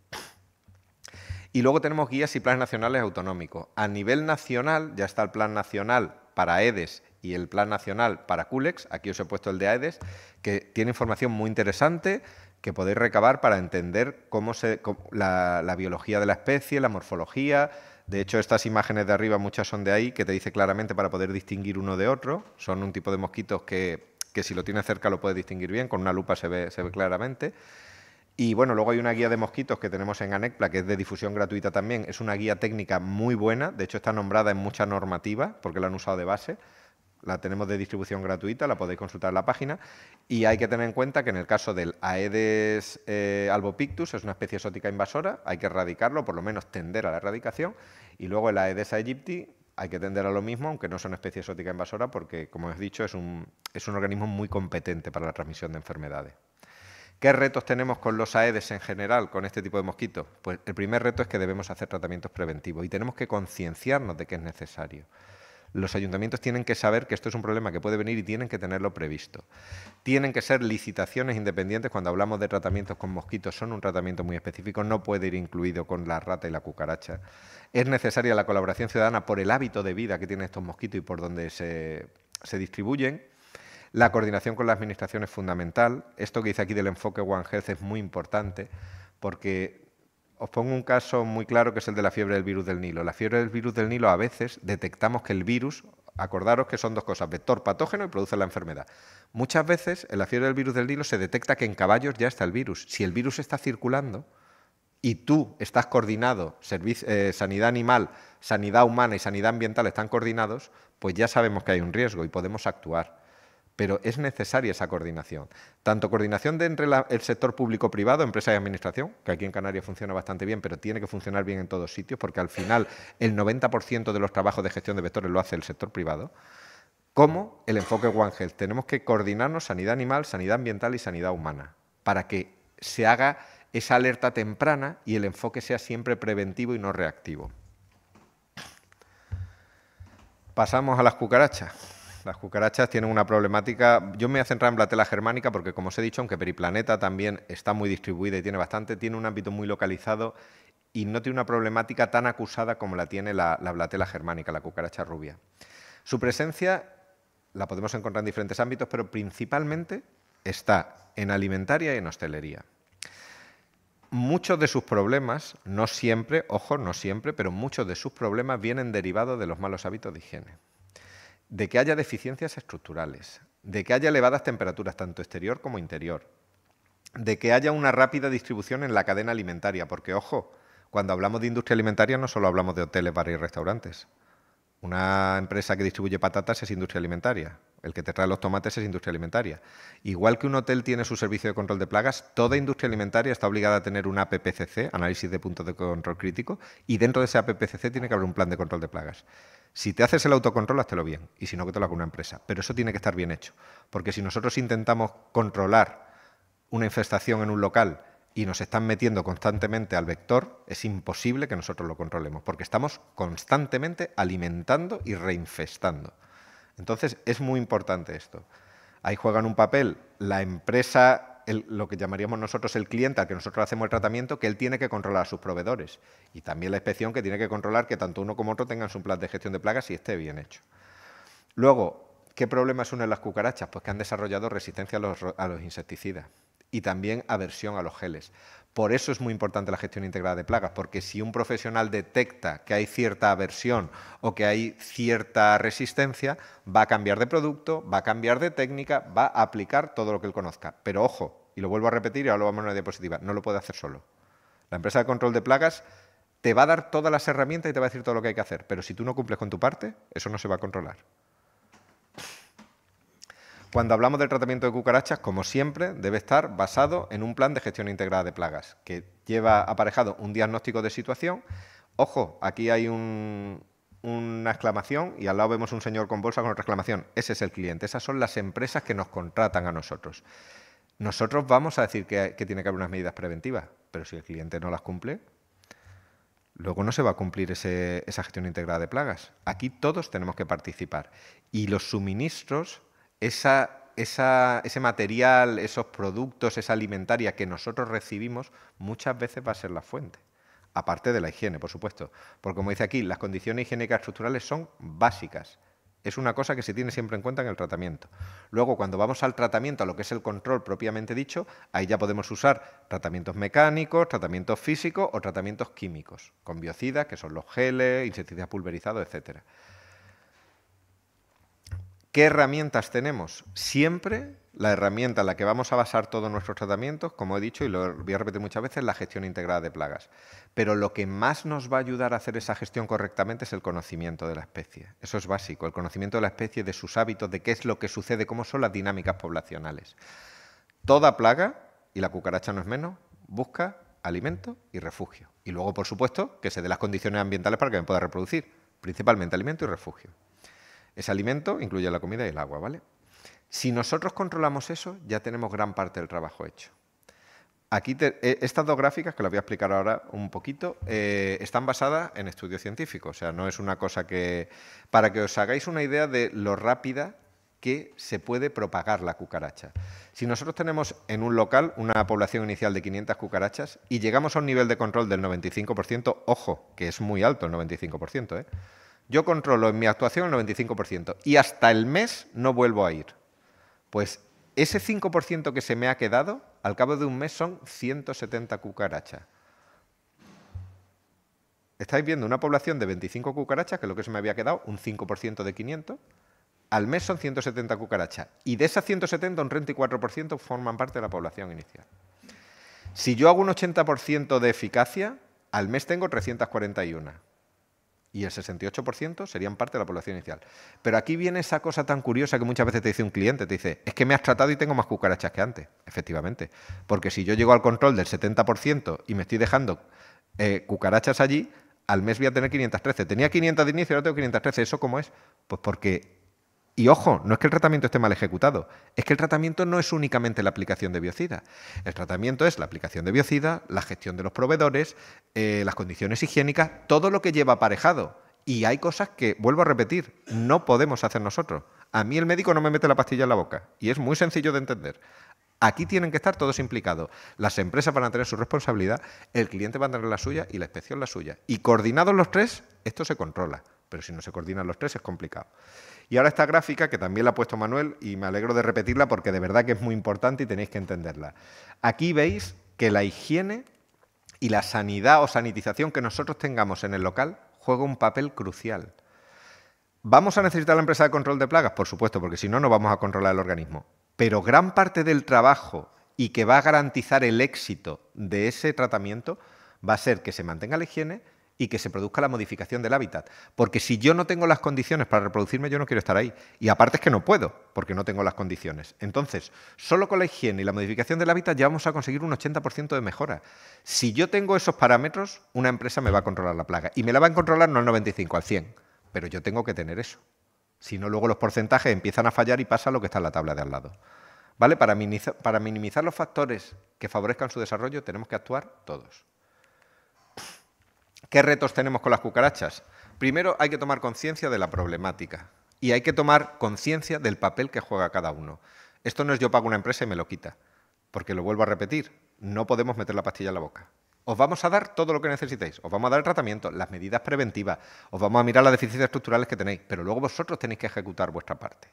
Y luego tenemos guías y planes nacionales autonómicos. A nivel nacional ya está el plan nacional para EDES y el plan nacional para CULEX, aquí os he puesto el de AEDES, que tiene información muy interesante que podéis recabar para entender cómo se la, biología de la especie, la morfología. De hecho, estas imágenes de arriba, muchas son de ahí, que te dice claramente para poder distinguir uno de otro. Son un tipo de mosquitos que, si lo tienes cerca lo puedes distinguir bien, con una lupa se ve claramente. Y bueno, luego hay una guía de mosquitos que tenemos en Anecpla, que es de difusión gratuita también. Es una guía técnica muy buena, de hecho está nombrada en mucha normativa porque la han usado de base. La tenemos de distribución gratuita, la podéis consultar en la página. Y hay que tener en cuenta que en el caso del Aedes eh, albopictus, es una especie exótica invasora, hay que erradicarlo, por lo menos tender a la erradicación. Y luego el Aedes aegypti, hay que tender a lo mismo, aunque no una especie exótica invasora, porque, como os he dicho, es un, es un organismo muy competente para la transmisión de enfermedades. ¿Qué retos tenemos con los Aedes en general, con este tipo de mosquitos? Pues el primer reto es que debemos hacer tratamientos preventivos y tenemos que concienciarnos de que es necesario. Los ayuntamientos tienen que saber que esto es un problema que puede venir y tienen que tenerlo previsto. Tienen que ser licitaciones independientes. Cuando hablamos de tratamientos con mosquitos, son un tratamiento muy específico, no puede ir incluido con la rata y la cucaracha. Es necesaria la colaboración ciudadana por el hábito de vida que tienen estos mosquitos y por donde se, se distribuyen la coordinación con la administración es fundamental. Esto que dice aquí del enfoque One Health es muy importante porque os pongo un caso muy claro que es el de la fiebre del virus del Nilo. La fiebre del virus del Nilo a veces detectamos que el virus, acordaros que son dos cosas, vector patógeno y produce la enfermedad. Muchas veces en la fiebre del virus del Nilo se detecta que en caballos ya está el virus. Si el virus está circulando y tú estás coordinado, eh, sanidad animal, sanidad humana y sanidad ambiental están coordinados, pues ya sabemos que hay un riesgo y podemos actuar pero es necesaria esa coordinación. Tanto coordinación de entre el sector público-privado, empresa y administración, que aquí en Canarias funciona bastante bien, pero tiene que funcionar bien en todos sitios, porque al final el 90% de los trabajos de gestión de vectores lo hace el sector privado, como el enfoque One Health. Tenemos que coordinarnos sanidad animal, sanidad ambiental y sanidad humana, para que se haga esa alerta temprana y el enfoque sea siempre preventivo y no reactivo. Pasamos a las cucarachas. Las cucarachas tienen una problemática. Yo me voy a centrar en Blatela germánica porque, como os he dicho, aunque Periplaneta también está muy distribuida y tiene bastante, tiene un ámbito muy localizado y no tiene una problemática tan acusada como la tiene la, la Blatela germánica, la cucaracha rubia. Su presencia la podemos encontrar en diferentes ámbitos, pero principalmente está en alimentaria y en hostelería. Muchos de sus problemas, no siempre, ojo, no siempre, pero muchos de sus problemas vienen derivados de los malos hábitos de higiene de que haya deficiencias estructurales, de que haya elevadas temperaturas tanto exterior como interior, de que haya una rápida distribución en la cadena alimentaria, porque ojo, cuando hablamos de industria alimentaria no solo hablamos de hoteles, bares y restaurantes. Una empresa que distribuye patatas es industria alimentaria. El que te trae los tomates es industria alimentaria. Igual que un hotel tiene su servicio de control de plagas, toda industria alimentaria está obligada a tener un APPCC, análisis de puntos de control crítico, y dentro de ese APPCC tiene que haber un plan de control de plagas. Si te haces el autocontrol, lo bien, y si no, que te lo haga una empresa. Pero eso tiene que estar bien hecho, porque si nosotros intentamos controlar una infestación en un local y nos están metiendo constantemente al vector, es imposible que nosotros lo controlemos, porque estamos constantemente alimentando y reinfestando. Entonces, es muy importante esto. Ahí juegan un papel la empresa lo que llamaríamos nosotros el cliente al que nosotros hacemos el tratamiento, que él tiene que controlar a sus proveedores. Y también la inspección que tiene que controlar que tanto uno como otro tengan su plan de gestión de plagas y esté bien hecho. Luego, ¿qué problemas son las cucarachas? Pues que han desarrollado resistencia a los, a los insecticidas y también aversión a los geles. Por eso es muy importante la gestión integrada de plagas, porque si un profesional detecta que hay cierta aversión o que hay cierta resistencia, va a cambiar de producto, va a cambiar de técnica, va a aplicar todo lo que él conozca. Pero ojo, y lo vuelvo a repetir y ahora lo vamos a una diapositiva, no lo puede hacer solo. La empresa de control de plagas te va a dar todas las herramientas y te va a decir todo lo que hay que hacer, pero si tú no cumples con tu parte, eso no se va a controlar. Cuando hablamos del tratamiento de cucarachas, como siempre, debe estar basado en un plan de gestión integrada de plagas, que lleva aparejado un diagnóstico de situación. Ojo, aquí hay una exclamación y al lado vemos un señor con bolsa con otra exclamación. Ese es el cliente, esas son las empresas que nos contratan a nosotros. Nosotros vamos a decir que, tiene que haber unas medidas preventivas, pero si el cliente no las cumple, luego no se va a cumplir esa gestión integrada de plagas. Aquí todos tenemos que participar. Y los suministros ese material, esos productos, esa alimentaria que nosotros recibimos, muchas veces va a ser la fuente. Aparte de la higiene, por supuesto. Porque como dice aquí, las condiciones higiénicas estructurales son básicas. Es una cosa que se tiene siempre en cuenta en el tratamiento. Luego, cuando vamos al tratamiento, a lo que es el control propiamente dicho, ahí ya podemos usar tratamientos mecánicos, tratamientos físicos o tratamientos químicos, con biocidas, que son los geles, insecticidas pulverizados, etcétera. ¿Qué herramientas tenemos? Siempre la herramienta en la que vamos a basar todos nuestros tratamientos, como he dicho y lo voy a repetir muchas veces, es la gestión integrada de plagas. Pero lo que más nos va a ayudar a hacer esa gestión correctamente es el conocimiento de la especie. Eso es básico, el conocimiento de la especie, de sus hábitos, de qué es lo que sucede, cómo son las dinámicas poblacionales. Toda plaga, y la cucaracha no es menos, busca alimento y refugio. Y luego, por supuesto, que se dé las condiciones ambientales para que me pueda reproducir, principalmente alimento y refugio. Ese alimento incluye la comida y el agua, ¿vale? Si nosotros controlamos eso, ya tenemos gran parte del trabajo hecho. Aquí eh, estas dos gráficas, que las voy a explicar ahora un poquito, eh, están basadas en estudios científicos. O sea, no es una cosa que... Para que os hagáis una idea de lo rápida que se puede propagar la cucaracha. Si nosotros tenemos en un local una población inicial de 500 cucarachas y llegamos a un nivel de control del 95%, ojo, que es muy alto el 95%, ¿eh? Yo controlo en mi actuación el 95% y hasta el mes no vuelvo a ir. Pues ese 5% que se me ha quedado, al cabo de un mes son 170 cucarachas. Estáis viendo una población de 25 cucarachas, que es lo que se me había quedado, un 5% de 500. Al mes son 170 cucarachas. Y de esas 170, un 34% forman parte de la población inicial. Si yo hago un 80% de eficacia, al mes tengo 341 y el 68% serían parte de la población inicial. Pero aquí viene esa cosa tan curiosa que muchas veces te dice un cliente, te dice, es que me has tratado y tengo más cucarachas que antes, efectivamente. Porque si yo llego al control del 70% y me estoy dejando eh, cucarachas allí, al mes voy a tener 513. Tenía 500 de inicio, ahora tengo 513. ¿Eso cómo es? Pues porque y ojo, no es que el tratamiento esté mal ejecutado, es que el tratamiento no es únicamente la aplicación de biocida. El tratamiento es la aplicación de biocida, la gestión de los proveedores, eh, las condiciones higiénicas, todo lo que lleva aparejado. Y hay cosas que, vuelvo a repetir, no podemos hacer nosotros. A mí el médico no me mete la pastilla en la boca y es muy sencillo de entender. Aquí tienen que estar todos implicados. Las empresas van a tener su responsabilidad, el cliente va a tener la suya y la inspección la suya. Y coordinados los tres, esto se controla. Pero si no se coordinan los tres es complicado. Y ahora esta gráfica, que también la ha puesto Manuel, y me alegro de repetirla porque de verdad que es muy importante y tenéis que entenderla. Aquí veis que la higiene y la sanidad o sanitización que nosotros tengamos en el local juega un papel crucial. ¿Vamos a necesitar la empresa de control de plagas? Por supuesto, porque si no, no vamos a controlar el organismo. Pero gran parte del trabajo y que va a garantizar el éxito de ese tratamiento va a ser que se mantenga la higiene, y que se produzca la modificación del hábitat. Porque si yo no tengo las condiciones para reproducirme, yo no quiero estar ahí. Y aparte es que no puedo, porque no tengo las condiciones. Entonces, solo con la higiene y la modificación del hábitat ya vamos a conseguir un 80% de mejora. Si yo tengo esos parámetros, una empresa me va a controlar la plaga. Y me la va a controlar no al 95, al 100. Pero yo tengo que tener eso. Si no, luego los porcentajes empiezan a fallar y pasa lo que está en la tabla de al lado. ¿Vale? Para para minimizar los factores que favorezcan su desarrollo, tenemos que actuar todos. ¿Qué retos tenemos con las cucarachas? Primero hay que tomar conciencia de la problemática y hay que tomar conciencia del papel que juega cada uno. Esto no es yo pago una empresa y me lo quita, porque lo vuelvo a repetir, no podemos meter la pastilla en la boca. Os vamos a dar todo lo que necesitéis, os vamos a dar el tratamiento, las medidas preventivas, os vamos a mirar las deficiencias estructurales que tenéis, pero luego vosotros tenéis que ejecutar vuestra parte.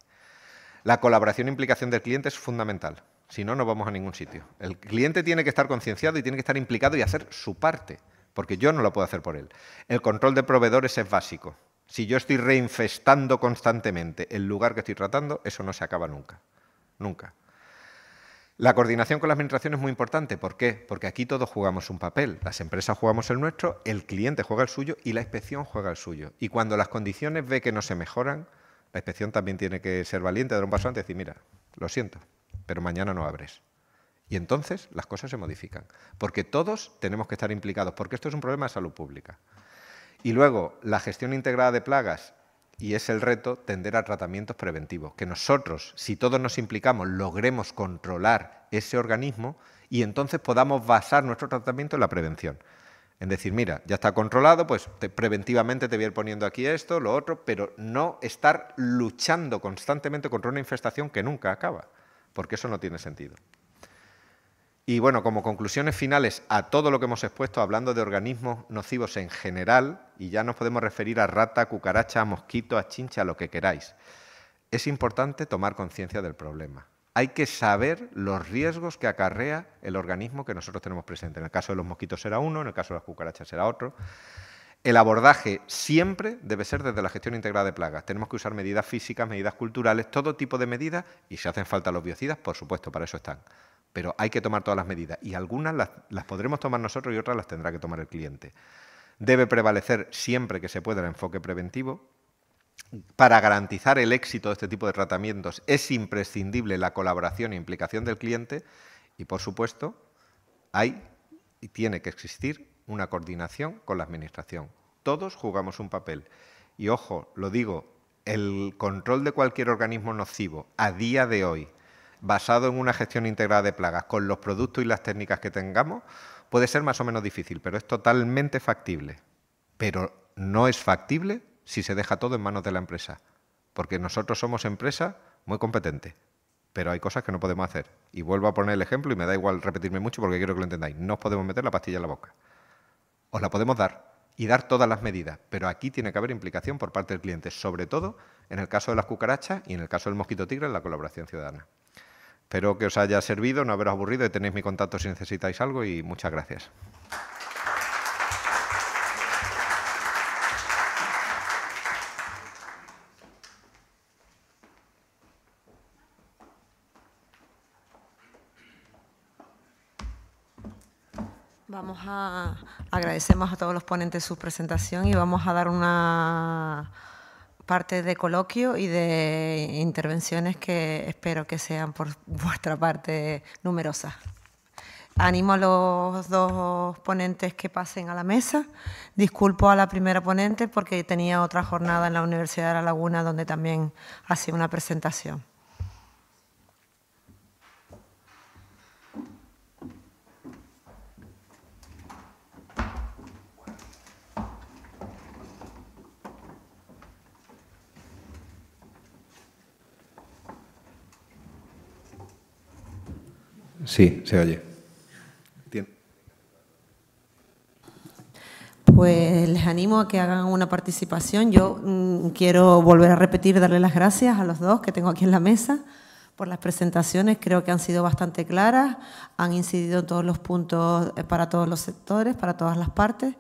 La colaboración e implicación del cliente es fundamental, si no, no vamos a ningún sitio. El cliente tiene que estar concienciado y tiene que estar implicado y hacer su parte porque yo no lo puedo hacer por él. El control de proveedores es básico. Si yo estoy reinfestando constantemente el lugar que estoy tratando, eso no se acaba nunca. Nunca. La coordinación con la administración es muy importante. ¿Por qué? Porque aquí todos jugamos un papel. Las empresas jugamos el nuestro, el cliente juega el suyo y la inspección juega el suyo. Y cuando las condiciones ve que no se mejoran, la inspección también tiene que ser valiente, dar un paso antes y decir, mira, lo siento, pero mañana no abres. Y entonces las cosas se modifican, porque todos tenemos que estar implicados, porque esto es un problema de salud pública. Y luego, la gestión integrada de plagas, y es el reto, tender a tratamientos preventivos, que nosotros, si todos nos implicamos, logremos controlar ese organismo y entonces podamos basar nuestro tratamiento en la prevención. En decir, mira, ya está controlado, pues preventivamente te voy a ir poniendo aquí esto, lo otro, pero no estar luchando constantemente contra una infestación que nunca acaba, porque eso no tiene sentido. Y bueno, como conclusiones finales a todo lo que hemos expuesto, hablando de organismos nocivos en general, y ya nos podemos referir a rata, cucaracha, a mosquito, a chincha, a lo que queráis, es importante tomar conciencia del problema. Hay que saber los riesgos que acarrea el organismo que nosotros tenemos presente. En el caso de los mosquitos será uno, en el caso de las cucarachas será otro. El abordaje siempre debe ser desde la gestión integrada de plagas. Tenemos que usar medidas físicas, medidas culturales, todo tipo de medidas, y si hacen falta los biocidas, por supuesto, para eso están pero hay que tomar todas las medidas y algunas las, podremos tomar nosotros y otras las tendrá que tomar el cliente. Debe prevalecer siempre que se pueda el enfoque preventivo. Para garantizar el éxito de este tipo de tratamientos es imprescindible la colaboración e implicación del cliente y, por supuesto, hay y tiene que existir una coordinación con la Administración. Todos jugamos un papel. Y ojo, lo digo, el control de cualquier organismo nocivo a día de hoy basado en una gestión integrada de plagas con los productos y las técnicas que tengamos, puede ser más o menos difícil, pero es totalmente factible. Pero no es factible si se deja todo en manos de la empresa, porque nosotros somos empresa muy competente, pero hay cosas que no podemos hacer. Y vuelvo a poner el ejemplo y me da igual repetirme mucho porque quiero que lo entendáis. No podemos meter la pastilla en la boca. Os la podemos dar y dar todas las medidas, pero aquí tiene que haber implicación por parte del cliente, sobre todo en el caso de las cucarachas y en el caso del mosquito tigre en la colaboración ciudadana. Espero que os haya servido, no haberos aburrido y tenéis mi contacto si necesitáis algo y muchas gracias. Vamos a agradecemos a todos los ponentes su presentación y vamos a dar una parte de coloquio y de intervenciones que espero que sean por vuestra parte numerosas. Animo a los dos ponentes que pasen a la mesa. Disculpo a la primera ponente porque tenía otra jornada en la Universidad de La Laguna donde también hacía una presentación. Sí, se oye. Pues les animo a que hagan una participación. Yo mm, quiero volver a repetir, darle las gracias a los dos que tengo aquí en la mesa por las presentaciones. Creo que han sido bastante claras, han incidido en todos los puntos eh, para todos los sectores, para todas las partes.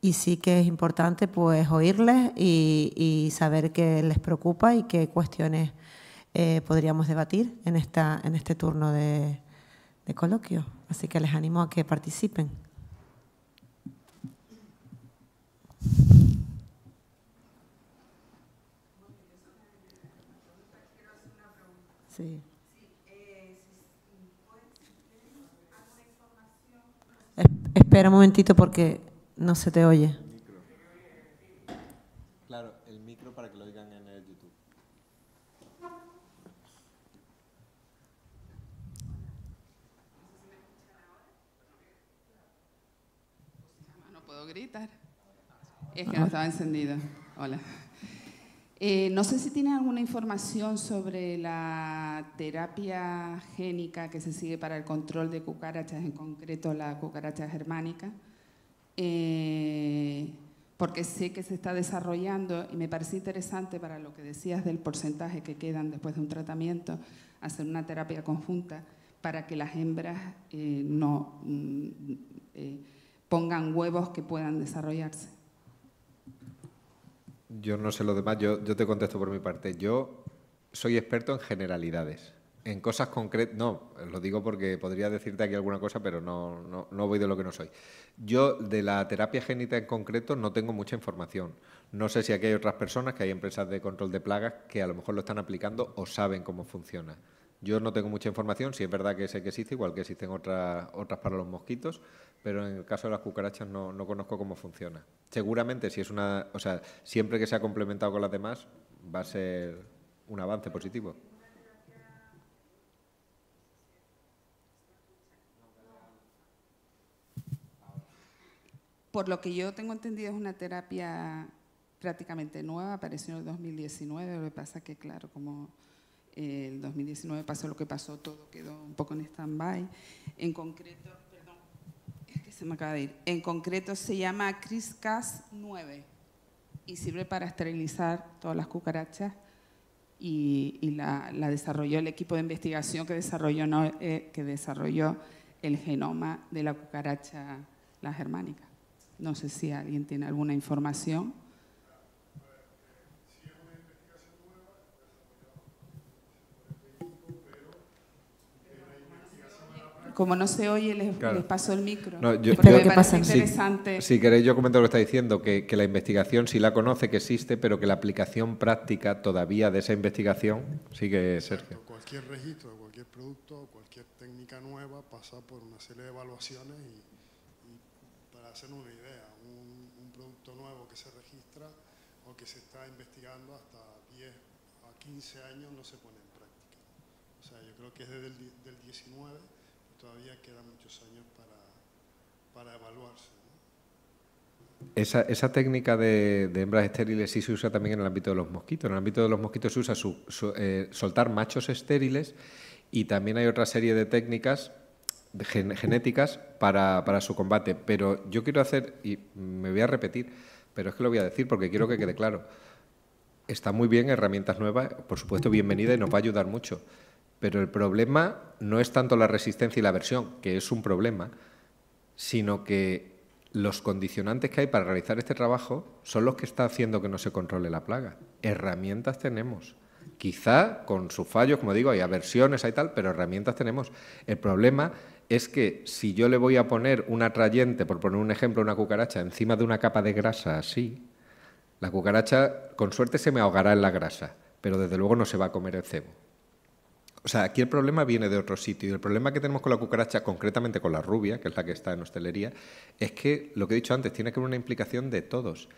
Y sí que es importante pues oírles y, saber qué les preocupa y qué cuestiones eh, podríamos debatir en, esta, en este turno de, de coloquio. Así que les animo a que participen. Espera un momentito porque no se te oye. Es que no estaba encendido. Hola. Eh, no sé si tienen alguna información sobre la terapia génica que se sigue para el control de cucarachas, en concreto la cucaracha germánica, eh, porque sé que se está desarrollando y me parece interesante para lo que decías del porcentaje que quedan después de un tratamiento, hacer una terapia conjunta para que las hembras eh, no mm, pongan huevos que puedan desarrollarse. Yo no sé lo demás, yo, te contesto por mi parte. Yo soy experto en generalidades. En cosas concretas, no, lo digo porque podría decirte aquí alguna cosa, pero no, no, voy de lo que no soy. Yo de la terapia génita en concreto no tengo mucha información. No sé si aquí hay otras personas, que hay empresas de control de plagas que a lo mejor lo están aplicando o saben cómo funciona. Yo no tengo mucha información, si es verdad que sé que existe, igual que existen otras, otras para los mosquitos, pero en el caso de las cucarachas no, no conozco cómo funciona. Seguramente, si es una, o sea, siempre que se ha complementado con las demás, va a ser un avance positivo. Por lo que yo tengo entendido es una terapia prácticamente nueva, apareció en el 2019, lo que pasa que claro, como el 2019 pasó lo que pasó, todo quedó un poco en stand-by. En concreto, perdón, es que se me acaba de ir. En concreto se llama CRISCAS 9 y sirve para esterilizar todas las cucarachas y, la, desarrolló el equipo de investigación que desarrolló, eh, que desarrolló el genoma de la cucaracha, la germánica. No sé si alguien tiene alguna información. Como no se oye, les, paso el micro. Espero que pero me parece interesante. Si, queréis, yo comento lo que está diciendo, que, la investigación sí la conoce, que existe, pero que la aplicación práctica todavía de esa investigación sigue, Sergio. Cualquier registro de cualquier producto, cualquier técnica nueva pasa por una serie de evaluaciones y, para hacer una idea, un, producto nuevo que se registra o que se está investigando hasta 10 a 15 años no se pone en práctica. O sea, yo creo que es desde el del 19 todavía quedan muchos años para, evaluarse. Esa, esa, técnica de, hembras estériles sí se usa también en el ámbito de los mosquitos. En el ámbito de los mosquitos se usa eh, soltar machos estériles y también hay otra serie de técnicas genéticas para, para su combate. Pero yo quiero hacer, y me voy a repetir, pero es que lo voy a decir porque quiero que quede claro. Está muy bien, herramientas nuevas, por supuesto, bienvenida y nos va a ayudar mucho pero el problema no es tanto la resistencia y la aversión, que es un problema, sino que los condicionantes que hay para realizar este trabajo son los que está haciendo que no se controle la plaga. Herramientas tenemos. Quizá con sus fallos, como digo, hay aversiones, hay tal, pero herramientas tenemos. El problema es que si yo le voy a poner un atrayente, por poner un ejemplo, una cucaracha encima de una capa de grasa así, la cucaracha con suerte se me ahogará en la grasa, pero desde luego no se va a comer el cebo. O sea, aquí el problema viene de otro sitio. Y el problema que tenemos con la cucaracha, concretamente con la rubia, que es la que está en hostelería, es que lo que he dicho antes, tiene que haber una implicación de todos.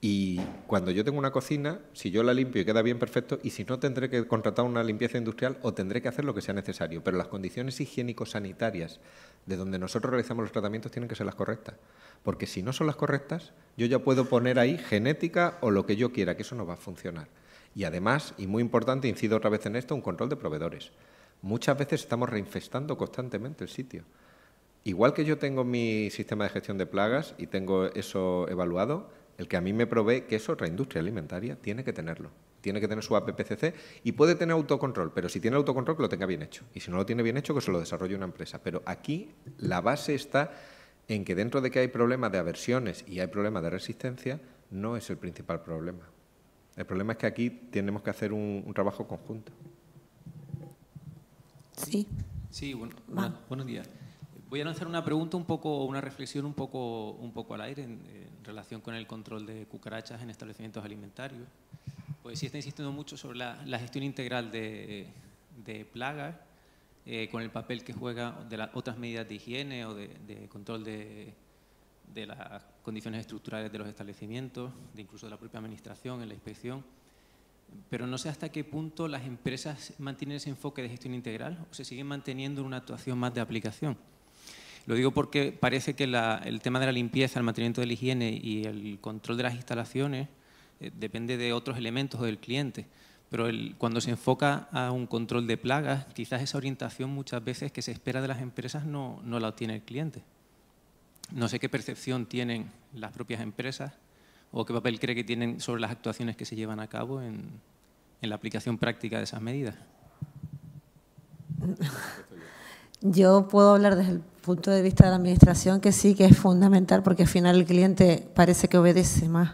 Y cuando yo tengo una cocina, si yo la limpio y queda bien perfecto, y si no, tendré que contratar una limpieza industrial o tendré que hacer lo que sea necesario. Pero las condiciones higiénico-sanitarias de donde nosotros realizamos los tratamientos tienen que ser las correctas. Porque si no son las correctas, yo ya puedo poner ahí genética o lo que yo quiera, que eso no va a funcionar. Y además, y muy importante, incido otra vez en esto, un control de proveedores. Muchas veces estamos reinfestando constantemente el sitio. Igual que yo tengo mi sistema de gestión de plagas y tengo eso evaluado, el que a mí me provee, que es otra industria alimentaria, tiene que tenerlo. Tiene que tener su APPCC y puede tener autocontrol, pero si tiene autocontrol que lo tenga bien hecho. Y si no lo tiene bien hecho, que se lo desarrolle una empresa. Pero aquí la base está en que dentro de que hay problemas de aversiones y hay problemas de resistencia, no es el principal problema. El problema es que aquí tenemos que hacer un, trabajo conjunto. Sí. Sí, bueno, buenos días. Voy a lanzar una pregunta un poco, una reflexión un poco, un poco al aire en, relación con el control de cucarachas en establecimientos alimentarios. Pues sí está insistiendo mucho sobre la, gestión integral de, plagas, eh, con el papel que juega de las otras medidas de higiene o de control de, de las condiciones estructurales de los establecimientos, de incluso de la propia administración, en la inspección. Pero no sé hasta qué punto las empresas mantienen ese enfoque de gestión integral o se siguen manteniendo en una actuación más de aplicación. Lo digo porque parece que el tema de la limpieza, el mantenimiento de la higiene y el control de las instalaciones eh, depende de otros elementos o del cliente. Pero cuando se enfoca a un control de plagas, quizás esa orientación muchas veces que se espera de las empresas no, no la obtiene el cliente. No sé qué percepción tienen las propias empresas o qué papel cree que tienen sobre las actuaciones que se llevan a cabo en, la aplicación práctica de esas medidas. Yo puedo hablar desde el punto de vista de la Administración que sí que es fundamental porque al final el cliente parece que obedece más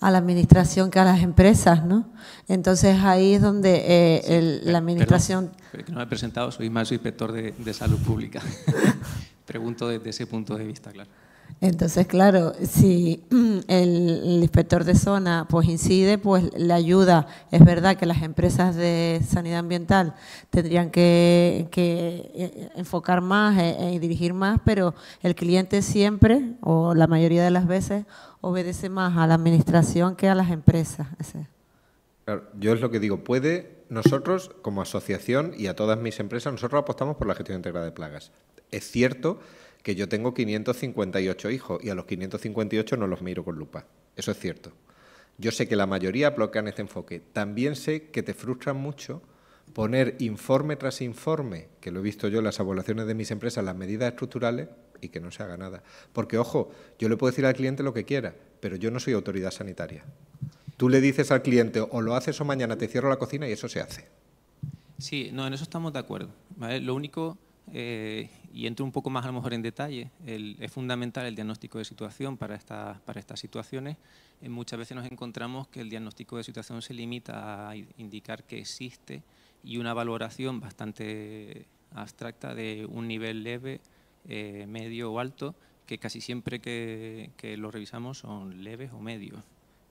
a la Administración que a las empresas, ¿no? Entonces ahí es donde eh, la Administración... que no me he presentado, soy más inspector de salud pública. pregunto desde ese punto de vista, claro. Entonces, claro, si el, inspector de zona pues incide, pues le ayuda. Es verdad que las empresas de sanidad ambiental tendrían que, eh, eh, enfocar más eh, y dirigir más, pero el cliente siempre, o la mayoría de las veces, obedece más a la administración que a las empresas. yo es lo que digo, puede, nosotros como asociación y a todas mis empresas, nosotros apostamos por la gestión integrada de plagas. Es cierto que yo tengo 558 hijos y a los 558 no los miro con lupa. Eso es cierto. Yo sé que la mayoría bloquean este enfoque. También sé que te frustran mucho poner informe tras informe, que lo he visto yo en las evaluaciones de mis empresas, las medidas estructurales y que no se haga nada. Porque, ojo, yo le puedo decir al cliente lo que quiera, pero yo no soy autoridad sanitaria. Tú le dices al cliente o lo haces o mañana te cierro la cocina y eso se hace. Sí, no, en eso estamos de acuerdo. Lo único eh, y entro un poco más a lo mejor en detalle, es fundamental el diagnóstico de situación para, estas situaciones. Eh, muchas veces nos encontramos que el diagnóstico de situación se limita a indicar que existe y una valoración bastante abstracta de un nivel leve, eh, medio o alto, que casi siempre que lo revisamos son leves o medios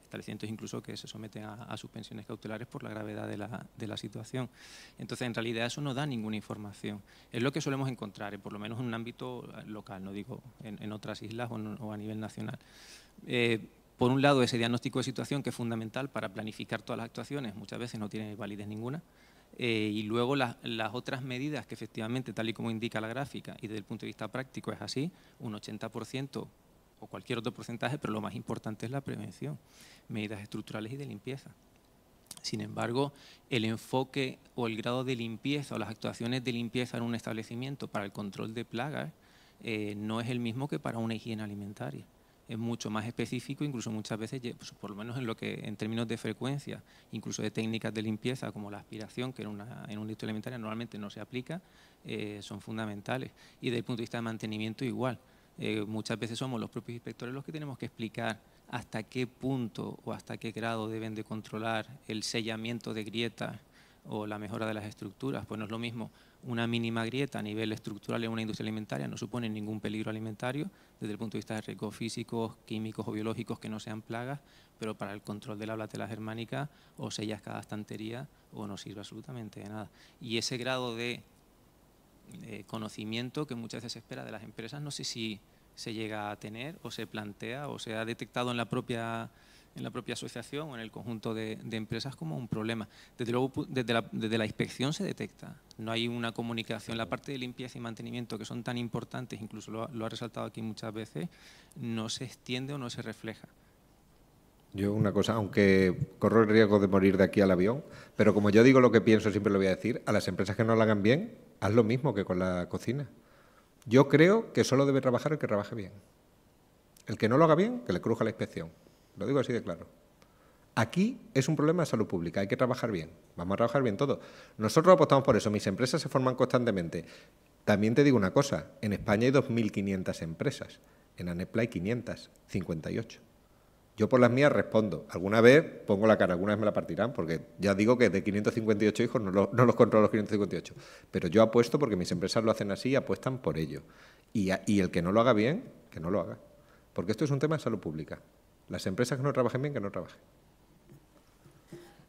establecimientos incluso que se someten a, suspensiones cautelares por la gravedad de la, situación. Entonces, en realidad eso no da ninguna información. Es lo que solemos encontrar, eh, por lo menos en un ámbito eh, local, no digo en, otras islas o, a nivel nacional. Eh, por un lado, ese diagnóstico de situación que es fundamental para planificar todas las actuaciones, muchas veces no tiene validez ninguna, y luego las, otras medidas que efectivamente, tal y como indica la gráfica y desde el punto de vista práctico es así, un 80% cualquier otro porcentaje, pero lo más importante es la prevención, medidas estructurales y de limpieza. Sin embargo, el enfoque o el grado de limpieza o las actuaciones de limpieza en un establecimiento para el control de plagas eh, no es el mismo que para una higiene alimentaria. Es mucho más específico, incluso muchas veces, pues, por lo menos en lo que en términos de frecuencia, incluso de técnicas de limpieza como la aspiración, que en un en un alimentaria normalmente no se aplica, eh, son fundamentales. Y desde el punto de vista de mantenimiento igual. Eh, muchas veces somos los propios inspectores los que tenemos que explicar hasta qué punto o hasta qué grado deben de controlar el sellamiento de grietas o la mejora de las estructuras, pues no es lo mismo una mínima grieta a nivel estructural en una industria alimentaria no supone ningún peligro alimentario desde el punto de vista de riesgos físicos, químicos o biológicos que no sean plagas, pero para el control de la blatela germánica o sellas cada estantería o no sirve absolutamente de nada. Y ese grado de eh, conocimiento que muchas veces se espera de las empresas. No sé si se llega a tener o se plantea o se ha detectado en la propia en la propia asociación o en el conjunto de, empresas como un problema. Desde luego, desde la, inspección se detecta. No hay una comunicación. La parte de limpieza y mantenimiento, que son tan importantes, incluso lo ha resaltado aquí muchas veces, no se extiende o no se refleja. Yo una cosa, aunque corro el riesgo de morir de aquí al avión, pero como yo digo lo que pienso, siempre lo voy a decir, a las empresas que no lo hagan bien, Haz lo mismo que con la cocina. Yo creo que solo debe trabajar el que trabaje bien. El que no lo haga bien, que le cruja la inspección. Lo digo así de claro. Aquí es un problema de salud pública, hay que trabajar bien. Vamos a trabajar bien todo. Nosotros apostamos por eso, mis empresas se forman constantemente. También te digo una cosa, en España hay 2.500 empresas, en ANEPLA hay 558. Yo por las mías respondo. Alguna vez pongo la cara, alguna vez me la partirán, porque ya digo que de 558 hijos no, los controlo los 558. Pero yo apuesto porque mis empresas lo hacen así y apuestan por ello. Y, y el que no lo haga bien, que no lo haga. Porque esto es un tema de salud pública. Las empresas que no trabajen bien, que no trabajen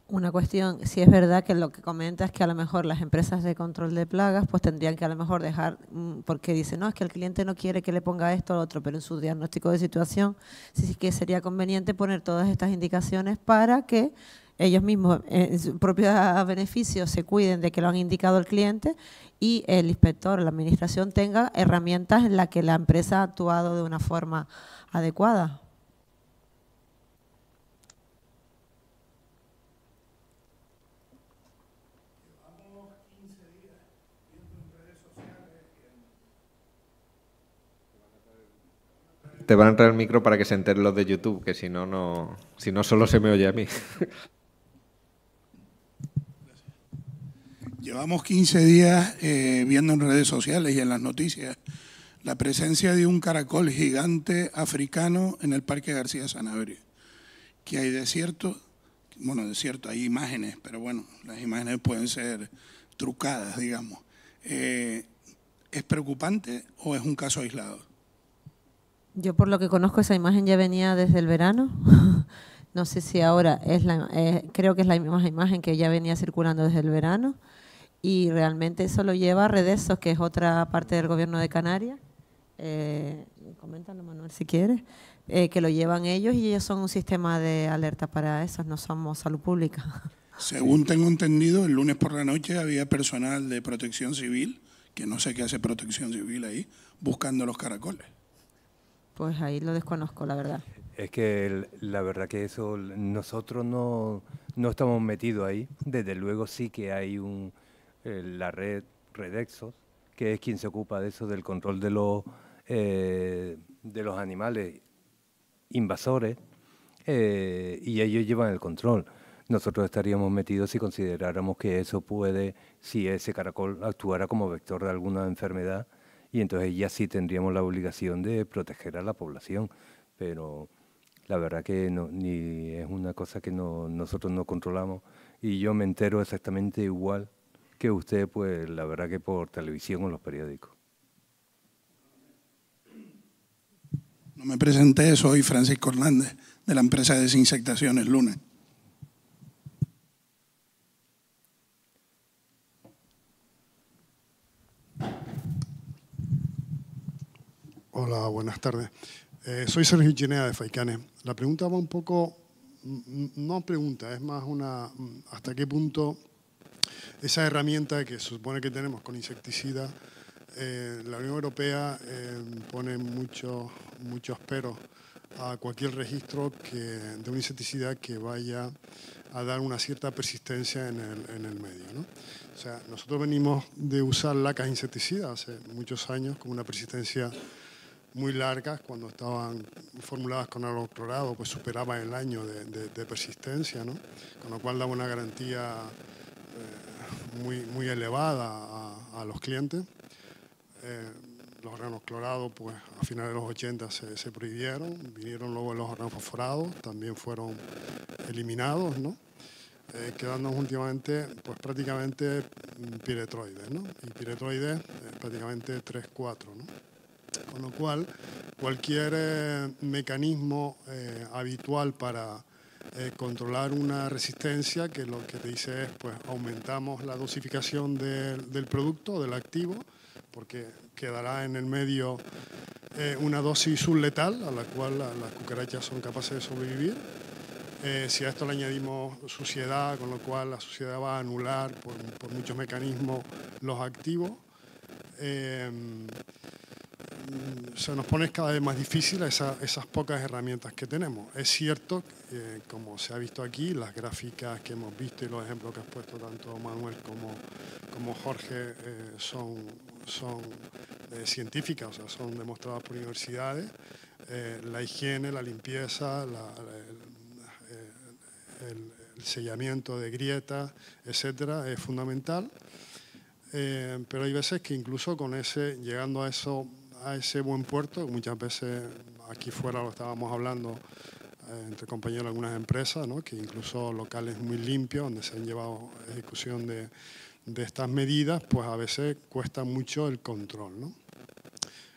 una cuestión, si es verdad que lo que comenta es que a lo mejor las empresas de control de plagas pues tendrían que a lo mejor dejar, mm, porque dice no, es que el cliente no quiere que le ponga esto o otro, pero en su diagnóstico de situación sí que sería conveniente poner todas estas indicaciones para que ellos mismos eh, en su propio beneficio se cuiden de que lo han indicado el cliente y el inspector, la administración tenga herramientas en las que la empresa ha actuado de una forma adecuada. Te van a entrar el micro para que se enteren los de YouTube, que si no, no, si no solo se me oye a mí. Llevamos 15 días eh, viendo en redes sociales y en las noticias la presencia de un caracol gigante africano en el Parque García Sanabria. Que hay desierto, bueno, desierto, hay imágenes, pero bueno, las imágenes pueden ser trucadas, digamos. Eh, ¿Es preocupante o es un caso aislado? Yo por lo que conozco esa imagen ya venía desde el verano. no sé si ahora es la, eh, creo que es la misma imagen que ya venía circulando desde el verano. Y realmente eso lo lleva a Redesos, que es otra parte del gobierno de Canarias. Eh, Manuel, si quieres. Eh, que lo llevan ellos y ellos son un sistema de alerta para eso, no somos salud pública. Según tengo entendido, el lunes por la noche había personal de protección civil, que no sé qué hace protección civil ahí, buscando los caracoles. Pues ahí lo desconozco, la verdad. Es que la verdad que eso nosotros no, estamos metidos ahí. Desde luego sí que hay un, eh, la red Redexos, que es quien se ocupa de eso, del control de los, eh, de los animales invasores, eh, y ellos llevan el control. Nosotros estaríamos metidos si consideráramos que eso puede, si ese caracol actuara como vector de alguna enfermedad, y entonces ya sí tendríamos la obligación de proteger a la población, pero la verdad que no, ni es una cosa que nosotros no controlamos y yo me entero exactamente igual que usted, pues la verdad que por televisión o los periódicos. No me presenté, soy Francisco Hernández, de la empresa de Desinsectaciones Lunes. Hola, buenas tardes. Eh, soy Sergio Ginea de FAICANE. La pregunta va un poco, mm, mm, no pregunta, es más una, mm, hasta qué punto esa herramienta que supone que tenemos con insecticida, eh, la Unión Europea eh, pone muchos muchos peros a cualquier registro que, de un insecticida que vaya a dar una cierta persistencia en el, medio. O sea, nosotros venimos de usar lacas insecticidas hace muchos años con una persistencia muy largas, cuando estaban formuladas con algo clorado, pues superaban el año de, persistencia, ¿no? con lo cual daba una garantía eh, muy, muy elevada a, los clientes. Eh, los granos clorados, pues a finales de los 80 se, prohibieron, vinieron luego los granos fosforados, también fueron eliminados, ¿no? Eh, quedándonos últimamente pues, prácticamente mm, piretroides, ¿no? Y piretroides eh, prácticamente 3-4, ¿no? Con lo cual, cualquier eh, mecanismo eh, habitual para eh, controlar una resistencia, que lo que te dice es, pues aumentamos la dosificación del producto, del activo, porque quedará en el medio una dosis subletal a la cual las cucarachas son capaces de sobrevivir. si a esto le añadimos suciedad, con lo cual la suciedad va a anular por, por muchos mecanismos los activos. Eh, se nos pone cada vez más difícil esas pocas herramientas que tenemos. Es cierto, eh, como se ha visto aquí, las gráficas que hemos visto y los ejemplos que has puesto tanto Manuel como, como Jorge eh, son, son eh, científicas, o sea, son demostradas por universidades. la higiene, la limpieza, el, sellamiento de grietas, etcétera, es fundamental. pero hay veces que incluso con ese, llegando a eso a ese buen puerto, muchas veces aquí fuera lo estábamos hablando eh, entre compañeros de algunas empresas, que incluso locales muy limpios, donde se han llevado ejecución de, estas medidas, pues a veces cuesta mucho el control.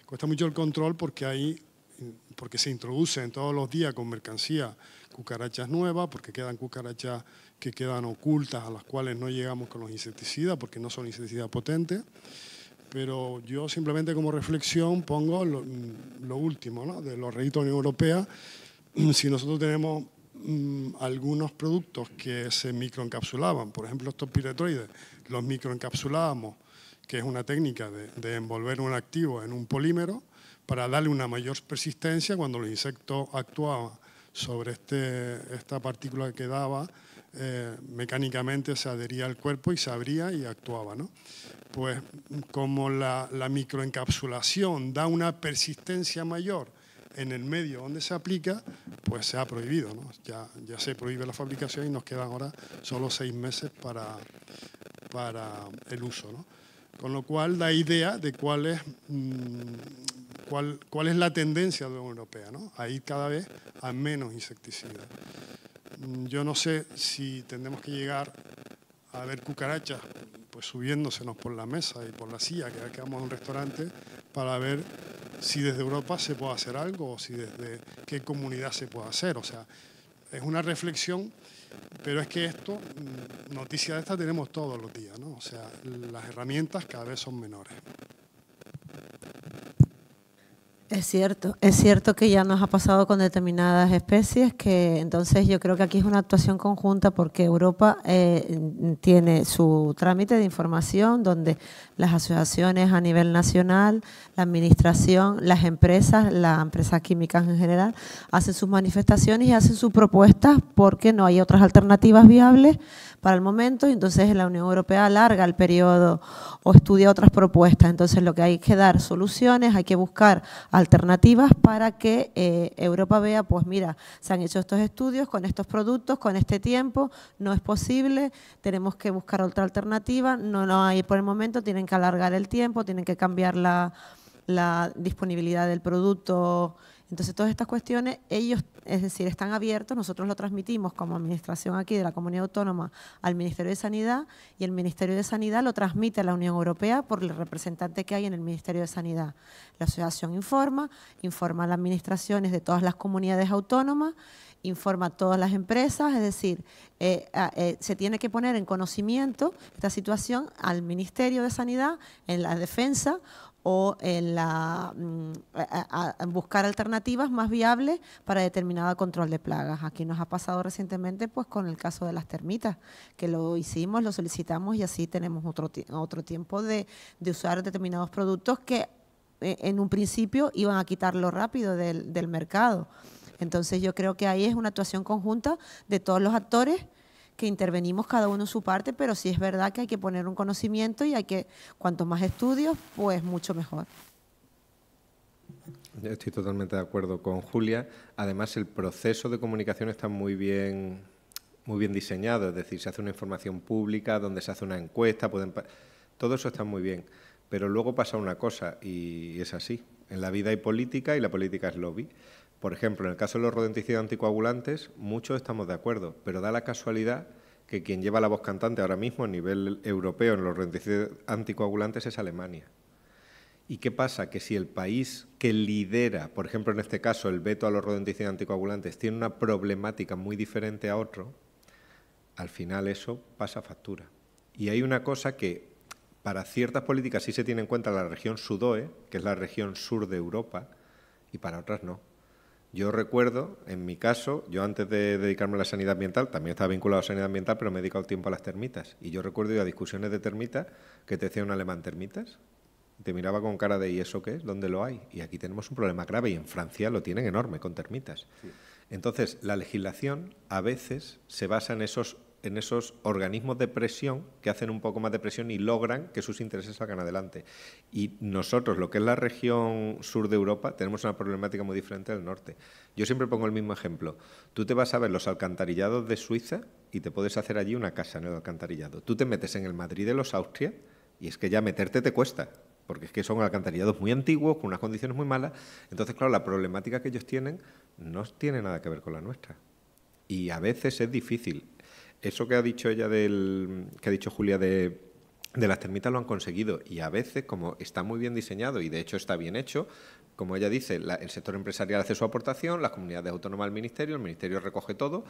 Cuesta mucho el control porque ahí porque se introducen todos los días con mercancía cucarachas nuevas, porque quedan cucarachas que quedan ocultas, a las cuales no llegamos con los insecticidas, porque no son insecticidas potentes pero yo simplemente como reflexión pongo lo, último, de los réditos de la Unión Europea. Si nosotros tenemos mm, algunos productos que se microencapsulaban, por ejemplo estos piretroides, los microencapsulábamos, que es una técnica de, envolver un activo en un polímero para darle una mayor persistencia cuando los insectos actuaban sobre este, esta partícula que daba eh, mecánicamente se adhería al cuerpo y se abría y actuaba. Pues como la, microencapsulación da una persistencia mayor en el medio donde se aplica, pues se ha prohibido. Ya, se prohíbe la fabricación y nos quedan ahora solo seis meses para, para el uso. Con lo cual da idea de cuál es, mm, cuál, es la tendencia de la Unión Europea. ¿no? A ir cada vez a menos insecticidas. Mm, yo no sé si tendremos que llegar a ver cucarachas pues subiéndosenos por la mesa y por la silla, que vamos en un restaurante, para ver si desde Europa se puede hacer algo o si desde qué comunidad se puede hacer. O sea, es una reflexión, pero es que esto, mm, noticia de estas tenemos todos los días, ¿no? O sea, las herramientas cada vez son menores. Es cierto, es cierto que ya nos ha pasado con determinadas especies, que entonces yo creo que aquí es una actuación conjunta porque Europa eh, tiene su trámite de información donde las asociaciones a nivel nacional, la administración, las empresas, las empresas químicas en general, hacen sus manifestaciones y hacen sus propuestas porque no hay otras alternativas viables para el momento y entonces la Unión Europea alarga el periodo o estudia otras propuestas. Entonces lo que hay que dar soluciones, hay que buscar alternativas para que eh, Europa vea, pues mira, se han hecho estos estudios con estos productos, con este tiempo, no es posible, tenemos que buscar otra alternativa, no, no hay por el momento, tienen que alargar el tiempo, tienen que cambiar la, la disponibilidad del producto entonces, todas estas cuestiones, ellos, es decir, están abiertos, nosotros lo transmitimos como administración aquí de la comunidad autónoma al Ministerio de Sanidad y el Ministerio de Sanidad lo transmite a la Unión Europea por el representante que hay en el Ministerio de Sanidad. La asociación informa, informa a las administraciones de todas las comunidades autónomas, informa a todas las empresas, es decir, eh, ah, eh, se tiene que poner en conocimiento esta situación al Ministerio de Sanidad, en la defensa o en la, mm, buscar alternativas más viables para determinado control de plagas. Aquí nos ha pasado recientemente pues con el caso de las termitas, que lo hicimos, lo solicitamos y así tenemos otro, otro tiempo de, usar determinados productos que eh, en un principio iban a quitarlo rápido del, del mercado. Entonces yo creo que ahí es una actuación conjunta de todos los actores que intervenimos cada uno en su parte, pero sí es verdad que hay que poner un conocimiento y hay que, cuanto más estudios, pues mucho mejor. Yo estoy totalmente de acuerdo con Julia. Además, el proceso de comunicación está muy bien, muy bien diseñado, es decir, se hace una información pública, donde se hace una encuesta, pueden todo eso está muy bien. Pero luego pasa una cosa, y es así. En la vida hay política y la política es lobby. Por ejemplo, en el caso de los rodenticidas anticoagulantes, muchos estamos de acuerdo, pero da la casualidad que quien lleva la voz cantante ahora mismo a nivel europeo en los rodenticidas anticoagulantes es Alemania. ¿Y qué pasa? Que si el país que lidera, por ejemplo en este caso el veto a los rodenticidas anticoagulantes, tiene una problemática muy diferente a otro, al final eso pasa factura. Y hay una cosa que para ciertas políticas sí se tiene en cuenta la región sudoe, que es la región sur de Europa, y para otras no. Yo recuerdo, en mi caso, yo antes de dedicarme a la sanidad ambiental, también estaba vinculado a la sanidad ambiental, pero me he dedicado tiempo a las termitas. Y yo recuerdo ir a discusiones de termitas que te decía un alemán, termitas. Te miraba con cara de, ¿y eso qué es? ¿Dónde lo hay? Y aquí tenemos un problema grave y en Francia lo tienen enorme con termitas. Entonces, la legislación a veces se basa en esos en esos organismos de presión que hacen un poco más de presión y logran que sus intereses salgan adelante. Y nosotros, lo que es la región sur de Europa, tenemos una problemática muy diferente del norte. Yo siempre pongo el mismo ejemplo. Tú te vas a ver los alcantarillados de Suiza y te puedes hacer allí una casa en el alcantarillado. Tú te metes en el Madrid de los Austria y es que ya meterte te cuesta, porque es que son alcantarillados muy antiguos, con unas condiciones muy malas. Entonces, claro, la problemática que ellos tienen no tiene nada que ver con la nuestra. Y a veces es difícil eso que ha dicho ella que ha dicho Julia de, las termitas lo han conseguido y a veces como está muy bien diseñado y de hecho está bien hecho, como ella dice, el sector empresarial hace su aportación, las comunidades autónomas al ministerio, el ministerio recoge todo,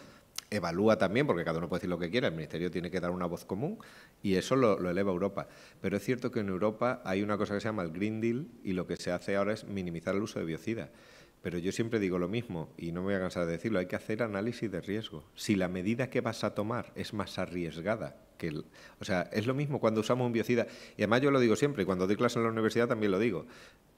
evalúa también, porque cada uno puede decir lo que quiera, el ministerio tiene que dar una voz común y eso lo, lo, eleva a Europa. Pero es cierto que en Europa hay una cosa que se llama el Green Deal y lo que se hace ahora es minimizar el uso de biocidas. Pero yo siempre digo lo mismo y no me voy a cansar de decirlo, hay que hacer análisis de riesgo. Si la medida que vas a tomar es más arriesgada que el, o sea, es lo mismo cuando usamos un biocida y además yo lo digo siempre, y cuando doy clase en la universidad también lo digo.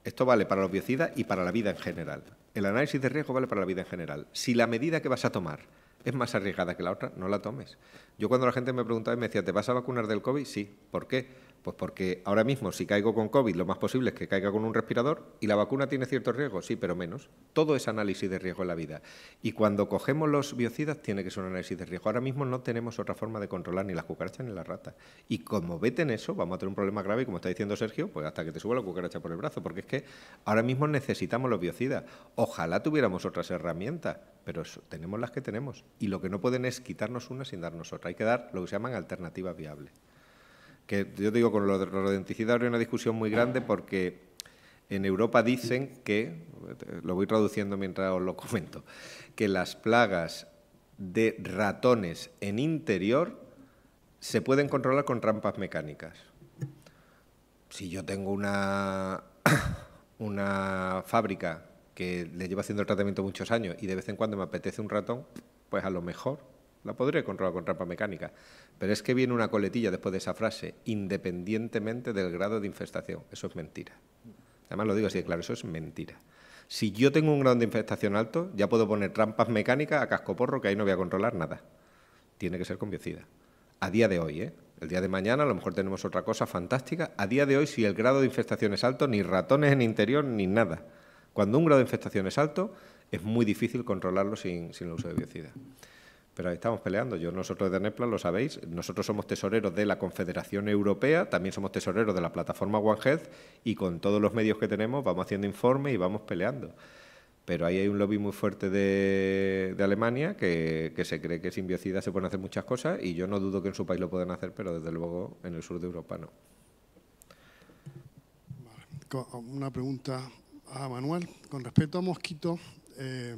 Esto vale para los biocidas y para la vida en general. El análisis de riesgo vale para la vida en general. Si la medida que vas a tomar es más arriesgada que la otra, no la tomes. Yo cuando la gente me preguntaba y me decía, ¿te vas a vacunar del COVID? Sí. ¿Por qué? Pues porque ahora mismo si caigo con COVID lo más posible es que caiga con un respirador y la vacuna tiene ciertos riesgos, sí, pero menos. Todo es análisis de riesgo en la vida. Y cuando cogemos los biocidas tiene que ser un análisis de riesgo. Ahora mismo no tenemos otra forma de controlar ni las cucarachas ni las ratas. Y como en eso, vamos a tener un problema grave y como está diciendo Sergio, pues hasta que te suba la cucaracha por el brazo, porque es que ahora mismo necesitamos los biocidas. Ojalá tuviéramos otras herramientas, pero tenemos las que tenemos. Y lo que no pueden es quitarnos una sin darnos otra. Hay que dar lo que se llaman alternativas viables que yo digo con lo de los habría una discusión muy grande porque en Europa dicen que, lo voy traduciendo mientras os lo comento, que las plagas de ratones en interior se pueden controlar con rampas mecánicas. Si yo tengo una, una fábrica que le lleva haciendo el tratamiento muchos años y de vez en cuando me apetece un ratón, pues a lo mejor la podría controlar con trampa mecánica. Pero es que viene una coletilla después de esa frase, independientemente del grado de infestación. Eso es mentira. Además lo digo así de claro, eso es mentira. Si yo tengo un grado de infestación alto, ya puedo poner trampas mecánicas a cascoporro, que ahí no voy a controlar nada. Tiene que ser con biocida. A día de hoy, ¿eh? El día de mañana a lo mejor tenemos otra cosa fantástica. A día de hoy, si el grado de infestación es alto, ni ratones en interior, ni nada. Cuando un grado de infestación es alto, es muy difícil controlarlo sin, sin el uso de biocida. Pero ahí estamos peleando. Yo, nosotros de NEPLA, lo sabéis, nosotros somos tesoreros de la Confederación Europea, también somos tesoreros de la plataforma One Health y con todos los medios que tenemos vamos haciendo informes y vamos peleando. Pero ahí hay un lobby muy fuerte de, Alemania que, se cree que sin biocida se pueden hacer muchas cosas y yo no dudo que en su país lo puedan hacer, pero desde luego en el sur de Europa no. Una pregunta a Manuel. Con respecto a Mosquito. Eh,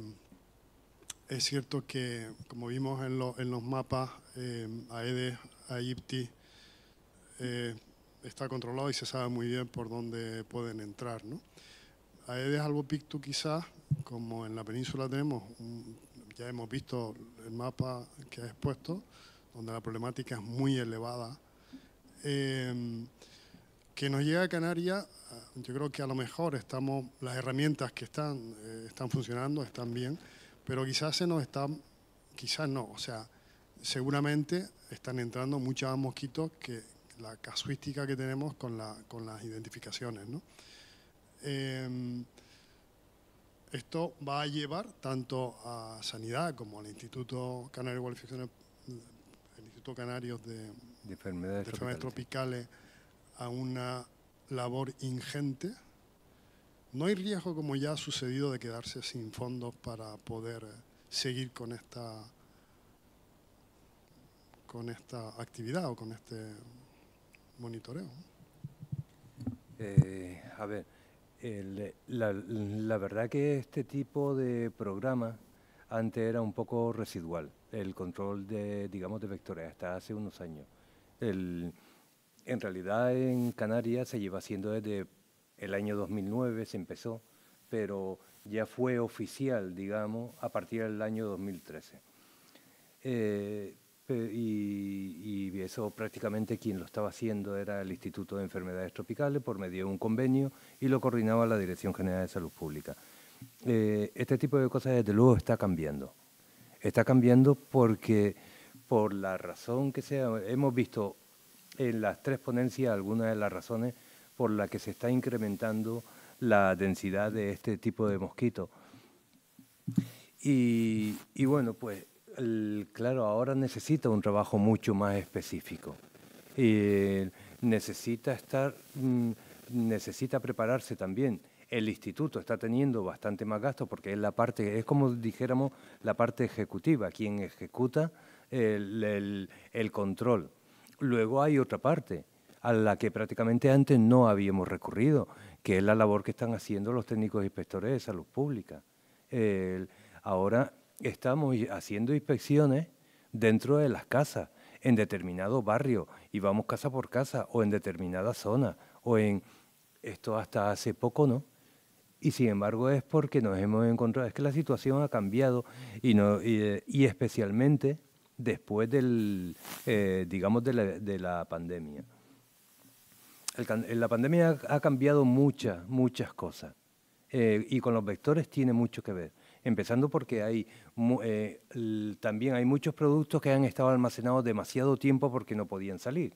es cierto que, como vimos en, los mapas, eh, Aedes, Aegypti, eh, está controlado y se sabe muy bien por dónde pueden entrar. ¿no? Aedes albopictus quizás, como en la península tenemos, ya hemos visto el mapa que ha expuesto, donde la problemática es muy elevada, em, que nos llega a Canarias, yo creo que a lo mejor estamos, las herramientas que están, eh, están funcionando, están bien, pero quizás se nos está, quizás no, o sea, seguramente están entrando muchos mosquitos que la casuística que tenemos con, las identificaciones. Em, esto va a llevar tanto a Sanidad como al Instituto Canario de Instituto Canario de, Enfermedades, tropicales a una labor ingente no hay riesgo, como ya ha sucedido, de quedarse sin fondos para poder seguir con esta, con esta actividad o con este monitoreo. Eh, a ver, la, verdad que este tipo de programa antes era un poco residual, el control de, digamos, de vectores, hasta hace unos años. en realidad en Canarias se lleva haciendo desde el año 2009 se empezó, pero ya fue oficial, digamos, a partir del año 2013. Eh, y, eso prácticamente quien lo estaba haciendo era el Instituto de Enfermedades Tropicales por medio de un convenio y lo coordinaba la Dirección General de Salud Pública. Eh, este tipo de cosas desde luego está cambiando. Está cambiando porque por la razón que sea, hemos visto en las tres ponencias algunas de las razones por la que se está incrementando la densidad de este tipo de mosquito. Y, bueno, pues claro, ahora necesita un trabajo mucho más específico. y eh, necesita estar, mm, necesita prepararse también. El instituto está teniendo bastante más gasto porque es la parte, es como dijéramos, la parte ejecutiva, quien ejecuta el control. Luego hay otra parte, a la que prácticamente antes no habíamos recurrido, que es la labor que están haciendo los técnicos inspectores de salud pública. ahora estamos haciendo inspecciones dentro de las casas, en determinado barrio, y vamos casa por casa, o en determinada zona, o en esto hasta hace poco no. Y sin embargo es porque nos hemos encontrado, es que la situación ha cambiado y, no, especialmente después del, eh, digamos, de la pandemia. Eh, la pandemia ha cambiado muchas, muchas cosas. Eh, y con los vectores tiene mucho que ver. Empezando porque hay, eh, también hay muchos productos que han estado almacenados demasiado tiempo porque no podían salir.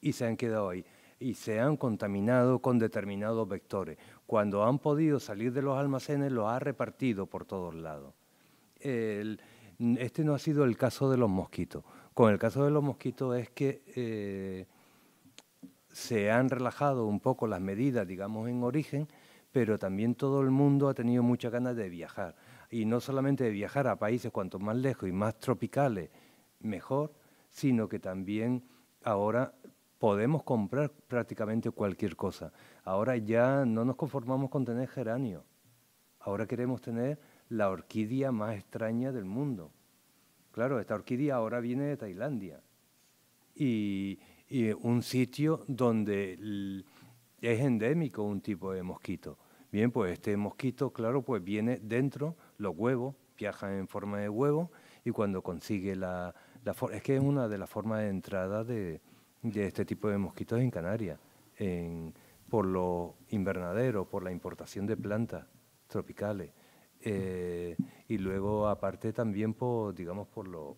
Y se han quedado ahí. Y se han contaminado con determinados vectores. Cuando han podido salir de los almacenes, los ha repartido por todos lados. este no ha sido el caso de los mosquitos. Con el caso de los mosquitos es que se han relajado un poco las medidas, digamos, en origen, pero también todo el mundo ha tenido muchas ganas de viajar. Y no solamente de viajar a países cuanto más lejos y más tropicales, mejor, sino que también ahora podemos comprar prácticamente cualquier cosa. Ahora ya no nos conformamos con tener geranio. Ahora queremos tener la orquídea más extraña del mundo. Claro, esta orquídea ahora viene de Tailandia. Y, y un sitio donde es endémico un tipo de mosquito. Bien, pues este mosquito, claro, pues viene dentro, los huevos, viajan en forma de huevo y cuando consigue la, la es que es una de las formas de entrada de, este tipo de mosquitos en Canarias, en, por lo invernadero, por la importación de plantas tropicales. Eh, y luego aparte también por, digamos, por, lo,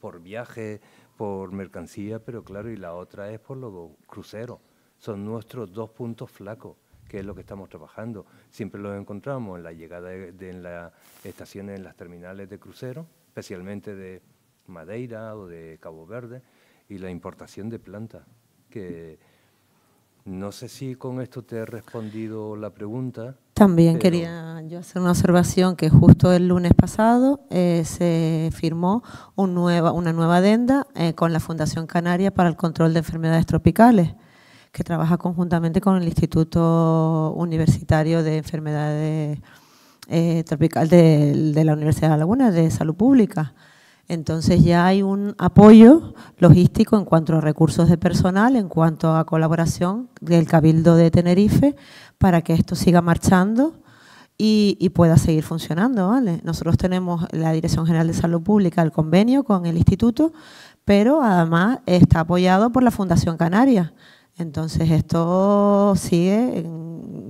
por viajes, por mercancía, pero claro, y la otra es por los cruceros. Son nuestros dos puntos flacos, que es lo que estamos trabajando. Siempre los encontramos en la llegada de, en las estaciones, en las terminales de crucero, especialmente de Madeira o de Cabo Verde, y la importación de plantas, que no sé si con esto te he respondido la pregunta. También quería yo hacer una observación que justo el lunes pasado eh, se firmó una nueva adenda eh, con la Fundación Canaria para el Control de Enfermedades Tropicales, que trabaja conjuntamente con el Instituto Universitario de Enfermedades eh, Tropicales de, la Universidad de Laguna, de Salud Pública. Entonces ya hay un apoyo logístico en cuanto a recursos de personal, en cuanto a colaboración del Cabildo de Tenerife para que esto siga marchando y, pueda seguir funcionando. ¿vale? Nosotros tenemos la Dirección General de Salud Pública, el convenio con el instituto, pero además está apoyado por la Fundación Canaria. Entonces esto sigue en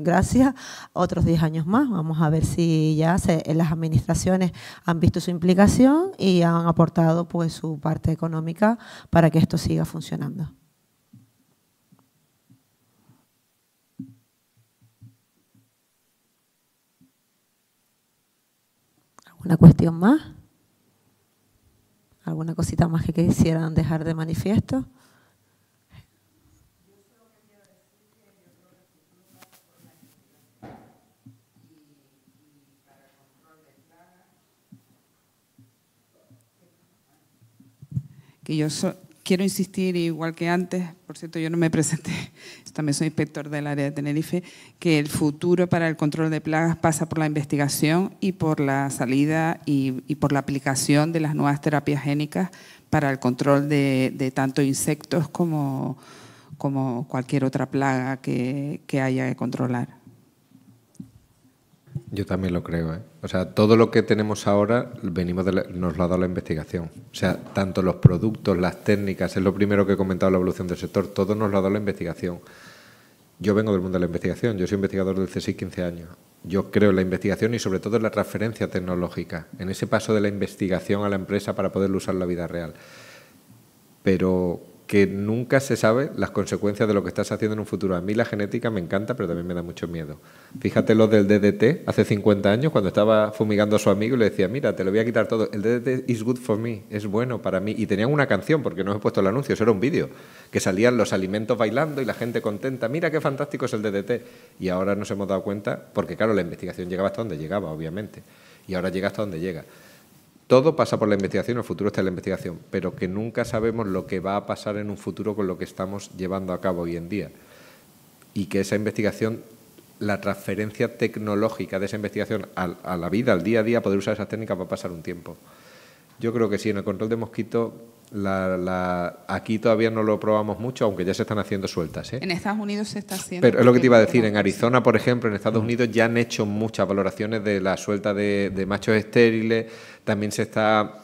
gracias, otros 10 años más. Vamos a ver si ya se, las administraciones han visto su implicación y han aportado pues su parte económica para que esto siga funcionando. ¿Alguna cuestión más? ¿Alguna cosita más que quisieran dejar de manifiesto? que yo quiero insistir, igual que antes, por cierto, yo no me presenté, también soy inspector del área de Tenerife, que el futuro para el control de plagas pasa por la investigación y por la salida y, por la aplicación de las nuevas terapias génicas para el control de, tanto insectos como, cualquier otra plaga que haya que controlar. Yo también lo creo. ¿eh? O sea, todo lo que tenemos ahora venimos de nos lo ha dado la investigación. O sea, tanto los productos, las técnicas, es lo primero que he comentado la evolución del sector, todo nos lo ha dado la investigación. Yo vengo del mundo de la investigación, yo soy investigador del CSIC 15 años. Yo creo en la investigación y sobre todo en la transferencia tecnológica, en ese paso de la investigación a la empresa para poderlo usar en la vida real. Pero que nunca se sabe las consecuencias de lo que estás haciendo en un futuro. A mí la genética me encanta, pero también me da mucho miedo. Fíjate lo del DDT, hace 50 años, cuando estaba fumigando a su amigo y le decía, mira, te lo voy a quitar todo. El DDT is good for me, es bueno para mí. Y tenían una canción, porque no os he puesto el anuncio, eso era un vídeo, que salían los alimentos bailando y la gente contenta, mira qué fantástico es el DDT. Y ahora nos hemos dado cuenta, porque claro, la investigación llegaba hasta donde llegaba, obviamente, y ahora llega hasta donde llega. Todo pasa por la investigación, el futuro está en la investigación, pero que nunca sabemos lo que va a pasar en un futuro con lo que estamos llevando a cabo hoy en día. Y que esa investigación, la transferencia tecnológica de esa investigación a, la vida, al día a día, poder usar esas técnicas va a pasar un tiempo. Yo creo que sí, en el control de mosquito la, aquí todavía no lo probamos mucho, aunque ya se están haciendo sueltas. ¿eh? En Estados Unidos se está haciendo. Pero es lo que te iba a decir, en Arizona, por ejemplo, en Estados Unidos ya han hecho muchas valoraciones de la suelta de, machos estériles, también se está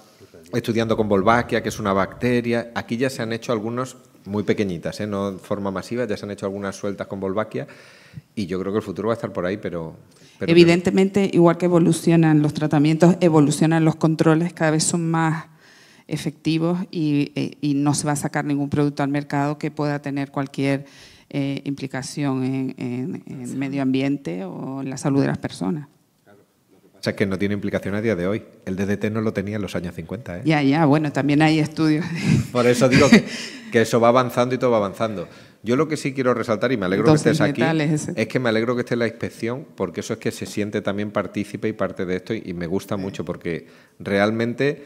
estudiando con Volvaquia, que es una bacteria. Aquí ya se han hecho algunos muy pequeñitas, ¿eh? no de forma masiva, ya se han hecho algunas sueltas con Volvaquia y yo creo que el futuro va a estar por ahí, pero... Evidentemente, igual que evolucionan los tratamientos, evolucionan los controles, cada vez son más efectivos eh, y, no se va a sacar ningún producto al mercado que pueda tener cualquier eh, implicación en, el medio ambiente o en la salud de las personas. O sea, que no tiene implicación a día de hoy. El DDT no lo tenía en los años 50. ¿eh? Ya, ya, bueno, también hay estudios. Por eso digo que, eso va avanzando y todo va avanzando. Yo lo que sí quiero resaltar, y me alegro que estés aquí, es, que me alegro que esté la inspección, porque eso es que se siente también partícipe y parte de esto, y me gusta mucho, porque realmente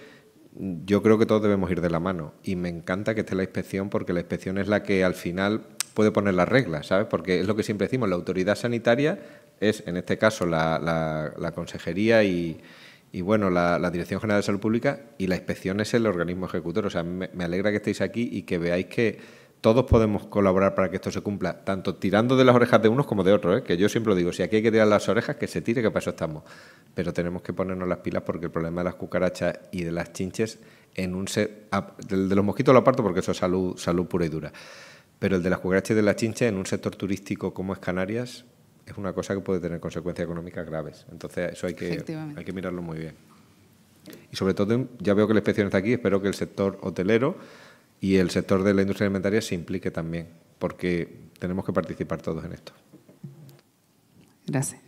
yo creo que todos debemos ir de la mano. Y me encanta que esté la inspección porque la inspección es la que al final puede poner las reglas, ¿sabes? Porque es lo que siempre decimos, la autoridad sanitaria es, en este caso, la, la, consejería y, bueno, la, Dirección General de Salud Pública y la inspección es el organismo ejecutor. O sea, me alegra que estéis aquí y que veáis que todos podemos colaborar para que esto se cumpla, tanto tirando de las orejas de unos como de otros, ¿eh? que yo siempre digo, si aquí hay que tirar las orejas, que se tire, que para eso estamos. Pero tenemos que ponernos las pilas porque el problema de las cucarachas y de las chinches, en un de los mosquitos lo aparto porque eso es salud, salud pura y dura. Pero el de las cucarachas y de las chinches en un sector turístico como es Canarias es una cosa que puede tener consecuencias económicas graves. Entonces eso hay que, hay que mirarlo muy bien. Y sobre todo, ya veo que la inspección está aquí, espero que el sector hotelero y el sector de la industria alimentaria se implique también, porque tenemos que participar todos en esto. Gracias.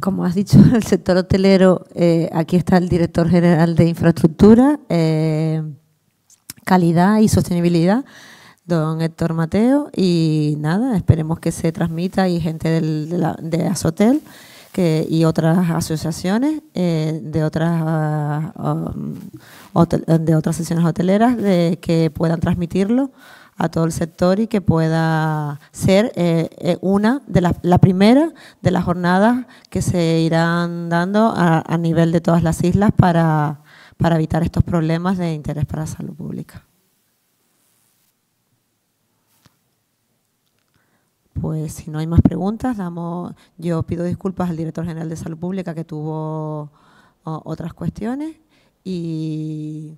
Como has dicho, el sector hotelero, eh, aquí está el director general de infraestructura, eh, calidad y sostenibilidad, don Héctor Mateo, y nada, esperemos que se transmita y gente de, la, de Azotel y otras asociaciones eh, de, otras, ah, um, eh, de otras sesiones hoteleras de, que puedan transmitirlo a todo el sector y que pueda ser eh, una de las la primera de las jornadas que se irán dando a, a nivel de todas las islas para, para evitar estos problemas de interés para la salud pública. Pues si no hay más preguntas, damos, yo pido disculpas al director general de Salud Pública que tuvo otras cuestiones y,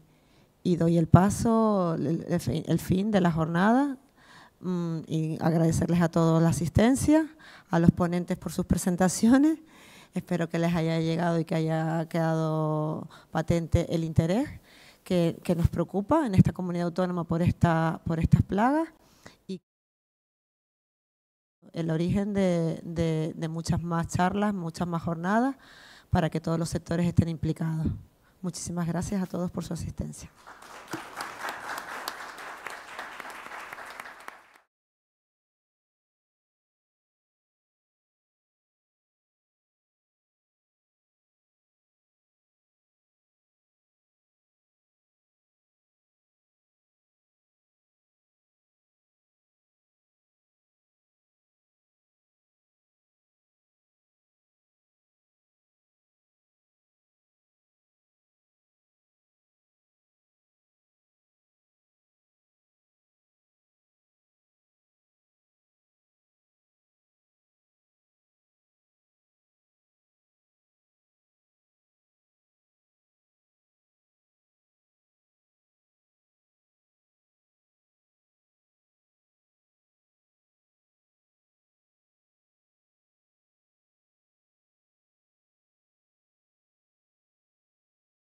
doy el paso, el, fin de la jornada mm, y agradecerles a todos la asistencia, a los ponentes por sus presentaciones. Espero que les haya llegado y que haya quedado patente el interés que, nos preocupa en esta comunidad autónoma por, esta, por estas plagas el origen de, de, de muchas más charlas, muchas más jornadas, para que todos los sectores estén implicados. Muchísimas gracias a todos por su asistencia.